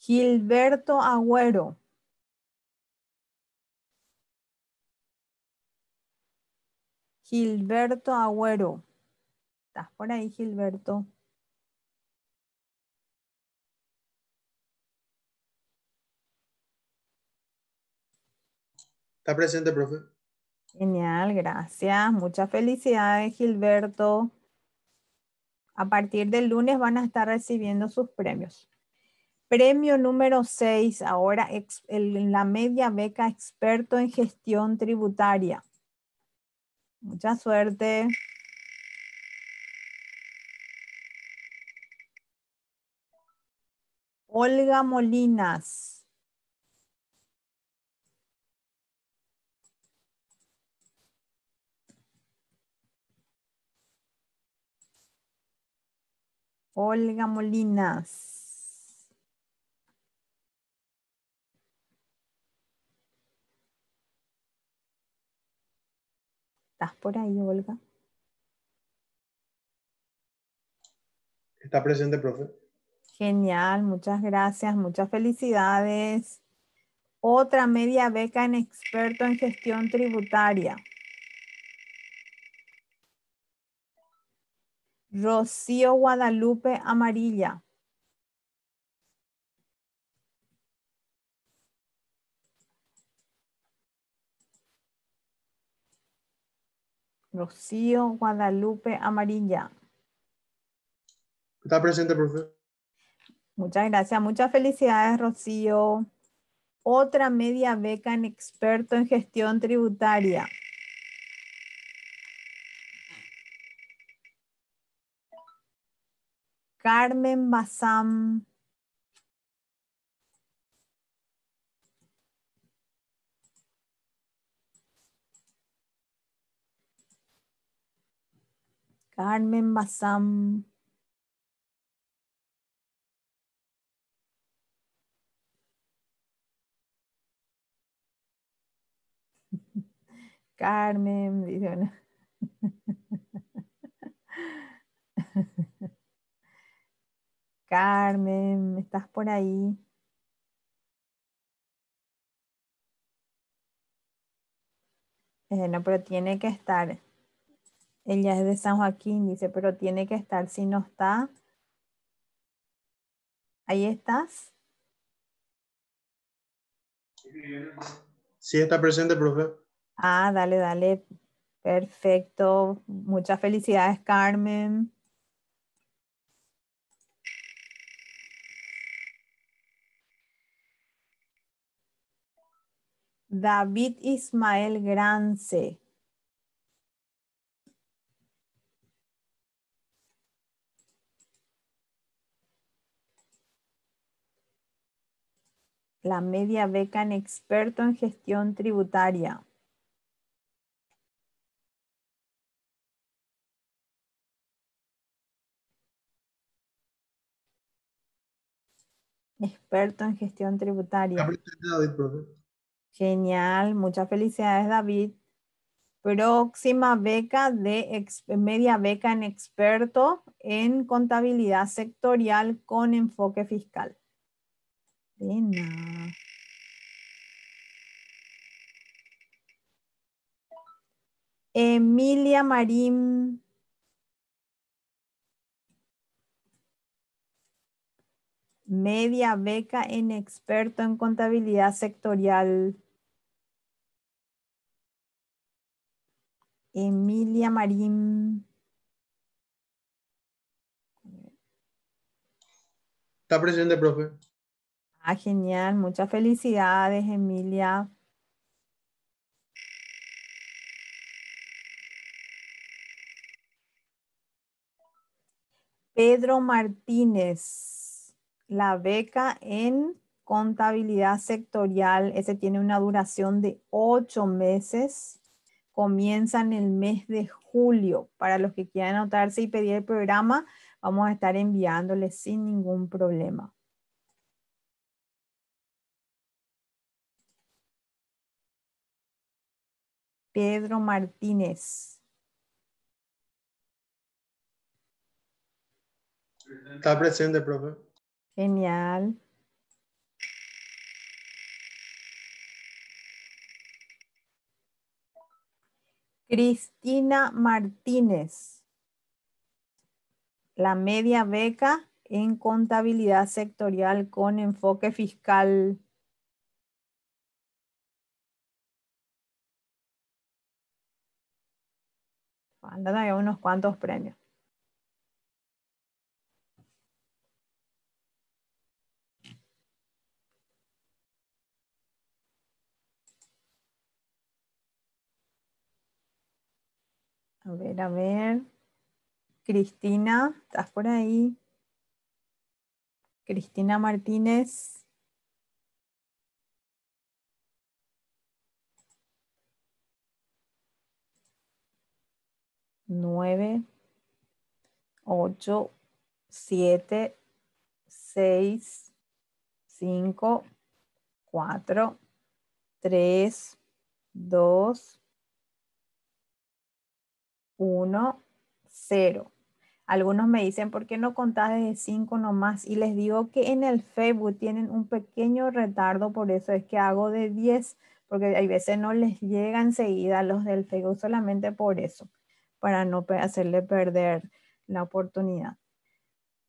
Gilberto Agüero. Gilberto Agüero. ¿Estás por ahí, Gilberto? Está presente, profe. Genial, gracias. Muchas felicidades, Gilberto. A partir del lunes van a estar recibiendo sus premios. Premio número 6, ahora en la media beca experto en gestión tributaria. Mucha suerte. Olga Molinas. Olga Molinas. ¿Estás por ahí, Olga? Está presente, profe. Genial, muchas gracias, muchas felicidades. Otra media beca en experto en gestión tributaria. Rocío Guadalupe Amarilla. Rocío Guadalupe Amarilla. Está presente, profesor. Muchas gracias, muchas felicidades, Rocío. Otra media beca en experto en gestión tributaria. Carmen Bazán. Carmen Mazam, Carmen, dice una. Carmen, ¿estás por ahí? Eh, no, pero tiene que estar ella es de San Joaquín, dice, pero tiene que estar, si no está. Ahí estás. Sí, está presente, profe. Ah, dale, dale. Perfecto. Muchas felicidades, Carmen. David Ismael Grance. la media beca en experto en gestión tributaria. Experto en gestión tributaria. Genial, muchas felicidades David. Próxima beca de media beca en experto en contabilidad sectorial con enfoque fiscal. Emilia Marín. Media beca en experto en contabilidad sectorial. Emilia Marín. Está presente, profe. Ah, genial. Muchas felicidades, Emilia. Pedro Martínez, la beca en contabilidad sectorial, ese tiene una duración de ocho meses, comienza en el mes de julio. Para los que quieran anotarse y pedir el programa, vamos a estar enviándoles sin ningún problema. Pedro Martínez. Está presente, profe. Genial. Cristina Martínez. La media beca en contabilidad sectorial con enfoque fiscal. andan a unos cuantos premios. A ver, a ver. Cristina, ¿estás por ahí? Cristina Martínez. 9, 8, 7, 6, 5, 4, 3, 2, 1, 0. Algunos me dicen, ¿por qué no contás desde 5 nomás? Y les digo que en el Facebook tienen un pequeño retardo, por eso es que hago de 10, porque hay veces no les llega enseguida los del Facebook solamente por eso para no hacerle perder la oportunidad.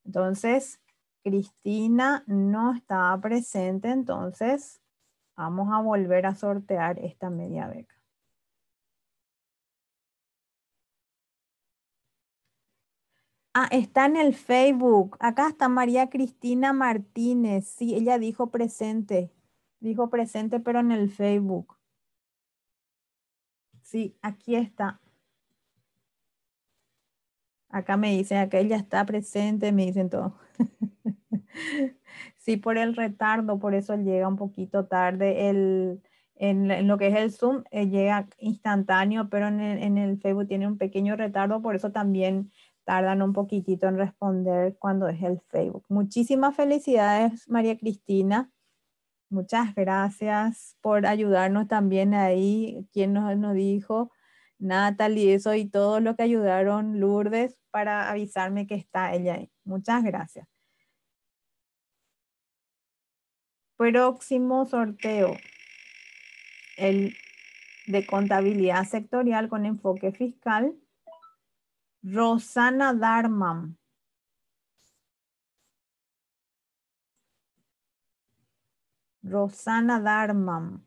Entonces, Cristina no estaba presente, entonces vamos a volver a sortear esta media beca. Ah, está en el Facebook. Acá está María Cristina Martínez. Sí, ella dijo presente. Dijo presente, pero en el Facebook. Sí, aquí está. Acá me dicen, acá ella está presente, me dicen todo. sí, por el retardo, por eso llega un poquito tarde. en, lo que es el Zoom eh, llega instantáneo, pero en el, Facebook tiene un pequeño retardo, por eso también tardan un poquitito en responder cuando es el Facebook. Muchísimas felicidades, María Cristina. Muchas gracias por ayudarnos también ahí, Quién nos, nos dijo. Natalie, eso y todo lo que ayudaron Lourdes para avisarme que está ella ahí. Muchas gracias. Próximo sorteo. El de contabilidad sectorial con enfoque fiscal. Rosana Darman. Rosana Darman.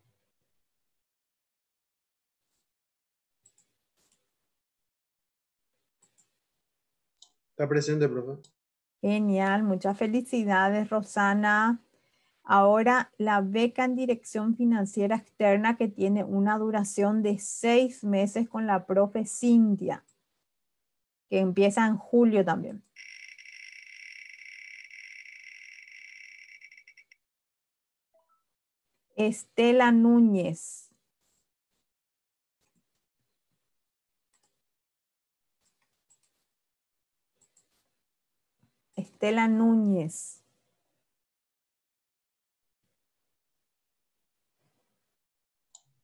Está presente, profe. Genial, muchas felicidades, Rosana. Ahora la beca en dirección financiera externa que tiene una duración de seis meses con la profe Cintia, que empieza en julio también. Estela Núñez. Estela Núñez.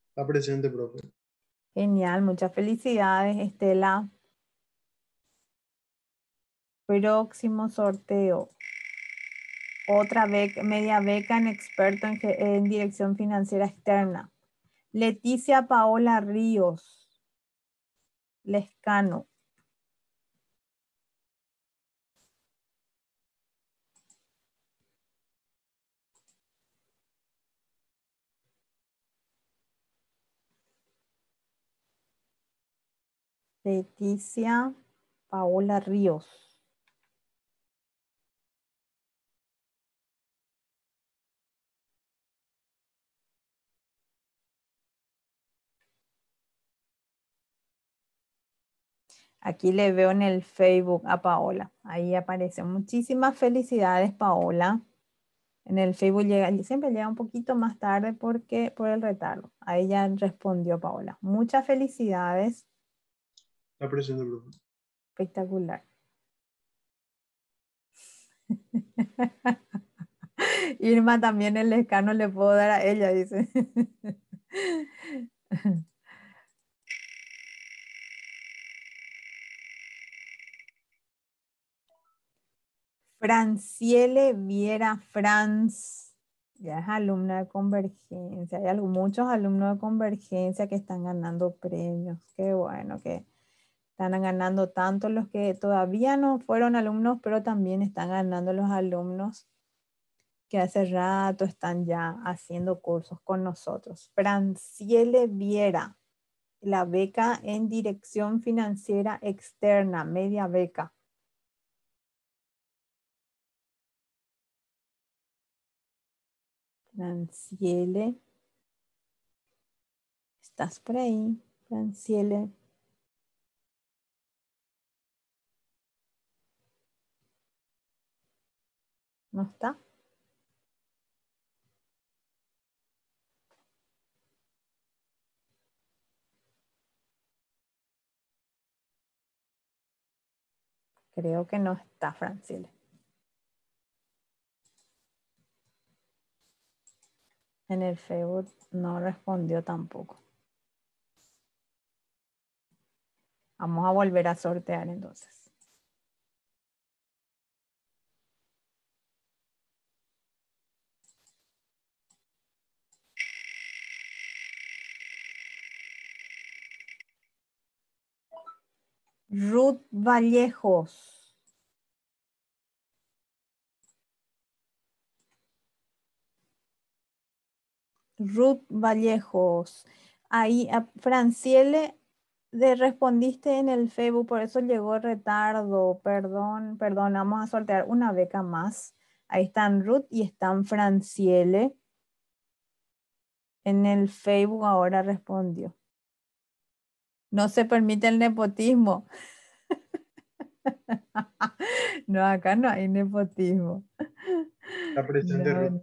Está presente, profe. Genial, muchas felicidades, Estela. Próximo sorteo. Otra beca, media beca en experto en, en dirección financiera externa. Leticia Paola Ríos. Lescano. Leticia Paola Ríos. Aquí le veo en el Facebook a Paola. Ahí aparece. Muchísimas felicidades, Paola. En el Facebook llega, siempre llega un poquito más tarde porque por el retardo. Ahí ya respondió Paola. Muchas felicidades la Espectacular. Irma también el escano le puedo dar a ella, dice. Franciele Viera Franz, ya es alumna de convergencia. Hay muchos alumnos de convergencia que están ganando premios. Qué bueno que están ganando tanto los que todavía no fueron alumnos, pero también están ganando los alumnos que hace rato están ya haciendo cursos con nosotros. Franciele Viera, la beca en dirección financiera externa, media beca. Franciele, ¿estás por ahí? Franciele ¿No está? Creo que no está, Francile. En el Facebook no respondió tampoco. Vamos a volver a sortear entonces. Ruth Vallejos. Ruth Vallejos. Ahí, Franciele, respondiste en el Facebook, por eso llegó retardo. Perdón, perdón, vamos a sortear una beca más. Ahí están Ruth y están Franciele. En el Facebook ahora respondió no se permite el nepotismo. No, acá no hay nepotismo. La presión de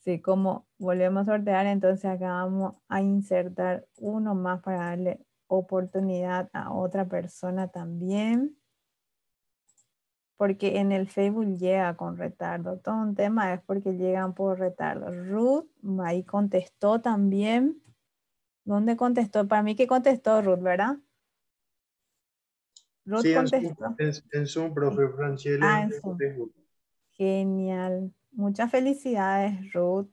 Sí, como volvemos a sortear, entonces acá vamos a insertar uno más para darle oportunidad a otra persona también. Porque en el Facebook llega con retardo. Todo un tema es porque llegan por retardo. Ruth ahí contestó también. ¿Dónde contestó? Para mí que contestó Ruth, ¿verdad? Ruth contestó. En, en Zoom, profe Franchella. Ah, Genial. Muchas felicidades, Ruth.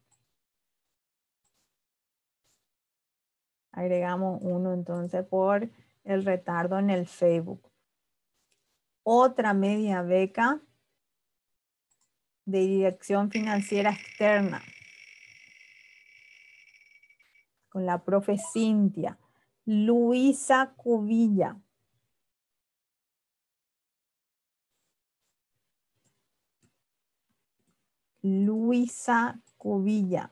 Agregamos uno entonces por el retardo en el Facebook. Otra media beca de dirección financiera externa la profe Cintia. Luisa Cubilla. Luisa Cubilla.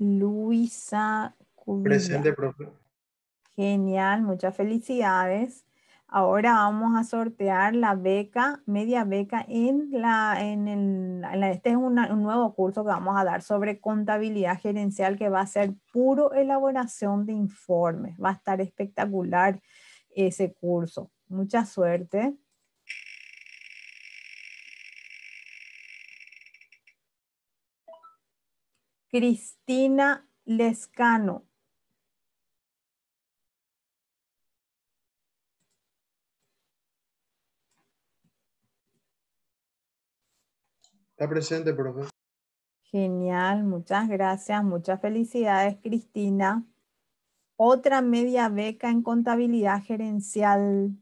Luisa Cubilla. Presente, profe. Genial, muchas felicidades. Ahora vamos a sortear la beca, media beca en la, en el, este es un nuevo curso que vamos a dar sobre contabilidad gerencial que va a ser puro elaboración de informes. Va a estar espectacular ese curso. Mucha suerte. Cristina Lescano, Está presente, profesor. Genial, muchas gracias, muchas felicidades, Cristina. Otra media beca en contabilidad gerencial.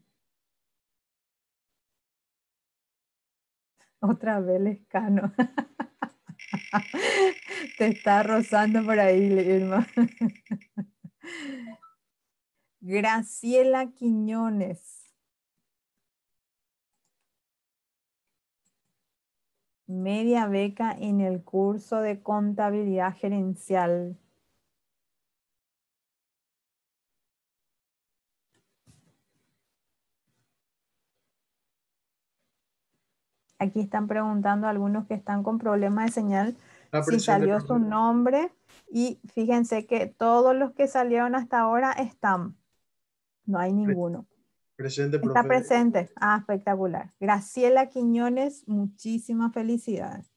Otra vez escano. Te está rozando por ahí, Irma. Graciela Quiñones. media beca en el curso de contabilidad gerencial. Aquí están preguntando algunos que están con problemas de señal si salió su nombre y fíjense que todos los que salieron hasta ahora están. No hay ninguno. Está presente. Ah, espectacular. Graciela Quiñones, muchísimas felicidades.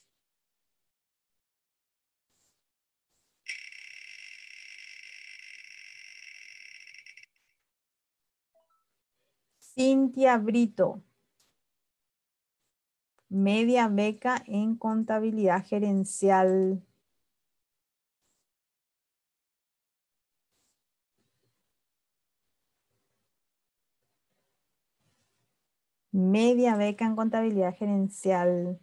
Cintia Brito. Media beca en contabilidad gerencial. media beca en contabilidad gerencial.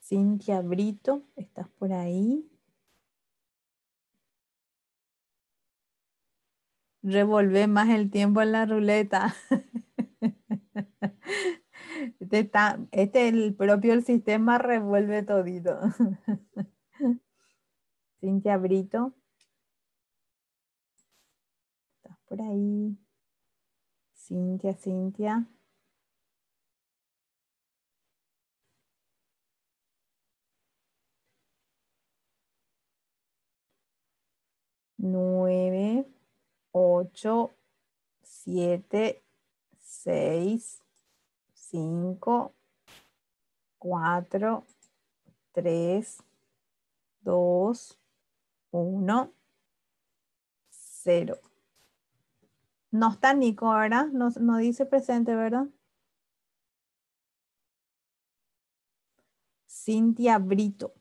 Cintia Brito, ¿estás por ahí? Revolvé más el tiempo en la ruleta. Este, es este, el propio sistema revuelve todito. Cintia Brito. Estás por ahí. Cintia, Cintia. 9, 8, 7, 6, 5, 4, 3, 2, uno, cero. No está Nico, ¿verdad? No, no dice presente, ¿verdad? Cintia Brito.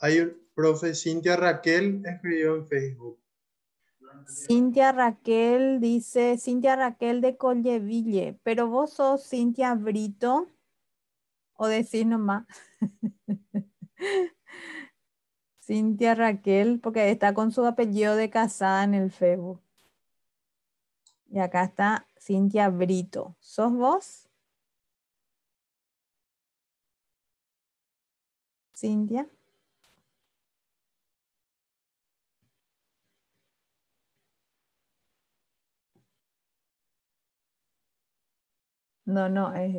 Hay un profe Cintia Raquel escribió en Facebook. Cintia Raquel dice, Cintia Raquel de Colleville, pero vos sos Cintia Brito o decir nomás. Cintia Raquel, porque está con su apellido de casada en el Facebook. Y acá está Cintia Brito. ¿Sos vos? Cintia. No, no, es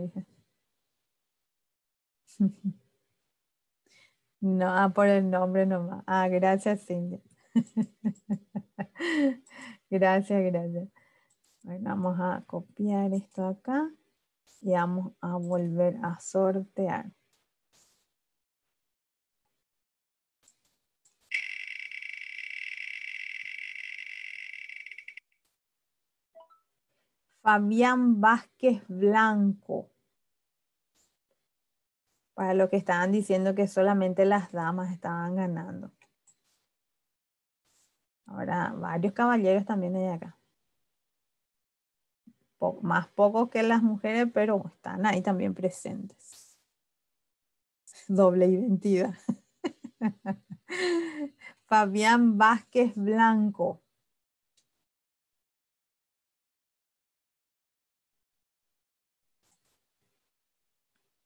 no, ah, por el nombre nomás. Ah, gracias, Cindy. gracias, gracias. Bueno, vamos a copiar esto acá y vamos a volver a sortear. Fabián Vázquez Blanco para lo que estaban diciendo que solamente las damas estaban ganando. Ahora, varios caballeros también hay acá. más pocos que las mujeres, pero están ahí también presentes. Doble identidad. Fabián Vázquez Blanco.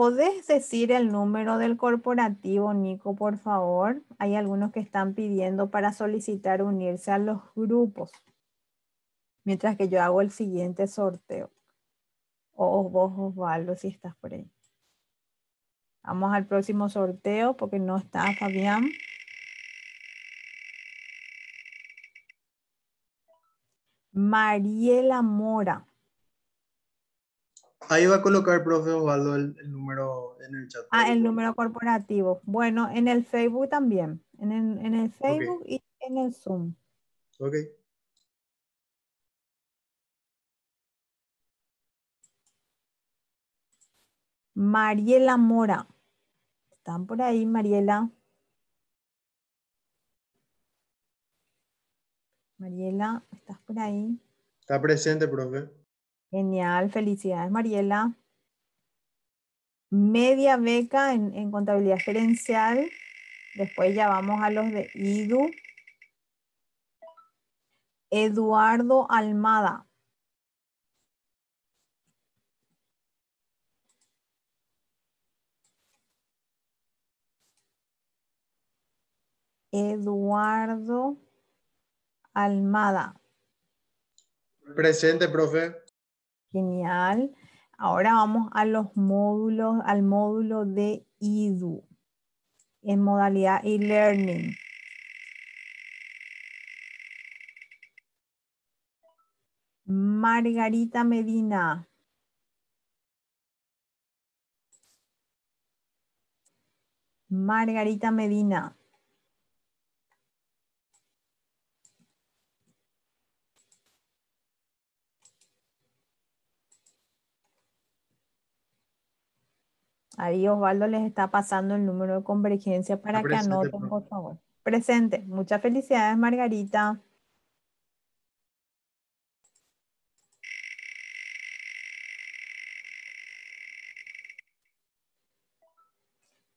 ¿Podés decir el número del corporativo, Nico, por favor? Hay algunos que están pidiendo para solicitar unirse a los grupos. Mientras que yo hago el siguiente sorteo. O vos, Osvaldo, si estás por ahí. Vamos al próximo sorteo porque no está Fabián. Mariela Mora. Ahí va a colocar, profe Osvaldo, el, número en el chat. Ah, el número corporativo. Bueno, en el Facebook también. En el, Facebook y en el Zoom. Ok. Mariela Mora. ¿Están por ahí, Mariela? Mariela, ¿estás por ahí? Está presente, profe. Genial, felicidades Mariela. Media beca en, en contabilidad gerencial. Después ya vamos a los de IDU. Eduardo Almada. Eduardo Almada. Presente, profe. Genial. Ahora vamos a los módulos, al módulo de IDU en modalidad e-learning. Margarita Medina. Margarita Medina. Ahí Osvaldo les está pasando el número de convergencia para que anoten, por favor. Presente. Muchas felicidades, Margarita.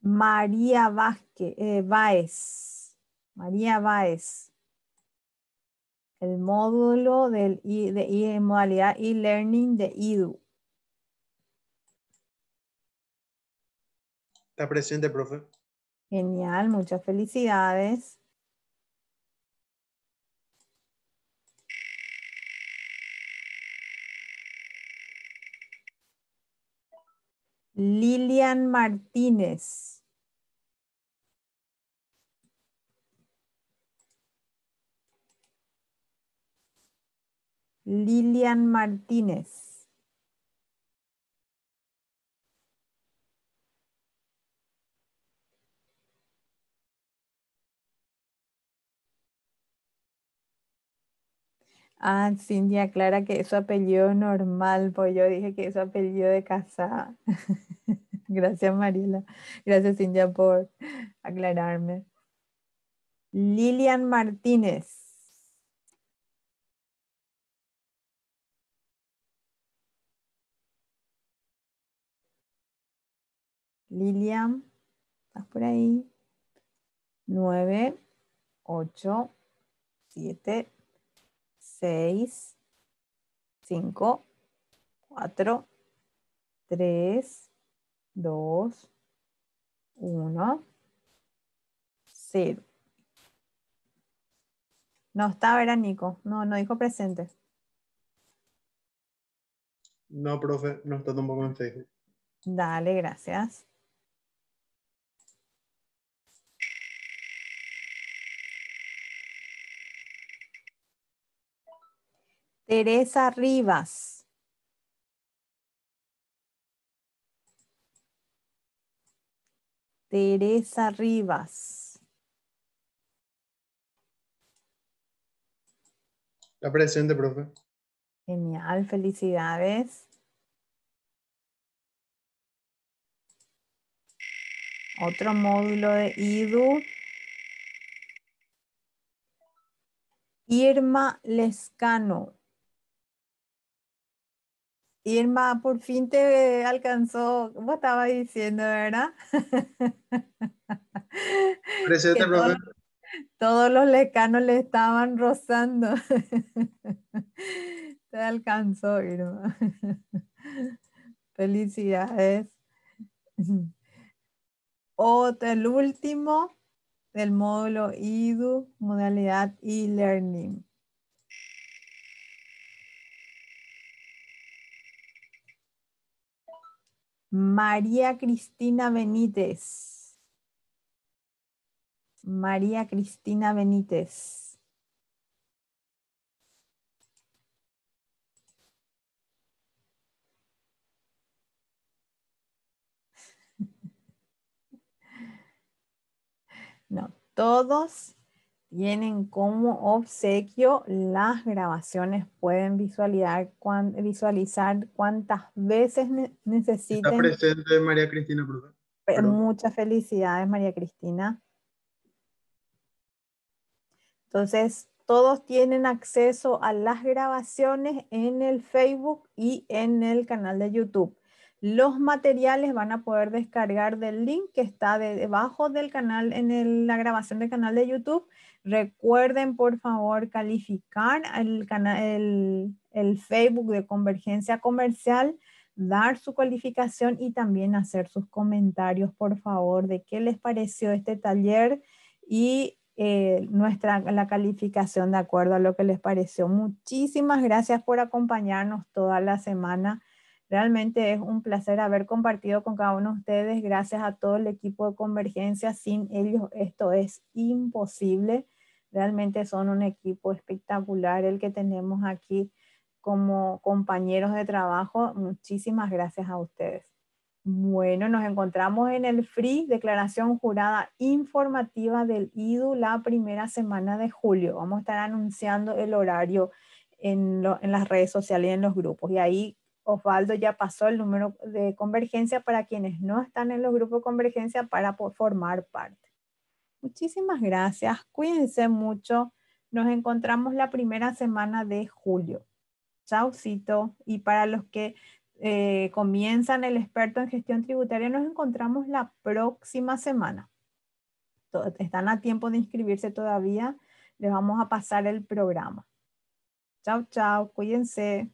María Vázquez, eh, María Váez. El módulo del, de, modalidad e-learning de IDU. Está presente, profe. Genial, muchas felicidades. Lilian Martínez. Lilian Martínez. Ah, Cindy, aclara que es su apellido normal, pues yo dije que es su apellido de casa. Gracias, Mariela. Gracias, Cindy, por aclararme. Lilian Martínez. Lilian, estás por ahí. 9, ocho, siete. 6, 5, 4, 3, 2, 1, 0. No está Nico. no, no dijo presente. No, profe, no está tampoco en Facebook. Dale, gracias. Teresa Rivas. Teresa Rivas. La presente, profe. Genial, felicidades. Otro módulo de IDU. Irma Lescano. Irma, por fin te alcanzó, como estaba diciendo, ¿verdad? todos los lecanos le estaban rozando. te alcanzó, Irma. Felicidades. Otro, el último del módulo IDU, modalidad e-learning. María Cristina Benítez. María Cristina Benítez. No, todos tienen como obsequio las grabaciones. Pueden visualizar, visualizar cuántas veces necesitan. necesiten. Está presente María Cristina, Muchas felicidades, María Cristina. Entonces, todos tienen acceso a las grabaciones en el Facebook y en el canal de YouTube. Los materiales van a poder descargar del link que está debajo del canal en la grabación del canal de YouTube Recuerden, por favor, calificar el, el, el Facebook de Convergencia Comercial, dar su calificación y también hacer sus comentarios, por favor, de qué les pareció este taller y eh, nuestra, la calificación de acuerdo a lo que les pareció. Muchísimas gracias por acompañarnos toda la semana. Realmente es un placer haber compartido con cada uno de ustedes. Gracias a todo el equipo de Convergencia. Sin ellos esto es imposible. Realmente son un equipo espectacular el que tenemos aquí como compañeros de trabajo. Muchísimas gracias a ustedes. Bueno, nos encontramos en el Free, declaración jurada informativa del IDU la primera semana de julio. Vamos a estar anunciando el horario en, las redes sociales y en los grupos. Y ahí Osvaldo ya pasó el número de convergencia para quienes no están en los grupos de convergencia para formar parte. Muchísimas gracias, cuídense mucho. Nos encontramos la primera semana de julio. Chaucito. Y para los que eh, comienzan el experto en gestión tributaria, nos encontramos la próxima semana. Están a tiempo de inscribirse todavía. Les vamos a pasar el programa. Chao, chao. Cuídense.